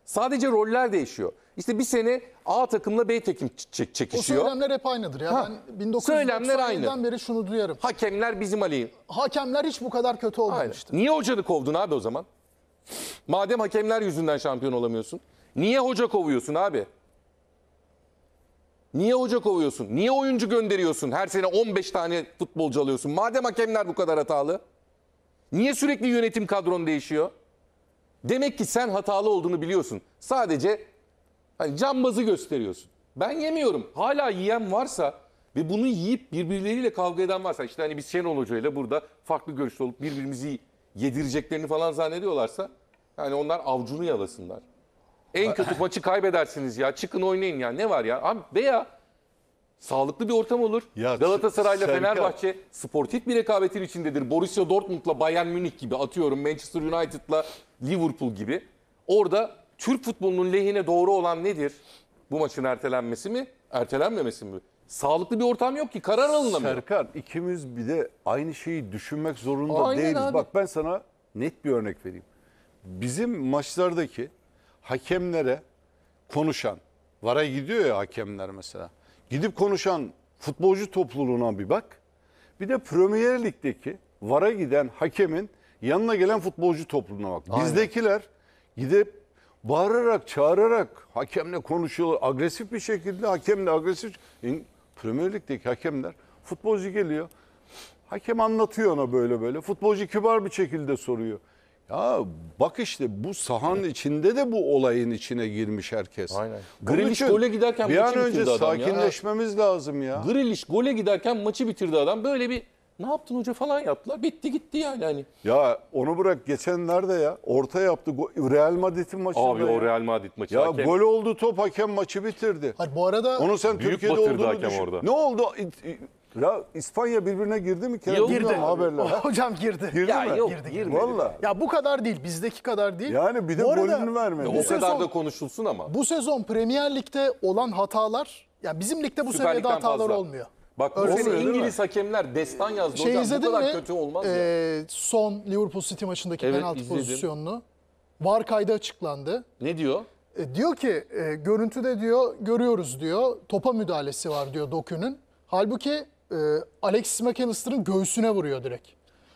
Sadece roller değişiyor. İşte bir sene A takımla B takım çekişiyor. ç- O söylemler hep aynıdır ya. Ha, Ben söylemler beri şunu duyarım. Hakemler bizim Ali. Hakemler hiç bu kadar kötü olmamıştı. Niye hocanı kovdun abi o zaman? Madem hakemler yüzünden şampiyon olamıyorsun. Niye hoca kovuyorsun abi? Niye hoca kovuyorsun? Niye oyuncu gönderiyorsun? Her sene 15 tane futbolcu alıyorsun. Madem hakemler bu kadar hatalı. Niye sürekli yönetim kadron değişiyor? Demek ki sen hatalı olduğunu biliyorsun. Sadece hani cambazı gösteriyorsun. Ben yemiyorum. Hala yiyen varsa ve bunu yiyip birbirleriyle kavga eden varsa işte hani biz Şenol Hoca ile burada farklı görüşte olup birbirimizi yedireceklerini falan zannediyorlarsa yani onlar avcunu yalasınlar. En kötü maçı kaybedersiniz ya. Çıkın oynayın ya. Ne var ya? Abi veya sağlıklı bir ortam olur. Ya, Galatasaray'la Serkan- Fenerbahçe sportif bir rekabetin içindedir. Borussia Dortmund'la Bayern Münih gibi atıyorum Manchester United'la Liverpool gibi. Orada Türk futbolunun lehine doğru olan nedir? Bu maçın ertelenmesi mi? Ertelenmemesi mi? Sağlıklı bir ortam yok ki karar alınamıyor. Serkan ikimiz bir de aynı şeyi düşünmek zorunda Aynen değiliz. abi. Bak ben sana net bir örnek vereyim. Bizim maçlardaki hakemlere konuşan, VAR'a gidiyor ya hakemler mesela. Gidip konuşan futbolcu topluluğuna bir bak. Bir de Premier Lig'deki VAR'a giden hakemin yanına gelen futbolcu topluluğuna bak. Aynen. Bizdekiler gidip bağırarak, çağırarak hakemle konuşuyorlar. Agresif bir şekilde hakemle agresif. Premier Lig'deki hakemler futbolcu geliyor. Hakem anlatıyor ona böyle böyle. Futbolcu kibar bir şekilde soruyor. Ya bak işte bu sahanın içinde de bu olayın içine girmiş herkes. Aynen. Bunun gole giderken bir an maçı önce bitirdi adam ya. lazım ya. Grealish gole giderken maçı bitirdi adam. Böyle bir ne yaptın hoca falan yaptılar. Bitti gitti yani. Hani. Ya onu bırak geçenlerde ya orta yaptı Real Madrid'in maçında Abi ya. o Real Madrid maçı. Ya hakem- gol oldu top hakem maçı bitirdi. Hayır, bu arada Onu sen Büyük Türkiye'de olduğunu hakem düşün. orada. Ne oldu? Ya İspanya birbirine girdi mi? Yok, girdi. Haberler. Hocam girdi. Girdi ya mi? Yok, girdi, girdi. Valla. Ya bu kadar değil. Bizdeki kadar değil. Yani bir de bu golünü vermedi. O sezon, kadar da konuşulsun ama. Bu sezon Premier Lig'de olan hatalar, ya bizim ligde bu seviyede hatalar fazla. olmuyor. Bak bu sene İngiliz hakemler destan yazdı şey hocam. Bu kadar mi? kötü olmaz e, ya. Ee, son Liverpool City maçındaki evet, penaltı izledim. pozisyonunu. Var kaydı açıklandı. Ne diyor? E, diyor ki e, görüntüde diyor görüyoruz diyor. Topa müdahalesi var diyor Doku'nun. Halbuki e, Alexis McAllister'ın göğsüne vuruyor direkt.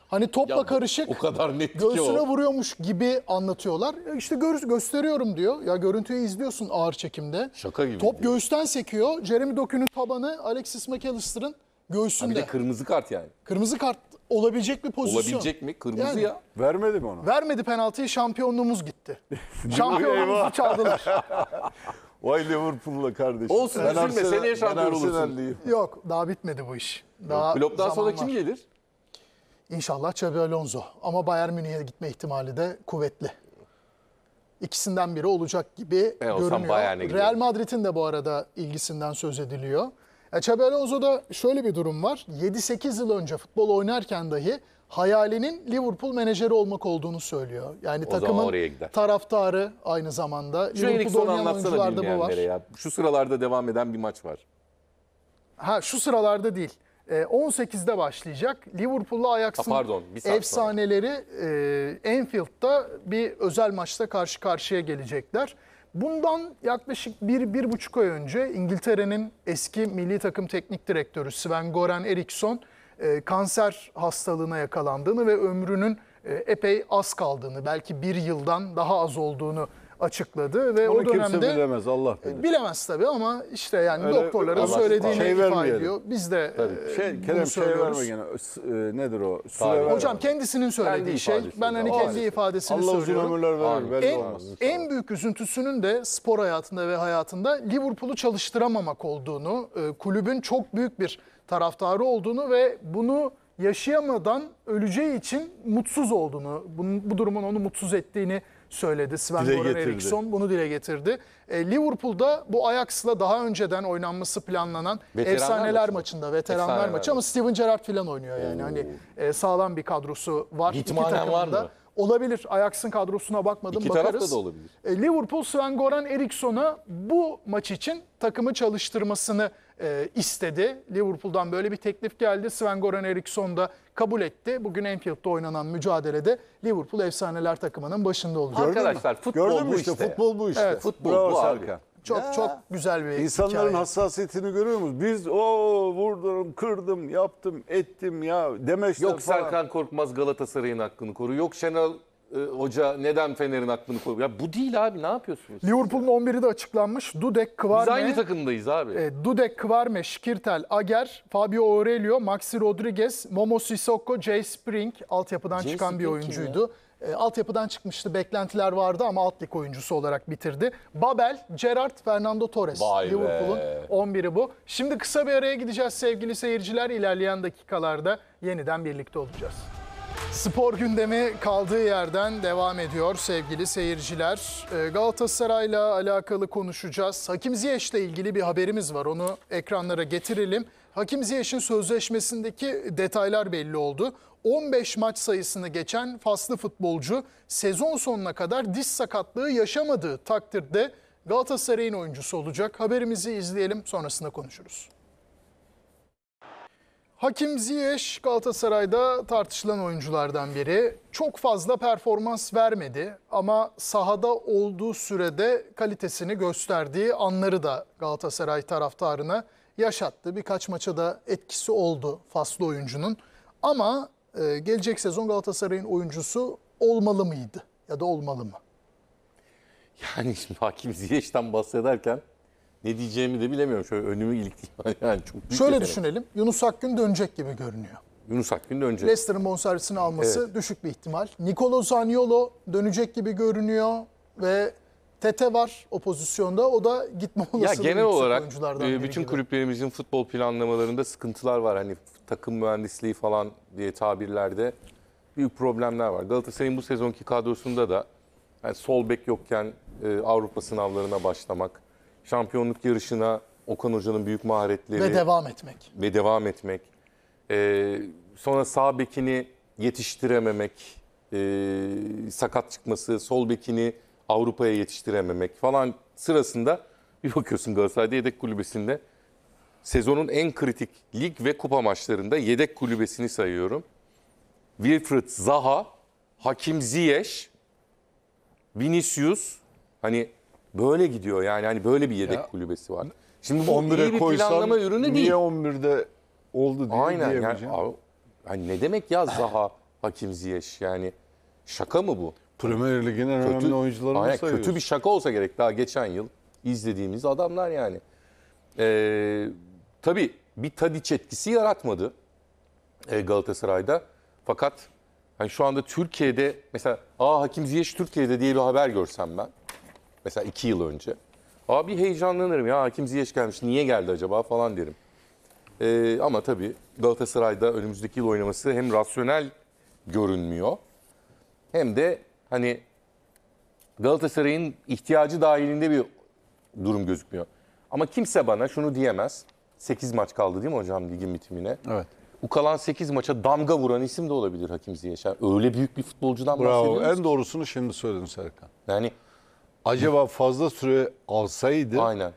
Hani topla Ya, karışık o kadar net göğsüne o. vuruyormuş gibi anlatıyorlar. E İşte gör- gösteriyorum diyor. Ya görüntüyü izliyorsun ağır çekimde. Şaka gibi Top diyor. göğüsten sekiyor. Jeremy Doku'nun tabanı Alexis McAllister'ın göğsünde. Hani bir de kırmızı kart yani. Kırmızı kart olabilecek bir pozisyon. Olabilecek mi? Kırmızı Yani. ya. Vermedi mi ona? Vermedi penaltıyı şampiyonluğumuz gitti. Şampiyonluğumuzu çaldılar. Vay Liverpool'la kardeşim. Olsun ben üzülme Arsene, seneye şampiyon olursun. Yok daha bitmedi bu iş. Daha Klopp'tan sonra kim gelir? İnşallah Xabi Alonso. Ama Bayern Münih'e gitme ihtimali de kuvvetli. İkisinden biri olacak gibi e, görünüyor. Real Madrid'in de bu arada ilgisinden söz ediliyor. E, Xabi Alonso'da şöyle bir durum var. 7-8 yıl önce futbol oynarken dahi hayalinin Liverpool menajeri olmak olduğunu söylüyor. Yani O takımın oraya gider. taraftarı aynı zamanda. Şu Liverpool'da son oynayan anlatsana oyuncularda bu var. ya. Şu sıralarda devam eden bir maç var. Ha şu sıralarda değil. E, ee, 18'de başlayacak. Liverpool'la Ajax'ın Ha, pardon, bir efsaneleri e, Anfield'da bir özel maçta karşı karşıya gelecekler. Bundan yaklaşık bir, bir buçuk ay önce İngiltere'nin eski milli takım teknik direktörü Sven Goran Eriksson e, kanser hastalığına yakalandığını ve ömrünün e, epey az kaldığını, belki bir yıldan daha az olduğunu açıkladı ve Onu o dönemde kimse bilemez Allah e, bilir. Bilemez tabii ama işte yani Öyle, doktorların Allah, söylediğini şey ifade ediyor. Biz de tabii. şey, Kerem, şey söylüyoruz. Şey verme gene. nedir o? Süre Hocam kendisinin söylediği kendi şey. Ben hani kendi ifadesini, Allah söylüyorum. Allah uzun ömürler verir. En, en büyük üzüntüsünün de spor hayatında ve hayatında Liverpool'u çalıştıramamak olduğunu, kulübün çok büyük bir taraftarı olduğunu ve bunu yaşayamadan öleceği için mutsuz olduğunu, bunun, bu durumun onu mutsuz ettiğini söyledi. Sven Goran Eriksson bunu dile getirdi. E, Liverpool'da bu Ajax'la daha önceden oynanması planlanan veteranlar efsaneler maçı. maçında, veteranlar efsaneler maçı ama Steven Gerrard filan oynuyor yani. Hani, Oo. Hani e, sağlam bir kadrosu var. İhtimalen var mı? Olabilir. Ajax'ın kadrosuna bakmadım. İki bakarız. tarafta da olabilir. E, Liverpool Sven Goran Eriksson'a bu maç için takımı çalıştırmasını e, istedi. Liverpool'dan böyle bir teklif geldi. Sven Goran Eriksson da kabul etti. Bugün Anfield'da oynanan mücadelede Liverpool efsaneler takımının başında olacak. Gördün Arkadaşlar mü? futbol Gördün bu işte. Futbol bu işte. Evet, futbol Bravo bu Serkan. abi. Çok ya. çok güzel bir İnsanların hikaye. hassasiyetini görüyor musunuz? Biz o vurdum, kırdım, yaptım, ettim ya demeçler Yok falan. Serkan Korkmaz Galatasaray'ın hakkını koru. Yok Şenol e, hoca neden Fener'in aklını koyuyor? Ya bu değil abi ne yapıyorsunuz? Liverpool'un 11'i de açıklanmış. Dudek, Kvarme. Biz aynı takımdayız abi. E, Dudek, Kvarme, Şkirtel, Ager, Fabio Aurelio, Maxi Rodriguez, Momo Sissoko, Jay Spring altyapıdan Jay çıkan Spring bir oyuncuydu. E, altyapıdan çıkmıştı. Beklentiler vardı ama alt lig oyuncusu olarak bitirdi. Babel, Gerard, Fernando Torres. Liverpool'un 11'i bu. Şimdi kısa bir araya gideceğiz sevgili seyirciler. İlerleyen dakikalarda yeniden birlikte olacağız. Spor gündemi kaldığı yerden devam ediyor sevgili seyirciler. Ee, Galatasaray'la alakalı konuşacağız. Hakim Ziyech'le ilgili bir haberimiz var. Onu ekranlara getirelim. Hakim Ziyech'in sözleşmesindeki detaylar belli oldu. 15 maç sayısını geçen faslı futbolcu sezon sonuna kadar diş sakatlığı yaşamadığı takdirde Galatasaray'ın oyuncusu olacak. Haberimizi izleyelim sonrasında konuşuruz. Hakim Ziyech Galatasaray'da tartışılan oyunculardan biri. Çok fazla performans vermedi ama sahada olduğu sürede kalitesini gösterdiği anları da Galatasaray taraftarına yaşattı. Birkaç maça da etkisi oldu faslı oyuncunun. Ama e, gelecek sezon Galatasaray'ın oyuncusu olmalı mıydı ya da olmalı mı? Yani şimdi Hakim Ziyech'ten bahsederken ne diyeceğimi de bilemiyorum. Şöyle önümü iliktim. Yani çok büyük Şöyle yetenek. düşünelim. Yunus Akgün dönecek gibi görünüyor. Yunus Akgün dönecek. Leicester'ın bonservisini alması Evet. düşük bir ihtimal. Nicolo Zaniolo dönecek gibi görünüyor ve Tete var o pozisyonda. O da gitme Ya olasılığı genel olarak e, bütün gibi. kulüplerimizin futbol planlamalarında sıkıntılar var. Hani takım mühendisliği falan diye tabirlerde büyük problemler var. Galatasaray'ın bu sezonki kadrosunda da yani sol bek yokken e, Avrupa sınavlarına başlamak, şampiyonluk yarışına Okan Hoca'nın büyük maharetleri. Ve devam etmek. Ve devam etmek. Ee, sonra sağ bekini yetiştirememek, e, sakat çıkması, sol bekini Avrupa'ya yetiştirememek falan sırasında bir bakıyorsun Galatasaray'da yedek kulübesinde sezonun en kritik lig ve kupa maçlarında yedek kulübesini sayıyorum. Wilfried Zaha, Hakim Ziyech, Vinicius hani Böyle gidiyor yani hani böyle bir yedek Ya. kulübesi var. Şimdi bu 11'e koysan planlama ürünü niye değil. 11'de oldu diye Aynen. Yani, abi, hani ne demek ya Zaha, Hakim Ziyech yani şaka mı bu? Premier Lig'in en önemli oyuncularını Aynen, sayıyoruz. Kötü bir şaka olsa gerek daha geçen yıl izlediğimiz adamlar yani. Ee, tabii bir Tadiç etkisi yaratmadı e, Galatasaray'da. Fakat hani şu anda Türkiye'de mesela aa Hakim Ziyech Türkiye'de diye bir haber görsem ben. Mesela iki yıl önce. Abi heyecanlanırım ya Hakim Ziyech gelmiş niye geldi acaba falan derim. Ee, ama tabii Galatasaray'da önümüzdeki yıl oynaması hem rasyonel görünmüyor hem de hani Galatasaray'ın ihtiyacı dahilinde bir durum gözükmüyor. Ama kimse bana şunu diyemez. 8 maç kaldı değil mi hocam ligin bitimine? Evet. Bu kalan 8 maça damga vuran isim de olabilir Hakim Ziyech. Öyle büyük bir futbolcudan Bravo. bahsediyoruz. En doğrusunu şimdi söyledin Serkan. Yani Acaba fazla süre alsaydı Aynen.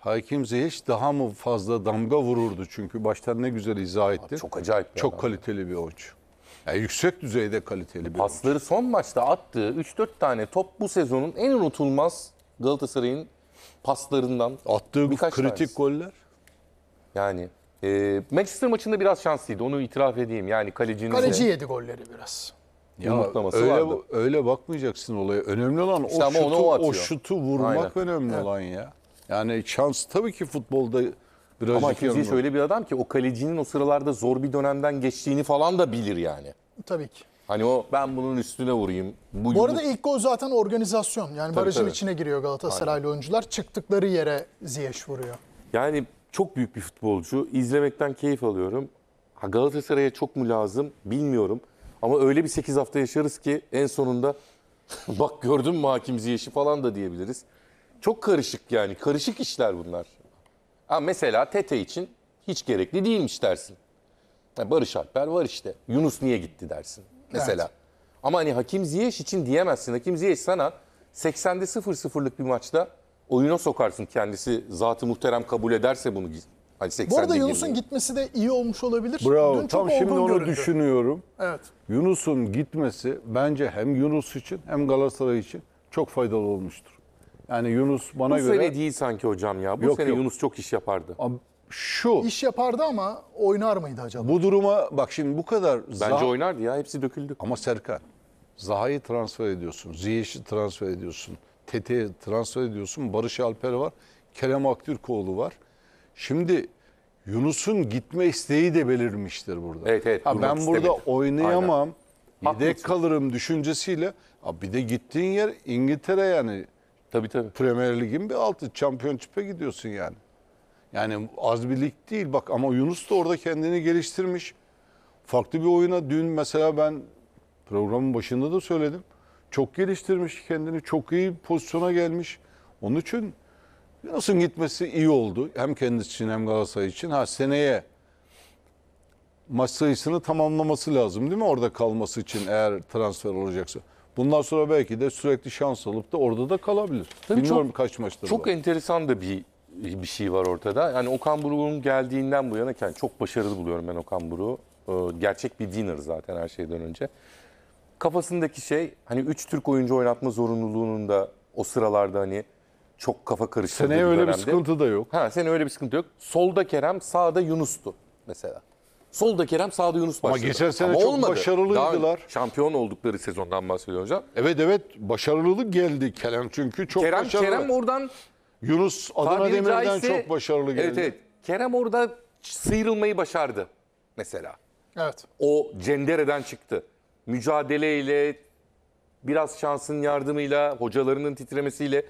hakim Ziyech daha mı fazla damga vururdu? Çünkü baştan ne güzel izah etti. Abi çok acayip. bir adam. Çok kaliteli bir oyuncu. Yani yüksek düzeyde kaliteli bir oyuncu. Pasları son maçta attığı 3-4 tane top bu sezonun en unutulmaz Galatasaray'ın paslarından. Attığı Birkaç kritik tanesi. goller. Yani e, Manchester maçında biraz şanslıydı onu itiraf edeyim. Yani kalecinin Kaleci yedi golleri biraz. Ya yanıtlaması öyle, vardı. Öyle bakmayacaksın olaya. Önemli olan o, işte şutu, o, o şutu vurmak Aynen. önemli evet. olan ya. Yani şans tabii ki futbolda birazcık Ama Kezi şöyle bir adam ki o kalecinin o sıralarda zor bir dönemden geçtiğini falan da bilir yani. Tabii ki. Hani o ben bunun üstüne vurayım. Bu, bu arada bu... ilk gol zaten organizasyon. Yani tabii, barajın tabii. içine giriyor Galatasaraylı Aynen. oyuncular. Çıktıkları yere Ziyech vuruyor. Yani çok büyük bir futbolcu. İzlemekten keyif alıyorum. Galatasaray'a çok mu lazım bilmiyorum. Ama öyle bir 8 hafta yaşarız ki en sonunda bak gördün mü hakim Ziyeş'i falan da diyebiliriz. Çok karışık yani. Karışık işler bunlar. Ha mesela Tete için hiç gerekli değilmiş dersin. Ha, Barış Alper var işte. Yunus niye gitti dersin mesela. Evet. Ama hani Hakim Ziyech için diyemezsin. Hakim Ziyech sana 80'de 0-0'lık bir maçta oyuna sokarsın kendisi zatı muhterem kabul ederse bunu Ali Bu arada Yunus'un gitmesi de iyi olmuş olabilir. Bravo. Dün Tam şimdi onu göründü. düşünüyorum. Evet. Yunus'un gitmesi bence hem Yunus için hem Galatasaray için çok faydalı olmuştur. Yani Yunus bana Bu göre... Bu sene değil sanki hocam ya. Bu yok, sene yok. Yunus çok iş yapardı. Abi, şu... iş yapardı ama oynar mıydı acaba? Bu duruma bak şimdi bu kadar... Bence Zah... oynardı ya. Hepsi döküldü. Ama Serkan, Zaha'yı transfer ediyorsun. Ziyeş'i transfer ediyorsun. Tete'yi transfer ediyorsun. Barış Alper var. Kerem Aktürkoğlu var. Şimdi Yunus'un gitme isteği de belirmiştir burada. Evet, evet, ha, ben burada istemedi. oynayamam, Aynen. yedek Haklısın. kalırım düşüncesiyle. Abi bir de gittiğin yer İngiltere yani. Tabii tabii. Premier Lig'in bir altı. Championship'e gidiyorsun yani. Yani az bir lig değil. Bak ama Yunus da orada kendini geliştirmiş. Farklı bir oyuna dün mesela ben programın başında da söyledim. Çok geliştirmiş kendini. Çok iyi pozisyona gelmiş. Onun için Yunus'un gitmesi iyi oldu. Hem kendisi için hem Galatasaray için. Ha seneye maç sayısını tamamlaması lazım değil mi orada kalması için eğer transfer olacaksa? Bundan sonra belki de sürekli şans alıp da orada da kalabilir. Tabii Bilmiyorum çok, kaç maçta Çok var. enteresan da bir bir şey var ortada. Yani Okan Buruk'un geldiğinden bu yana yani çok başarılı buluyorum ben Okan Buruk'u. Ee, gerçek bir dinner zaten her şeyden önce. Kafasındaki şey hani 3 Türk oyuncu oynatma zorunluluğunun da o sıralarda hani çok kafa karıştırdığı Seneye bir öyle bir sıkıntı da yok. Ha, seneye öyle bir sıkıntı yok. Solda Kerem, sağda Yunus'tu mesela. Solda Kerem, sağda Yunus başladı. Ama geçen sene Ama çok olmadı. başarılıydılar. Daha şampiyon oldukları sezondan bahsediyor hocam. Evet evet başarılılık geldi Kerem çünkü çok Kerem, başarılı. Kerem oradan... Yunus Adana Demir'den çok başarılı geldi. Evet evet. Kerem orada sıyrılmayı başardı mesela. Evet. O cendereden çıktı. Mücadeleyle, biraz şansın yardımıyla, hocalarının titremesiyle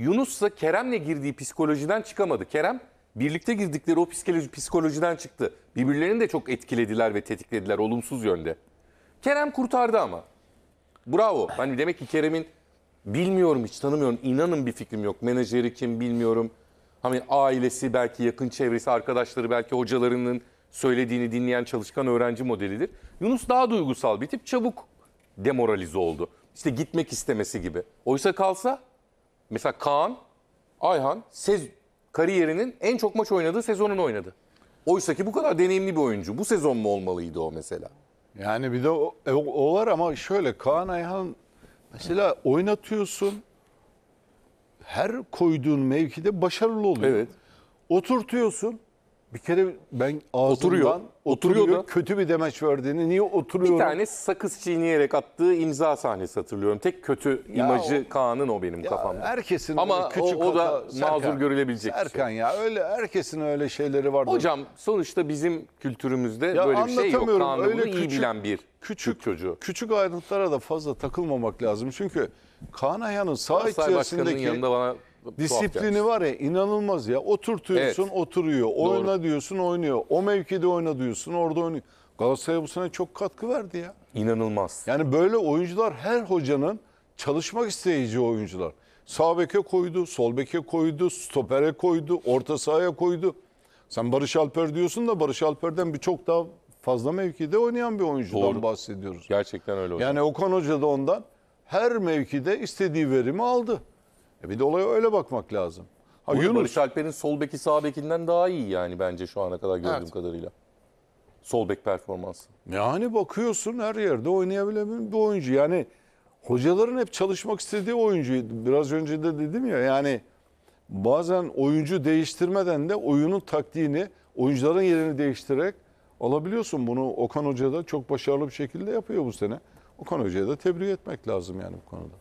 Yunus ise Kerem'le girdiği psikolojiden çıkamadı. Kerem birlikte girdikleri o psikoloji, psikolojiden çıktı. Birbirlerini de çok etkilediler ve tetiklediler olumsuz yönde. Kerem kurtardı ama. Bravo. Hani demek ki Kerem'in bilmiyorum hiç tanımıyorum. İnanın bir fikrim yok. Menajeri kim bilmiyorum. Hani ailesi belki yakın çevresi, arkadaşları belki hocalarının söylediğini dinleyen çalışkan öğrenci modelidir. Yunus daha duygusal bir tip. Çabuk demoralize oldu. İşte gitmek istemesi gibi. Oysa kalsa Mesela Kaan, Ayhan sez kariyerinin en çok maç oynadığı sezonunu oynadı. Oysa ki bu kadar deneyimli bir oyuncu. Bu sezon mu olmalıydı o mesela? Yani bir de o, e, o var ama şöyle Kaan Ayhan mesela oynatıyorsun. Her koyduğun mevkide başarılı oluyor. Evet. Oturtuyorsun. Bir kere ben ağzından oturuyor, oturuyor, da. kötü bir demeç verdiğini niye oturuyor? Bir tane sakız çiğneyerek attığı imza sahnesi hatırlıyorum. Tek kötü ya imajı o, Kaan'ın o benim ya kafamda. Herkesin Ama küçük o, o da Serkan, mazur görülebilecek. Erkan şey. ya öyle herkesin öyle şeyleri vardır. Hocam sonuçta bizim kültürümüzde ya böyle bir şey yok. Kaan'ı öyle bunu küçük, iyi bilen bir küçük çocuğu. Küçük ayrıntılara da fazla takılmamak lazım. Çünkü Kaan Ayhan'ın sağ içerisindeki... yanında bana disiplini var ya inanılmaz ya. Oturtuyorsun evet. oturuyor. Oyna Doğru. diyorsun oynuyor. O mevkide oyna diyorsun orada oynuyor. Galatasaray bu sene çok katkı verdi ya. İnanılmaz. Yani böyle oyuncular her hocanın çalışmak isteyeceği oyuncular. Sağ beke koydu, sol beke koydu, stopere koydu, orta sahaya koydu. Sen Barış Alper diyorsun da Barış Alper'den birçok daha fazla mevkide oynayan bir oyuncudan Doğru. bahsediyoruz. Gerçekten öyle hocam. Yani Okan Hoca da ondan her mevkide istediği verimi aldı. E bir de olaya öyle bakmak lazım. Ha, Yunus. Barış Alper'in sol beki sağ bekinden daha iyi yani bence şu ana kadar gördüğüm Evet. kadarıyla. Sol bek performansı. Yani bakıyorsun her yerde oynayabilen bir oyuncu. Yani hocaların hep çalışmak istediği oyuncu. Biraz önce de dedim ya yani bazen oyuncu değiştirmeden de oyunun taktiğini, oyuncuların yerini değiştirerek alabiliyorsun. Bunu Okan Hoca da çok başarılı bir şekilde yapıyor bu sene. Okan Hoca'ya da tebrik etmek lazım yani bu konuda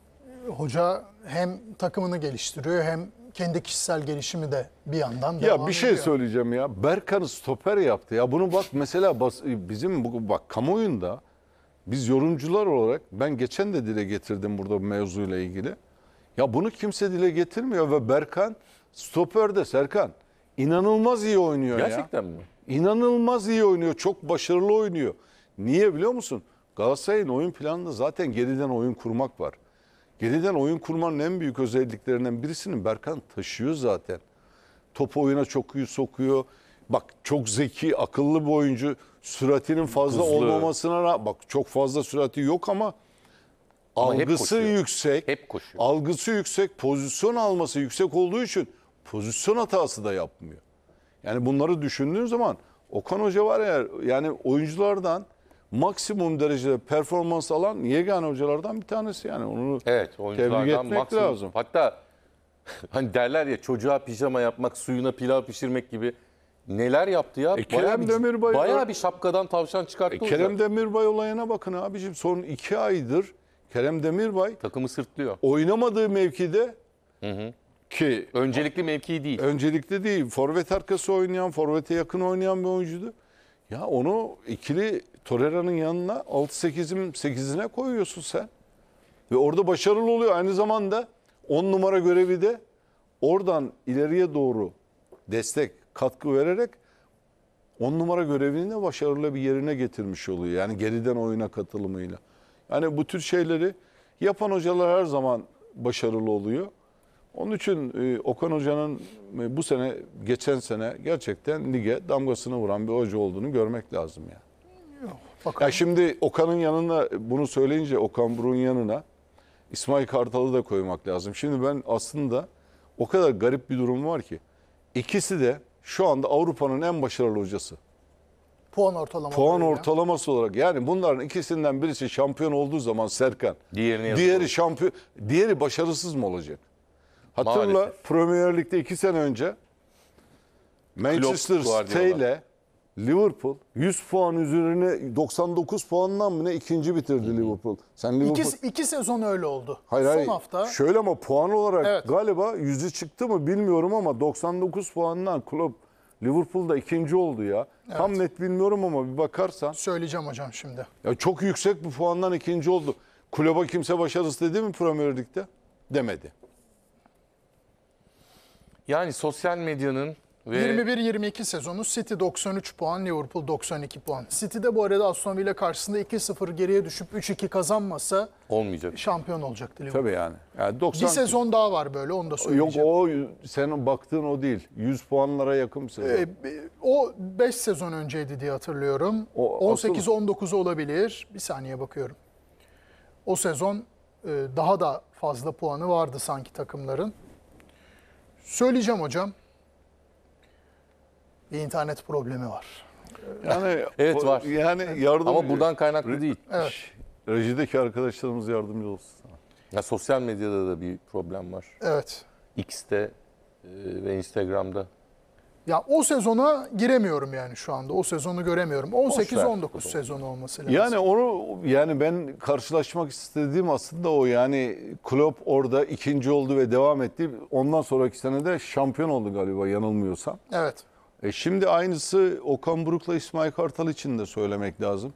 hoca hem takımını geliştiriyor hem kendi kişisel gelişimi de bir yandan devam Ya bir şey ediyor. söyleyeceğim ya. Berkan stoper yaptı ya. Bunu bak mesela bas, bizim bu bak kamuoyunda biz yorumcular olarak ben geçen de dile getirdim burada bu mevzuyla ilgili. Ya bunu kimse dile getirmiyor ve Berkan stoperde Serkan inanılmaz iyi oynuyor Gerçekten ya. mi? İnanılmaz iyi oynuyor. Çok başarılı oynuyor. Niye biliyor musun? Galatasaray'ın oyun planında zaten geriden oyun kurmak var. Yeniden oyun kurmanın en büyük özelliklerinden birisinin Berkan taşıyor zaten. Topu oyuna çok iyi sokuyor. Bak çok zeki, akıllı bir oyuncu. Süratinin fazla Hızlı. olmamasına rağmen bak çok fazla sürati yok ama, ama algısı hep yüksek. Hep koşuyor. Algısı yüksek, pozisyon alması yüksek olduğu için pozisyon hatası da yapmıyor. Yani bunları düşündüğün zaman Okan Hoca var eğer yani oyunculardan maksimum derecede performans alan yegane hocalardan bir tanesi yani. Onu evet, tebrik etmek maksimum, lazım. Hatta hani derler ya çocuğa pijama yapmak, suyuna pilav pişirmek gibi neler yaptı ya? E, Kerem bayağı bir, Demirbay bayağı bir şapkadan tavşan çıkarttı. E, Kerem olacak. Demirbay olayına bakın abicim son iki aydır Kerem Demirbay takımı sırtlıyor. Oynamadığı mevkide hı hı. ki öncelikli mevki değil. Öncelikli değil. Forvet arkası oynayan, forvete yakın oynayan bir oyuncudu. Ya onu ikili Torreira'nın yanına 6-8'in 8'ine koyuyorsun sen. Ve orada başarılı oluyor. Aynı zamanda 10 numara görevi de oradan ileriye doğru destek, katkı vererek 10 numara görevini de başarılı bir yerine getirmiş oluyor. Yani geriden oyuna katılımıyla. Yani bu tür şeyleri yapan hocalar her zaman başarılı oluyor. Onun için e, Okan Hoca'nın e, bu sene, geçen sene gerçekten lige damgasını vuran bir hoca olduğunu görmek lazım yani. Bakalım. Ya şimdi Okan'ın yanına bunu söyleyince Okan Burun yanına İsmail Kartal'ı da koymak lazım. Şimdi ben aslında o kadar garip bir durum var ki ikisi de şu anda Avrupa'nın en başarılı hocası. Puan ortalaması. Puan ortalaması olarak yani bunların ikisinden birisi şampiyon olduğu zaman Serkan, Diğerini diğeri şampiyon, diğeri başarısız mı olacak? Hatırla Maalesef. Premier Lig'de 2 sene önce Manchester City ile Liverpool 100 puan üzerine 99 puanla mı ne ikinci bitirdi hmm. Liverpool. Sen Liverpool... İki, iki sezon öyle oldu. Hayır, Son hayır. hafta. Şöyle ama puan olarak evet. galiba yüzü çıktı mı bilmiyorum ama 99 puandan kulüp Liverpool'da ikinci oldu ya. Evet. Tam net bilmiyorum ama bir bakarsan. Söyleyeceğim hocam şimdi. Ya çok yüksek bir puandan ikinci oldu. Kulübe kimse başarısız dedi mi Premier Lig'de? Demedi. Yani sosyal medyanın ve... 21-22 sezonu City 93 puan, Liverpool 92 puan. City de bu arada Aston Villa karşısında 2-0 geriye düşüp 3-2 kazanmasa olmayacak. Şampiyon olacaktı Liverpool. Tabii yani. yani 90... Bir sezon daha var böyle onu da söyleyeceğim. Yok o senin baktığın o değil. 100 puanlara yakın bir sezon. Ee, o 5 sezon önceydi diye hatırlıyorum. 18-19 olabilir. Bir saniye bakıyorum. O sezon e, daha da fazla puanı vardı sanki takımların. Söyleyeceğim hocam. Bir internet problemi var. Yani evet var. Yani yardım Ama buradan kaynaklı değil. Evet. Rejideki arkadaşlarımız yardımcı olsun. Ya sosyal medyada da bir problem var. Evet. X'te e, ve Instagram'da ya o sezona giremiyorum yani şu anda. O sezonu göremiyorum. 18-19 sezonu olması lazım. Yani onu yani ben karşılaşmak istediğim aslında o yani Klopp orada ikinci oldu ve devam etti. Ondan sonraki sene de şampiyon oldu galiba yanılmıyorsam. Evet. E şimdi aynısı Okan Buruk'la İsmail Kartal için de söylemek lazım.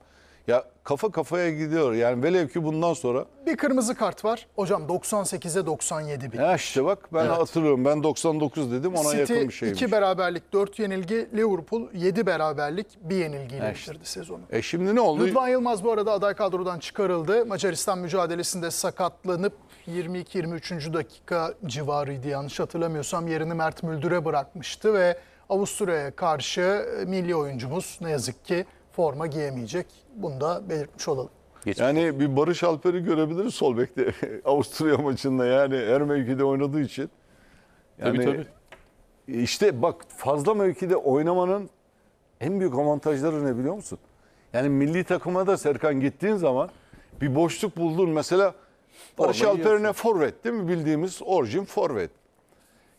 Ya kafa kafaya gidiyor. Yani velev ki bundan sonra. Bir kırmızı kart var. Hocam 98'e 97 bin. Ya işte bak ben evet. hatırlıyorum. Ben 99 dedim ona City, yakın bir şeymiş. City 2 beraberlik 4 yenilgi. Liverpool 7 beraberlik 1 yenilgiyle işte. bitirdi sezonu. E şimdi ne oldu? Rıdvan Yılmaz bu arada aday kadrodan çıkarıldı. Macaristan mücadelesinde sakatlanıp 22-23. dakika civarıydı yanlış hatırlamıyorsam. Yerini Mert Müldür'e bırakmıştı ve Avusturya'ya karşı milli oyuncumuz ne yazık ki forma giyemeyecek. Bunu da belirtmiş olalım. Geçmiş. Yani bir Barış Alper'i görebiliriz sol bekte Avusturya maçında yani her mevkide oynadığı için. Yani tabii tabii. İşte bak fazla mevkide oynamanın en büyük avantajları ne biliyor musun? Yani milli takıma da Serkan gittiğin zaman bir boşluk buldun. Mesela Barış Alper'ine forvet değil mi? Bildiğimiz orijin forvet.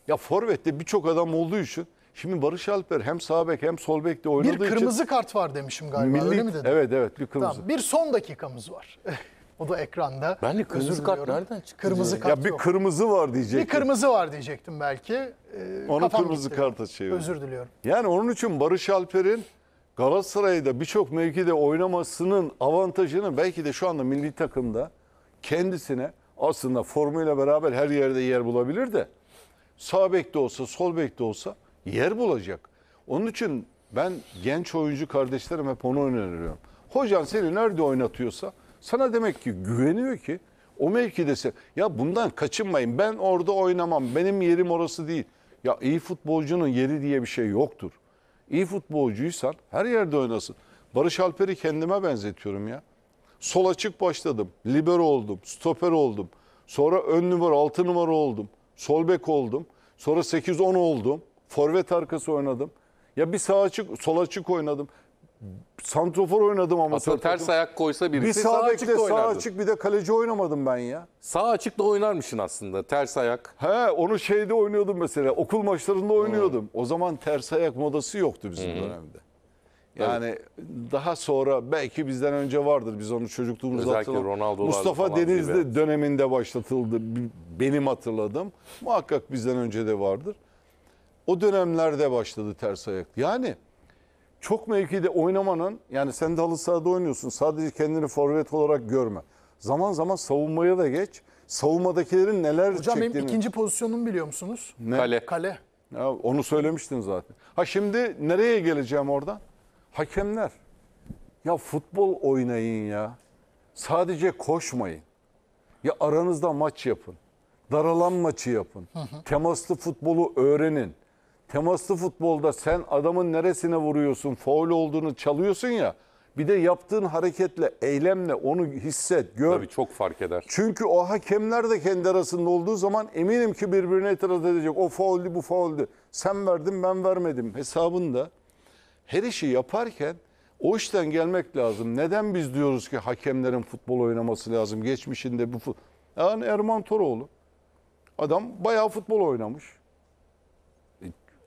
Ya forvette birçok adam olduğu için Şimdi Barış Alper hem sağ bek hem sol bekte oynadığı için... Bir kırmızı için, kart var demişim galiba milli, öyle mi dedin? Evet evet bir kırmızı. Tamam, bir son dakikamız var. o da ekranda. Ben de kırmızı Özür kart diliyorum. nereden çıktı? Kırmızı kart ya bir yok. kırmızı var diyecektim. Bir kırmızı var diyecektim belki. Ee, Onu kırmızı gitti. karta çevirdim. Özür diliyorum. Yani onun için Barış Alper'in Galatasaray'da birçok mevkide oynamasının avantajını belki de şu anda milli takımda kendisine aslında formuyla beraber her yerde yer bulabilir de sağ bekte olsa sol bekte olsa yer bulacak. Onun için ben genç oyuncu kardeşlerime hep onu öneriyorum. Hocan seni nerede oynatıyorsa sana demek ki güveniyor ki o mevkide sen, ya bundan kaçınmayın ben orada oynamam benim yerim orası değil. Ya iyi futbolcunun yeri diye bir şey yoktur. İyi futbolcuysan her yerde oynasın. Barış Alper'i kendime benzetiyorum ya. Sol açık başladım. Libero oldum. Stoper oldum. Sonra ön numara, altı numara oldum. Sol bek oldum. Sonra 8-10 oldum. Forvet arkası oynadım. Ya bir sağ açık, sol açık oynadım. Santrofor oynadım ama. Aslında ters takım. ayak koysa birisi bir sağ, sağ açık de sağ açık bir de kaleci oynamadım ben ya. Sağ açık da oynarmışsın aslında ters ayak. He onu şeyde oynuyordum mesela okul maçlarında oynuyordum. Hmm. O zaman ters ayak modası yoktu bizim hmm. dönemde. Yani evet. daha sonra belki bizden önce vardır. Biz onu çocukluğumuzda hatırladık. Mustafa Denizli gibi. döneminde başlatıldı. Benim hatırladım. Muhakkak bizden önce de vardır. O dönemlerde başladı ters ayak. Yani çok mevkide oynamanın yani sen de halı sahada oynuyorsun. Sadece kendini forvet olarak görme. Zaman zaman savunmaya da geç. Savunmadakilerin neler Hocam çektiğini. benim ikinci pozisyonumu biliyor musunuz? Ne? Kale. Kale. Ya onu söylemiştin zaten. Ha şimdi nereye geleceğim oradan? Hakemler. Ya futbol oynayın ya. Sadece koşmayın. Ya aranızda maç yapın. Daralan maçı yapın. Hı hı. Temaslı futbolu öğrenin temaslı futbolda sen adamın neresine vuruyorsun, foul olduğunu çalıyorsun ya. Bir de yaptığın hareketle, eylemle onu hisset, gör. Tabii çok fark eder. Çünkü o hakemler de kendi arasında olduğu zaman eminim ki birbirine itiraz edecek. O fauldü, bu fauldü. Sen verdin, ben vermedim hesabında. Her işi yaparken o işten gelmek lazım. Neden biz diyoruz ki hakemlerin futbol oynaması lazım? Geçmişinde bu futbol. Yani Erman Toroğlu. Adam bayağı futbol oynamış.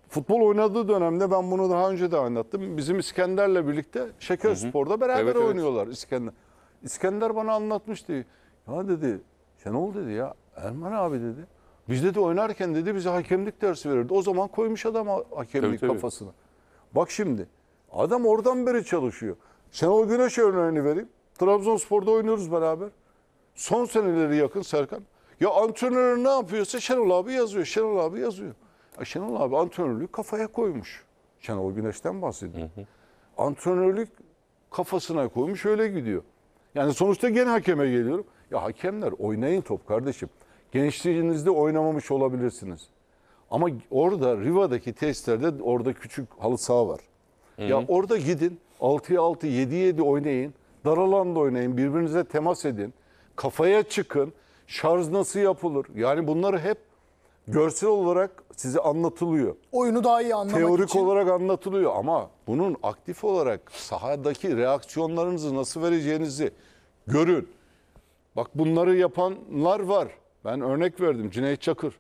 Futbol oynadığı dönemde ben bunu daha önce de anlattım. Bizim İskender'le birlikte Şeker Spor'da beraber Evet, evet. oynuyorlar İskender. İskender bana anlatmıştı. Ya dedi sen ol dedi ya Erman abi dedi. Biz dedi oynarken dedi bize hakemlik dersi verirdi. O zaman koymuş adam ha- Tabii, hakemlik tabii. kafasına. Bak şimdi adam oradan beri çalışıyor. Şenol Güneş örneğini vereyim. Trabzonspor'da oynuyoruz beraber. Son seneleri yakın Serkan. Ya antrenör ne yapıyorsa Şenol abi yazıyor. Şenol abi yazıyor. Şenol abi antrenörlüğü kafaya koymuş. Şenol Güneş'ten bahsediyor. Hı hı. Antrenörlük kafasına koymuş öyle gidiyor. Yani sonuçta gene hakeme geliyorum. Ya hakemler oynayın top kardeşim. Gençliğinizde oynamamış olabilirsiniz. Ama orada Riva'daki testlerde orada küçük halı saha var. Hı hı. Ya orada gidin 6'ya 6, 7'ye 7 oynayın. Dar alanda oynayın. Birbirinize temas edin. Kafaya çıkın. Şarj nasıl yapılır? Yani bunları hep görsel olarak size anlatılıyor. Oyunu daha iyi anlamak Teorik için. olarak anlatılıyor ama bunun aktif olarak sahadaki reaksiyonlarınızı nasıl vereceğinizi görün. Bak bunları yapanlar var. Ben örnek verdim Cüneyt Çakır.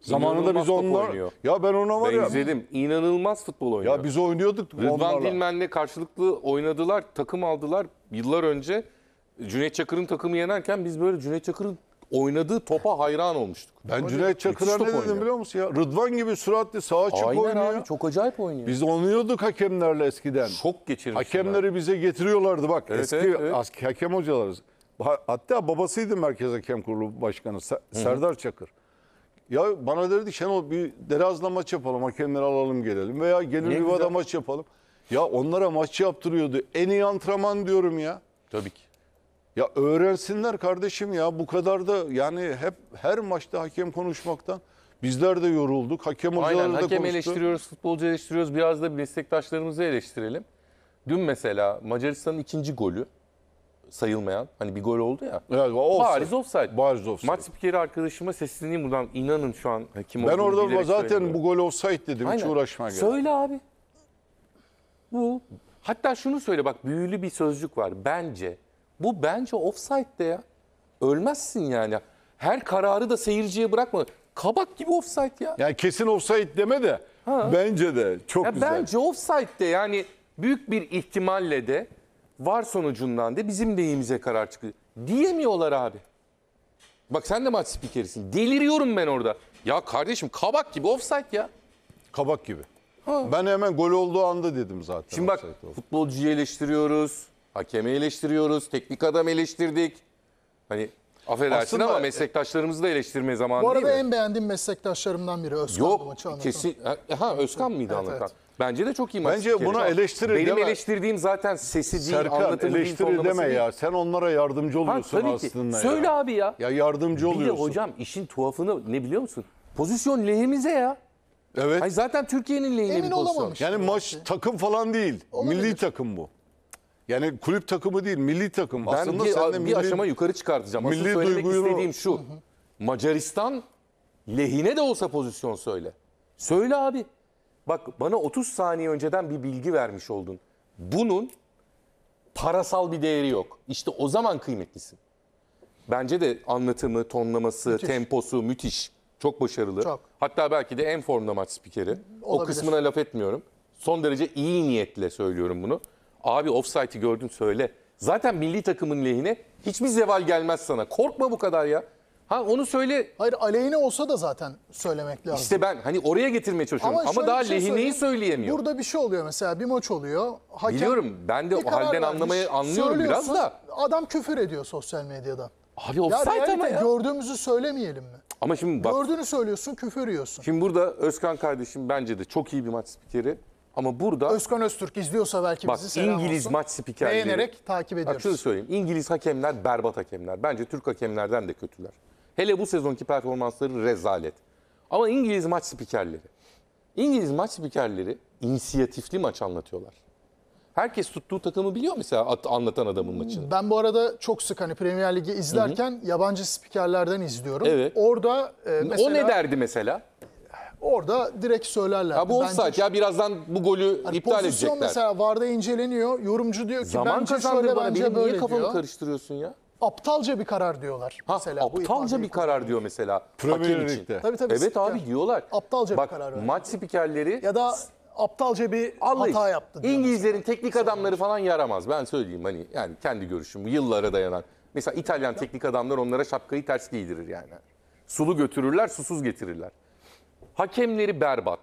Zamanında biz top onlar oynuyor. ya ben ona var Ben ya izledim. İnanılmaz futbol oynuyor. ya biz oynuyorduk Rıdvan onlarla. Dilmen'le karşılıklı oynadılar, takım aldılar yıllar önce. Cüneyt Çakır'ın takımı yenerken biz böyle Cüneyt Çakır'ın oynadığı topa hayran olmuştuk. Ben Öyle Cüneyt Çakır'a ne dedim oynuyor. biliyor musun ya? Rıdvan gibi süratli sağa çık Aynen oynuyor. Abi, çok acayip oynuyor. Biz oynuyorduk hakemlerle eskiden. Şok geçirmişler. Hakemleri bize getiriyorlardı bak. Evet, eski evet. Aski, hakem hocalarız. Hatta babasıydı Merkez Hakem Kurulu Başkanı Ser Serdar Çakır. Ya bana derdi Şenol bir Deraz'la maç yapalım hakemleri alalım gelelim veya gelir Riva'da maç yapalım. Ya onlara maç yaptırıyordu. En iyi antrenman diyorum ya. Tabii ki. Ya öğrensinler kardeşim ya bu kadar da yani hep her maçta hakem konuşmaktan bizler de yorulduk. Hakem hocaları Aynen, da hakem konuştu. eleştiriyoruz, futbolcu eleştiriyoruz. Biraz da meslektaşlarımızı eleştirelim. Dün mesela Macaristan'ın ikinci golü sayılmayan hani bir gol oldu ya. Evet, Bariz offside. Bariz offside. Maç spikeri arkadaşıma sesleneyim buradan. inanın şu an hakim Ben orada zaten bu gol offside dedim. Aynen. Hiç uğraşma gerek. Söyle abi. Bu. Hatta şunu söyle bak büyülü bir sözcük var. Bence bu bence offside'de ya. Ölmezsin yani. Her kararı da seyirciye bırakma. Kabak gibi offside ya. Yani kesin offside deme de ha. bence de çok ya güzel. Bence offside'de yani büyük bir ihtimalle de var sonucundan da bizim deyimize karar çıkıyor. Diyemiyorlar abi. Bak sen de maç spikerisin. Deliriyorum ben orada. Ya kardeşim kabak gibi offside ya. Kabak gibi. Ha. Ben hemen gol olduğu anda dedim zaten. Şimdi bak futbolcuyu eleştiriyoruz. Hakemi eleştiriyoruz, teknik adam eleştirdik. Hani affedersin Aslında, ama e, meslektaşlarımızı da eleştirme zamanı değil Bu arada en beğendiğim meslektaşlarımdan biri Özkan Yok, maçı anlatan. kesin. Ha Özkan mıydı evet, anlatan? Evet. Bence de çok iyi maç. Bence buna eleştirir Benim deme. eleştirdiğim zaten sesi değil, Serkan, anlatımı değil, eleştiri deme değil. ya. Sen onlara yardımcı oluyorsun ha, tabii aslında ki. Söyle ya. abi ya. Ya yardımcı bir oluyorsun. Bir de hocam işin tuhafını ne biliyor musun? Pozisyon lehimize ya. Evet. Hayır, hani zaten Türkiye'nin lehine Emin bir pozisyon. Yani maç takım falan değil. Olabilir. Milli takım bu. Yani kulüp takımı değil, milli takım. Ben Aslında bir, sen de bir aşama yukarı çıkartacağım. Asıl milli söylemek duyguyu... istediğim şu. Macaristan lehine de olsa pozisyon söyle. Söyle abi. Bak bana 30 saniye önceden bir bilgi vermiş oldun. Bunun parasal bir değeri yok. İşte o zaman kıymetlisin. Bence de anlatımı, tonlaması, müthiş. temposu müthiş. Çok başarılı. Çok. Hatta belki de en formda maç spikeri. Olabilir. O kısmına laf etmiyorum. Son derece iyi niyetle söylüyorum bunu. Abi offside'i gördün söyle. Zaten milli takımın lehine hiçbir zeval gelmez sana. Korkma bu kadar ya. Ha onu söyle. Hayır aleyhine olsa da zaten söylemek lazım. İşte ben hani oraya getirmeye çalışıyorum ama, ama daha şey lehineyi söyleyemiyor. Burada bir şey oluyor mesela bir maç oluyor. Hakem Biliyorum ben de o halden vermiş, anlamayı anlıyorum biraz da. Adam küfür ediyor sosyal medyada. Abi offside ama ya. Gördüğümüzü söylemeyelim mi? Ama şimdi bak. Gördüğünü söylüyorsun küfür yiyorsun. Şimdi burada Özkan kardeşim bence de çok iyi bir maç spikeri. Ama burada Özkan Öztürk izliyorsa belki bak, bizi selam İngiliz olsun. maç spikerleri beğenerek takip ediyoruz. Bak şunu söyleyeyim. İngiliz hakemler berbat hakemler. Bence Türk hakemlerden de kötüler. Hele bu sezonki performansları rezalet. Ama İngiliz maç spikerleri. İngiliz maç spikerleri inisiyatifli maç anlatıyorlar. Herkes tuttuğu takımı biliyor mesela at, anlatan adamın maçını. Ben bu arada çok sık hani Premier Ligi izlerken Hı-hı. yabancı spikerlerden izliyorum. Evet. Orada e, mesela... O ne derdi mesela? Orada direkt söylerler. Ya bu offside ya birazdan bu golü hani iptal pozisyon edecekler. Pozisyon mesela VAR'da inceleniyor. Yorumcu diyor ki Zaman bence şöyle bana, bence benim böyle niye kafamı diyor. karıştırıyorsun ya? Aptalca bir karar diyorlar ha, mesela. Aptalca bir karar diyor mesela. Premier Lig'de. Tabii, tabii, evet abi diyorlar. Aptalca Bak, bir karar. Bak maç spikerleri... Ya da aptalca bir Allah hata yaptı. İngilizlerin mesela. teknik adamları falan yaramaz. Ben söyleyeyim hani yani kendi görüşüm yıllara dayanan. Mesela İtalyan teknik adamlar onlara şapkayı ters giydirir yani. Sulu götürürler, susuz getirirler. Hakemleri berbat.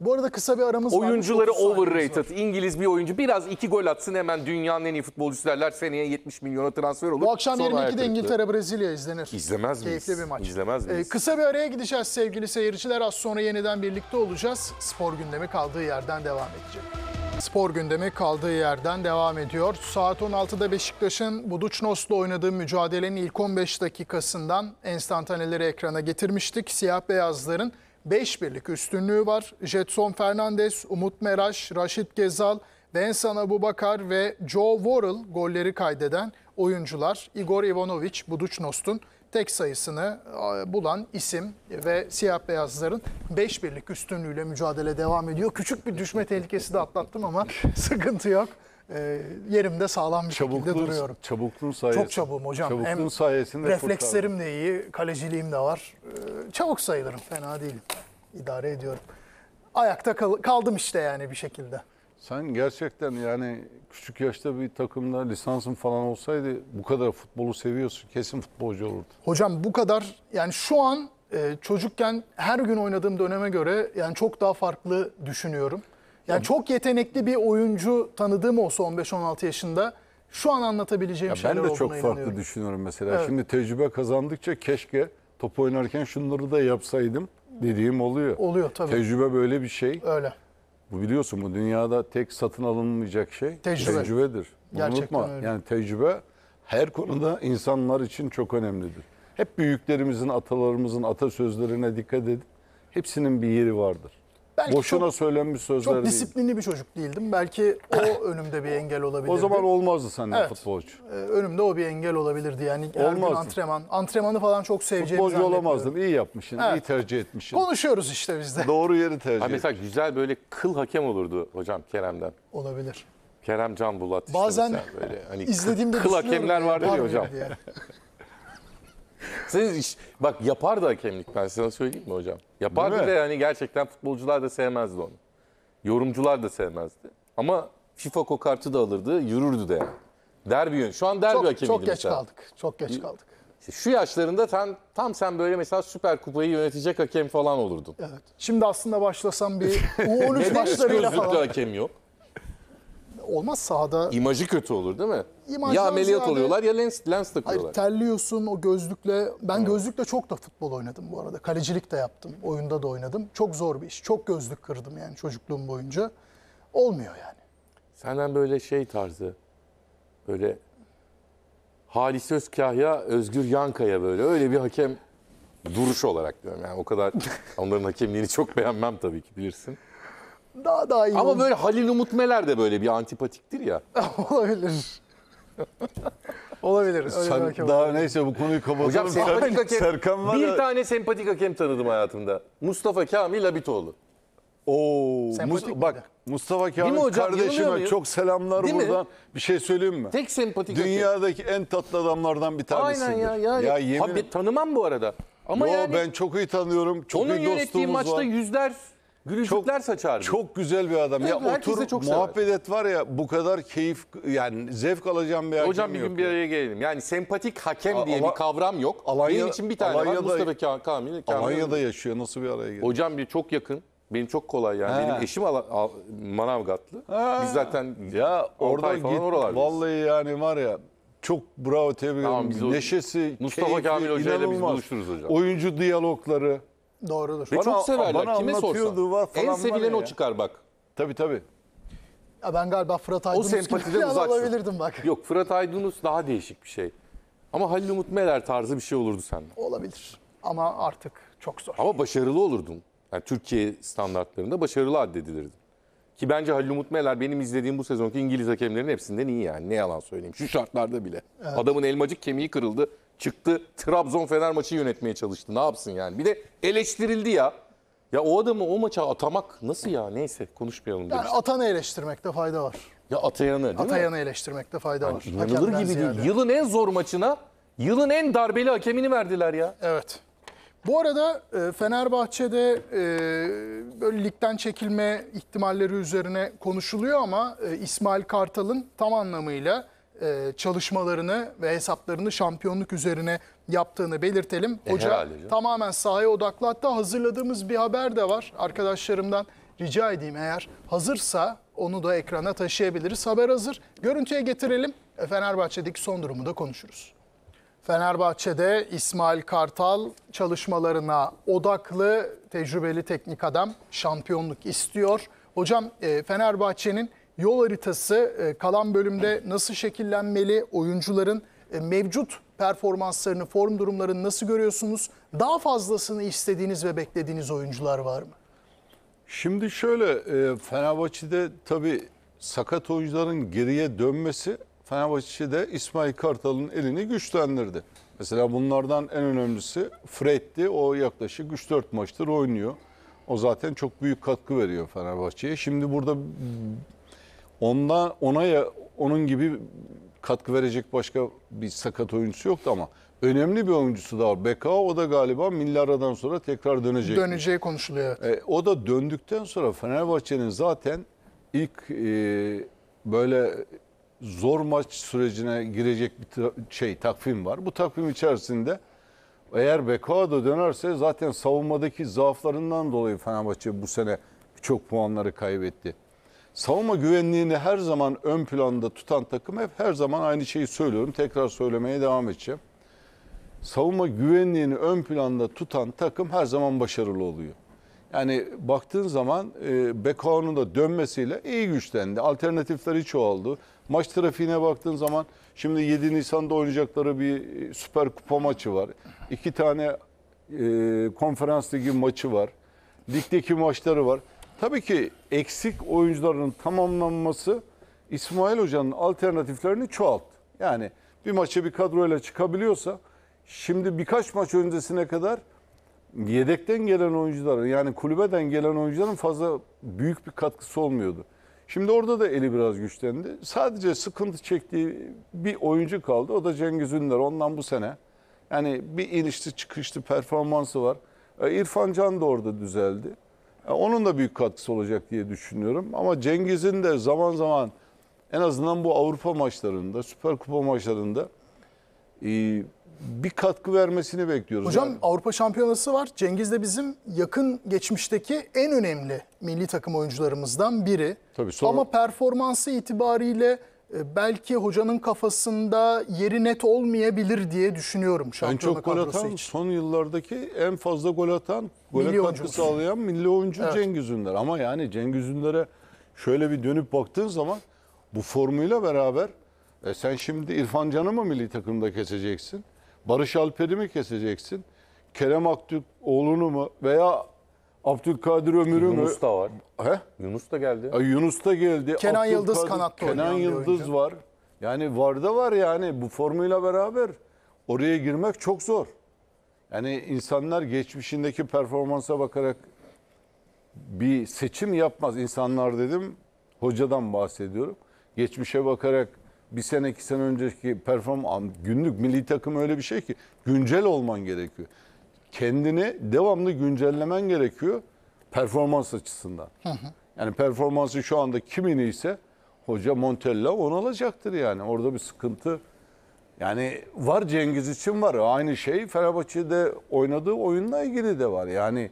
Bu arada kısa bir aramız var. Oyuncuları overrated. Var. İngiliz bir oyuncu. Biraz iki gol atsın hemen dünyanın en iyi futbolcusu derler. Seneye 70 milyona transfer olur. Bu akşam 22'de İngiltere Brezilya izlenir. İzlemez miyiz? Keyifli bir maç. İzlemez ee, miyiz? Ee, kısa bir araya gideceğiz sevgili seyirciler. Az sonra yeniden birlikte olacağız. Spor gündemi kaldığı yerden devam edecek. Spor gündemi kaldığı yerden devam ediyor. Saat 16'da Beşiktaş'ın Buduçnos'la oynadığı mücadelenin ilk 15 dakikasından enstantaneleri ekrana getirmiştik. Siyah beyazların 5 birlik üstünlüğü var. Jetson Fernandez, Umut Meraş, Raşit Gezal, Densan Abubakar ve Joe Worrell golleri kaydeden oyuncular. Igor Ivanovic, Buducnost'un tek sayısını e, bulan isim ve siyah beyazların 5 birlik üstünlüğüyle mücadele devam ediyor. Küçük bir düşme tehlikesi de atlattım ama sıkıntı yok e, yerimde sağlam bir çabukluğun, şekilde duruyorum. Çabukluğun sayesinde. Çok çabuğum hocam. Çabukluğun Hem sayesinde reflekslerim kurtardım. de iyi, kaleciliğim de var. E, çabuk sayılırım, fena değilim. İdare ediyorum. Ayakta kal kaldım işte yani bir şekilde. Sen gerçekten yani küçük yaşta bir takımda lisansın falan olsaydı bu kadar futbolu seviyorsun kesin futbolcu olurdu. Hocam bu kadar yani şu an e, çocukken her gün oynadığım döneme göre yani çok daha farklı düşünüyorum. Yani çok yetenekli bir oyuncu tanıdığım olsa 15-16 yaşında şu an anlatabileceğim ya şeyler Ben de çok farklı inanıyorum. düşünüyorum mesela. Evet. Şimdi tecrübe kazandıkça keşke top oynarken şunları da yapsaydım dediğim oluyor. Oluyor tabii. Tecrübe böyle bir şey. Öyle. Bu biliyorsun bu dünyada tek satın alınmayacak şey tecrübe. tecrübedir. Gerçekten unutma. Öyle. Yani tecrübe her konuda insanlar için çok önemlidir. Hep büyüklerimizin, atalarımızın atasözlerine dikkat edin. Hepsinin bir yeri vardır. Belki Boşuna çok, söylenmiş sözler Çok disiplinli değil. bir çocuk değildim. Belki o önümde bir engel olabilirdi. O zaman olmazdı senden evet, futbolcu. Ee, önümde o bir engel olabilirdi. Yani her gün antrenman. Antrenmanı falan çok seveceğimi Futbolcu olamazdım. İyi yapmışsın. Evet. iyi tercih etmişsin. Konuşuyoruz işte biz de. Doğru yeri tercih ha, Mesela güzel böyle kıl hakem olurdu hocam Kerem'den. Olabilir. Kerem Can Bulat işte Bazen böyle hani izlediğimde kıl, kıl hakemler vardı ya hocam. Yani. Siz bak yapar da hakemlik ben sana söyleyeyim mi hocam? Yapardı da yani gerçekten futbolcular da sevmezdi onu. Yorumcular da sevmezdi. Ama FIFA kokartı da alırdı, yürürdü de yani. Derbi yön. Şu an derbi Çok, hakemiydi çok geç mesela. kaldık. Çok geç kaldık. İşte şu yaşlarında tam, tam sen böyle mesela Süper Kupayı yönetecek hakem falan olurdun. Evet. Şimdi aslında başlasam bir U13 Neden hiç maçlarıyla hakem yok? olmaz sahada. İmajı kötü olur değil mi? İmajdan ya ameliyat yani, oluyorlar ya lens, lens takıyorlar. Hayır terliyorsun o gözlükle. Ben evet. gözlükle çok da futbol oynadım bu arada. Kalecilik de yaptım. Oyunda da oynadım. Çok zor bir iş. Çok gözlük kırdım yani çocukluğum boyunca. Olmuyor yani. Senden böyle şey tarzı böyle Halis Özkahya, Özgür Yankaya böyle öyle bir hakem duruş olarak diyorum. Yani o kadar onların hakemliğini çok beğenmem tabii ki bilirsin daha daha iyi Ama böyle Halil Umut Meler de böyle bir antipatiktir ya. olabilir. olabilir. Sen daha olabilir. neyse bu konuyu kapatalım. Hocam sempatik hakem, Serkan var bir ya. tane sempatik hakem tanıdım hayatımda. Mustafa Kamil Abitoğlu. Oo, Sempatik Mus- bak Mustafa Kamil hocam? kardeşime çok selamlar Değil mi? Bir şey söyleyeyim mi? Tek sempatik hakem. Dünyadaki en tatlı adamlardan bir tanesidir. Aynen ya. Yani, ya yemin Ha, ben tanımam bu arada. Ama Yo, yani ben çok iyi tanıyorum. Çok onun iyi yönettiği dostluğumuz maçta yüzler Gülücükler çok, saçardı. Çok güzel bir adam. Evet, ya otur çok muhabbet et var ya bu kadar keyif yani zevk alacağım bir hakem Hocam bir gün bir araya gelelim. Yani sempatik hakem A, diye ama, bir kavram yok. Alanya, Benim için bir tane Alanya'da, var Mustafa Kamil. Kamil Alanya'da yaşıyor nasıl bir araya gelelim? Hocam bir çok yakın. Benim çok kolay yani. He. Benim eşim Al Al Manavgatlı. He. Biz zaten ya orada git, oralardayız. Vallahi yani var ya çok bravo tebrik ederim. Neşesi, Mustafa keyfi, Kamil Hoca ile biz buluşuruz hocam. Oyuncu diyalogları. Doğrudur. Bana- çok severler. bana Kime sorsan. var falan En sevilen o çıkar bak. Tabii tabii. Ya ben galiba Fırat O Aydınus gibi sempatiden olabilirdim bak. Yok Fırat Aydınus daha değişik bir şey. Ama Halil Umut Meler tarzı bir şey olurdu senden. Olabilir. Ama artık çok zor. Ama başarılı olurdun. Yani Türkiye standartlarında başarılı addedilirdin. Ki bence Halil Umut Meler benim izlediğim bu sezonki İngiliz hakemlerin hepsinden iyi yani. Ne yalan söyleyeyim. Şu şartlarda bile. Adamın elmacık kemiği kırıldı çıktı Trabzon Fener maçı yönetmeye çalıştı. Ne yapsın yani? Bir de eleştirildi ya. Ya o adamı o maça atamak nasıl ya? Neyse konuşmayalım demiş. Yani atanı eleştirmekte fayda var. Ya atayanı değil mi? eleştirmekte fayda var. İnanılır gibi ziyade. değil. Yılın en zor maçına yılın en darbeli hakemini verdiler ya. Evet. Bu arada e, Fenerbahçe'de e, böyle ligden çekilme ihtimalleri üzerine konuşuluyor ama e, İsmail Kartal'ın tam anlamıyla e, çalışmalarını ve hesaplarını şampiyonluk üzerine yaptığını belirtelim. E, Hoca herhalde. tamamen sahaya odaklı. Hatta hazırladığımız bir haber de var. Arkadaşlarımdan rica edeyim eğer hazırsa onu da ekrana taşıyabiliriz. Haber hazır. Görüntüye getirelim. E, Fenerbahçe'deki son durumu da konuşuruz. Fenerbahçe'de İsmail Kartal çalışmalarına odaklı, tecrübeli teknik adam şampiyonluk istiyor. Hocam e, Fenerbahçe'nin yol haritası e, kalan bölümde nasıl şekillenmeli? Oyuncuların e, mevcut performanslarını, form durumlarını nasıl görüyorsunuz? Daha fazlasını istediğiniz ve beklediğiniz oyuncular var mı? Şimdi şöyle e, Fenerbahçe'de tabii sakat oyuncuların geriye dönmesi Fenerbahçe'de İsmail Kartal'ın elini güçlendirdi. Mesela bunlardan en önemlisi Fred'di. O yaklaşık 3-4 maçtır oynuyor. O zaten çok büyük katkı veriyor Fenerbahçe'ye. Şimdi burada Onda ona ya onun gibi katkı verecek başka bir sakat oyuncusu yoktu ama önemli bir oyuncusu da var. Bekao o da galiba milli sonra tekrar dönecek. Döneceği konuşuluyor. Evet. E, o da döndükten sonra Fenerbahçe'nin zaten ilk e, böyle zor maç sürecine girecek bir şey takvim var. Bu takvim içerisinde eğer Bekao da dönerse zaten savunmadaki zaaflarından dolayı Fenerbahçe bu sene çok puanları kaybetti savunma güvenliğini her zaman ön planda tutan takım hep her zaman aynı şeyi söylüyorum. Tekrar söylemeye devam edeceğim. Savunma güvenliğini ön planda tutan takım her zaman başarılı oluyor. Yani baktığın zaman e, Bekao'nun da dönmesiyle iyi güçlendi. Alternatifleri çoğaldı. Maç trafiğine baktığın zaman şimdi 7 Nisan'da oynayacakları bir e, süper kupa maçı var. İki tane e, konferans ligi maçı var. Ligdeki maçları var. Tabii ki eksik oyuncuların tamamlanması İsmail Hoca'nın alternatiflerini çoğalt. Yani bir maça bir kadroyla çıkabiliyorsa şimdi birkaç maç öncesine kadar yedekten gelen oyuncuların yani kulübeden gelen oyuncuların fazla büyük bir katkısı olmuyordu. Şimdi orada da eli biraz güçlendi. Sadece sıkıntı çektiği bir oyuncu kaldı. O da Cengiz Ünder. Ondan bu sene. Yani bir inişli çıkışlı performansı var. E, İrfan Can da orada düzeldi. E, onun da büyük katkısı olacak diye düşünüyorum. Ama Cengiz'in de zaman zaman en azından bu Avrupa maçlarında, Süper Kupa maçlarında e, bir katkı vermesini bekliyoruz. Hocam yani. Avrupa Şampiyonası var. Cengiz de bizim yakın geçmişteki en önemli milli takım oyuncularımızdan biri. Tabii sonra... Ama performansı itibariyle e, belki hocanın kafasında yeri net olmayabilir diye düşünüyorum şampiyonluk en çok gol atan, için. Son yıllardaki en fazla gol atan, gole milli katkı sağlayan milli oyuncu evet. Cengiz Ünder. Ama yani Cengiz Ünder'e şöyle bir dönüp baktığın zaman bu formuyla beraber e sen şimdi İrfan Can'ı mı milli takımda keseceksin? Barış Alper'i mi keseceksin? Kerem Aktürk oğlunu mu veya Abdülkadir Ömür'ü mü? Yunus da var. He? Yunus da geldi. E, Yunus da geldi. Kenan Abdülkadir, Yıldız kanatta Kenan Yıldız oyuncu. var. Yani var da var yani bu formuyla beraber oraya girmek çok zor. Yani insanlar geçmişindeki performansa bakarak bir seçim yapmaz. İnsanlar dedim hocadan bahsediyorum. Geçmişe bakarak bir sene iki sene önceki performans günlük milli takım öyle bir şey ki güncel olman gerekiyor kendini devamlı güncellemen gerekiyor performans açısından. Hı hı. Yani performansı şu anda kimin ise hoca Montella onu alacaktır yani. Orada bir sıkıntı yani var Cengiz için var. Aynı şey Fenerbahçe'de oynadığı oyunla ilgili de var. Yani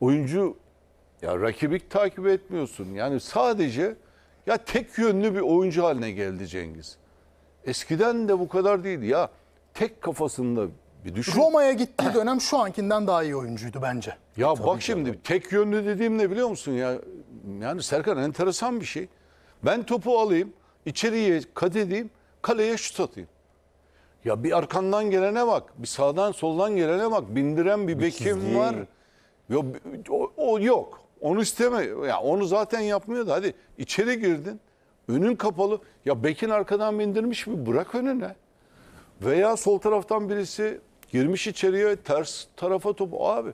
oyuncu ya rakibi takip etmiyorsun. Yani sadece ya tek yönlü bir oyuncu haline geldi Cengiz. Eskiden de bu kadar değildi ya. Tek kafasında bir düşün. Roma'ya gittiği dönem şu ankinden daha iyi oyuncuydu bence. Ya Tabii bak şimdi tabii. tek yönlü dediğim ne biliyor musun ya? Yani Serkan enteresan bir şey. Ben topu alayım, içeriye kat edeyim, kaleye şut atayım. Ya bir arkandan gelene bak, bir sağdan soldan gelene bak, bindiren bir, bir bekim çizgi. var. Yok, o, o yok. Onu isteme. Ya onu zaten yapmıyor da hadi içeri girdin. Önün kapalı. Ya bekin arkadan bindirmiş mi? Bırak önüne. Veya sol taraftan birisi Girmiş içeriye ters tarafa topu abi.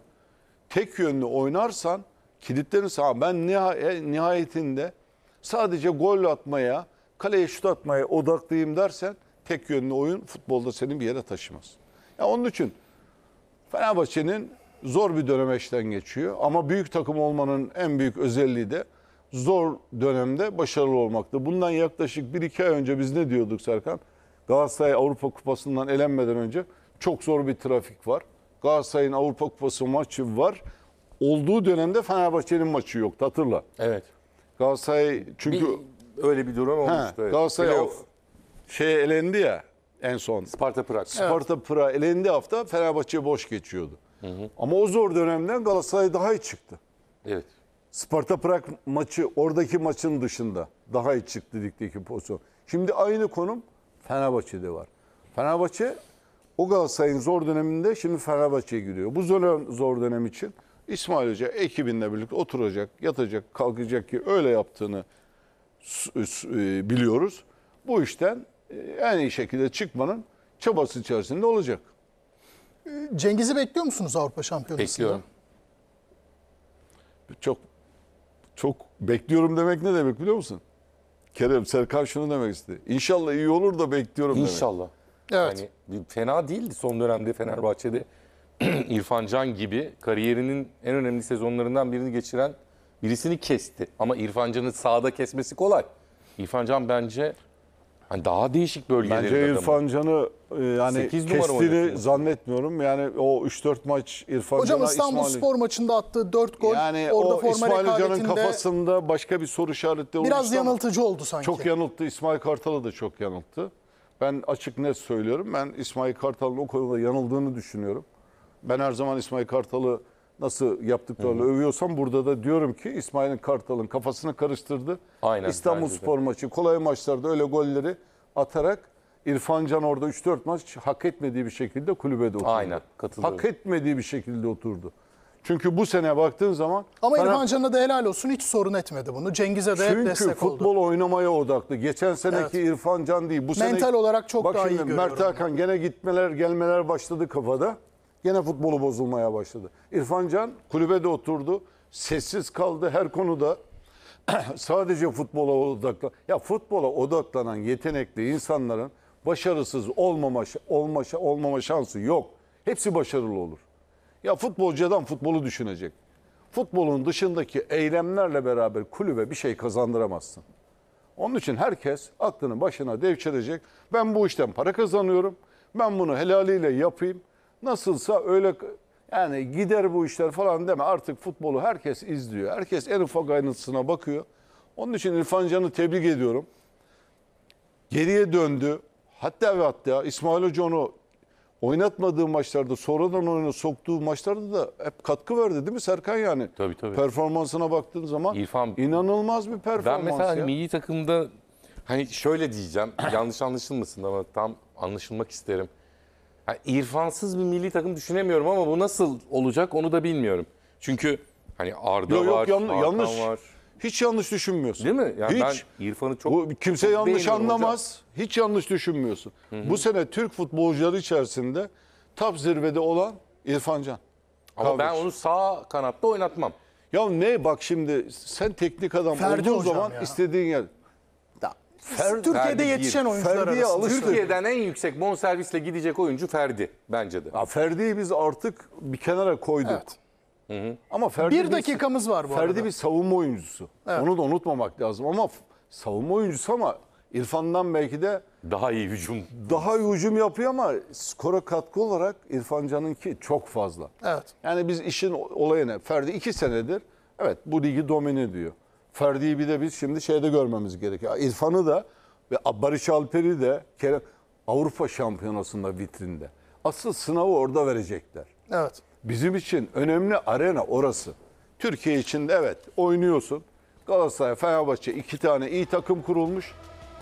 Tek yönlü oynarsan kilitlerin sağ. Ben e, nihayetinde sadece gol atmaya, kaleye şut atmaya odaklıyım dersen tek yönlü oyun futbolda seni bir yere taşımaz. Ya onun için Fenerbahçe'nin zor bir dönemeçten geçiyor ama büyük takım olmanın en büyük özelliği de zor dönemde başarılı olmaktı. Bundan yaklaşık 1-2 ay önce biz ne diyorduk Serkan? Galatasaray Avrupa Kupası'ndan elenmeden önce çok zor bir trafik var. Galatasaray'ın Avrupa Kupası maçı var. Olduğu dönemde Fenerbahçe'nin maçı yoktu hatırla. Evet. Galatasaray çünkü bir, öyle bir durum olmuştu. He, Galatasaray Playoff. şey elendi ya en son. Sparta Prag. Sparta evet. elendi hafta Fenerbahçe boş geçiyordu. Hı hı. Ama o zor dönemden Galatasaray daha iyi çıktı. Evet. Sparta Prag maçı oradaki maçın dışında daha iyi çıktı ligdeki pozisyon. Şimdi aynı konum Fenerbahçe'de var. Fenerbahçe o Galatasaray'ın zor döneminde şimdi Fenerbahçe'ye gidiyor. Bu zor, zor dönem için İsmail Hoca ekibinle birlikte oturacak, yatacak, kalkacak ki öyle yaptığını e, biliyoruz. Bu işten e, en iyi şekilde çıkmanın çabası içerisinde olacak. E, Cengiz'i bekliyor musunuz Avrupa Şampiyonası'nda? Bekliyorum. Çok çok bekliyorum demek ne demek biliyor musun? Kerem Serkan şunu demek istedi. İnşallah iyi olur da bekliyorum İnşallah. demek. İnşallah. Evet. Yani fena değildi son dönemde Fenerbahçe'de. İrfan Can gibi kariyerinin en önemli sezonlarından birini geçiren birisini kesti. Ama İrfan Can'ı sağda kesmesi kolay. İrfan Can bence hani daha değişik bölgelerin Bence adamı. İrfan Can'ı e, yani Sekiz numara kestiğini zannetmiyorum. Yani o 3-4 maç İrfan Hocam Can'a İstanbul İsmail- Spor maçında attığı 4 gol yani orada o forma İsmail Hoca'nın rekabetinde kafasında başka bir soru işaretleri oluştu biraz yanıltıcı oldu sanki. çok yanılttı. İsmail Kartal'ı da çok yanılttı. Ben açık net söylüyorum. Ben İsmail Kartal'ın o konuda yanıldığını düşünüyorum. Ben her zaman İsmail Kartal'ı nasıl yaptıklarını Hı. övüyorsam burada da diyorum ki İsmail Kartal'ın kafasını karıştırdı. Aynen, İstanbul Spor maçı kolay maçlarda öyle golleri atarak İrfan Can orada 3-4 maç hak etmediği bir şekilde kulübede oturdu. Aynen katılıyorum. Hak etmediği bir şekilde oturdu. Çünkü bu sene baktığın zaman... Ama sana... İrfan Can'a da helal olsun hiç sorun etmedi bunu. Cengiz'e de hep destek oldu. Çünkü futbol oynamaya odaklı. Geçen seneki evet. İrfan Can değil. Bu Mental sene... olarak çok Bak daha şimdi, iyi görüyorum. Mert Hakan gene gitmeler gelmeler başladı kafada. Gene futbolu bozulmaya başladı. İrfan Can kulübede oturdu. Sessiz kaldı her konuda. Sadece futbola odaklan. Ya futbola odaklanan yetenekli insanların başarısız olmama, olma, olmama şansı yok. Hepsi başarılı olur. Ya futbolcu adam futbolu düşünecek. Futbolun dışındaki eylemlerle beraber kulübe bir şey kazandıramazsın. Onun için herkes aklını başına devşirecek. Ben bu işten para kazanıyorum. Ben bunu helaliyle yapayım. Nasılsa öyle yani gider bu işler falan deme. Artık futbolu herkes izliyor. Herkes en ufak ayrıntısına bakıyor. Onun için İrfan Can'ı tebrik ediyorum. Geriye döndü. Hatta ve hatta İsmail Hoca onu oynatmadığı maçlarda sonradan oyuna soktuğu maçlarda da hep katkı verdi değil mi Serkan yani? Tabii tabii. Performansına baktığın zaman İrfan, inanılmaz bir performans. Ben mesela hani ya. milli takımda hani şöyle diyeceğim yanlış anlaşılmasın ama tam anlaşılmak isterim. Yani İrfansız bir milli takım düşünemiyorum ama bu nasıl olacak onu da bilmiyorum. Çünkü hani Arda yok, yok, var, yan, yanlış. var. Hiç yanlış düşünmüyorsun. Değil mi? Yani Hiç. ben İrfan'ı çok Bu kimse çok yanlış beğeniyorum anlamaz. Hiç yanlış düşünmüyorsun. Bu sene Türk futbolcuları içerisinde top zirvede olan İrfancan. Can. Ama Kavraç. ben onu sağ kanatta oynatmam. Ya ne bak şimdi sen teknik adam Ferdi olduğun zaman ya. istediğin yer. Türkiye'de Ferdi yetişen oyuncular Ferdi'ye arasında. Türkiye'den en yüksek bonservisle gidecek oyuncu Ferdi bence de. Ya Ferdi'yi biz artık bir kenara koyduk. Evet. Hı hı. Ama Ferdi bir dakikamız var bu Ferdi arada. bir savunma oyuncusu. Evet. Onu da unutmamak lazım ama savunma oyuncusu ama İrfan'dan belki de daha iyi hücum. Daha iyi hücum yapıyor ama skora katkı olarak İrfan Can'ınki çok fazla. Evet. Yani biz işin olayı ne? Ferdi iki senedir evet bu ligi domine ediyor. Ferdi'yi bir de biz şimdi şeyde görmemiz gerekiyor. İrfan'ı da ve Barış Alper'i de Kerem Avrupa Şampiyonası'nda vitrinde. Asıl sınavı orada verecekler. Evet. Bizim için önemli arena orası. Türkiye için de evet oynuyorsun. Galatasaray, Fenerbahçe iki tane iyi takım kurulmuş.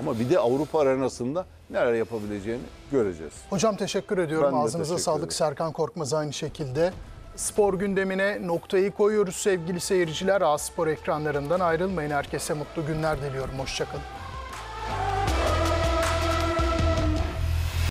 Ama bir de Avrupa arenasında neler yapabileceğini göreceğiz. Hocam teşekkür ediyorum. Ben Ağzınıza teşekkür sağlık. Ederim. Serkan Korkmaz aynı şekilde. Spor gündemine noktayı koyuyoruz sevgili seyirciler. A Spor ekranlarından ayrılmayın. Herkese mutlu günler diliyorum. Hoşçakalın.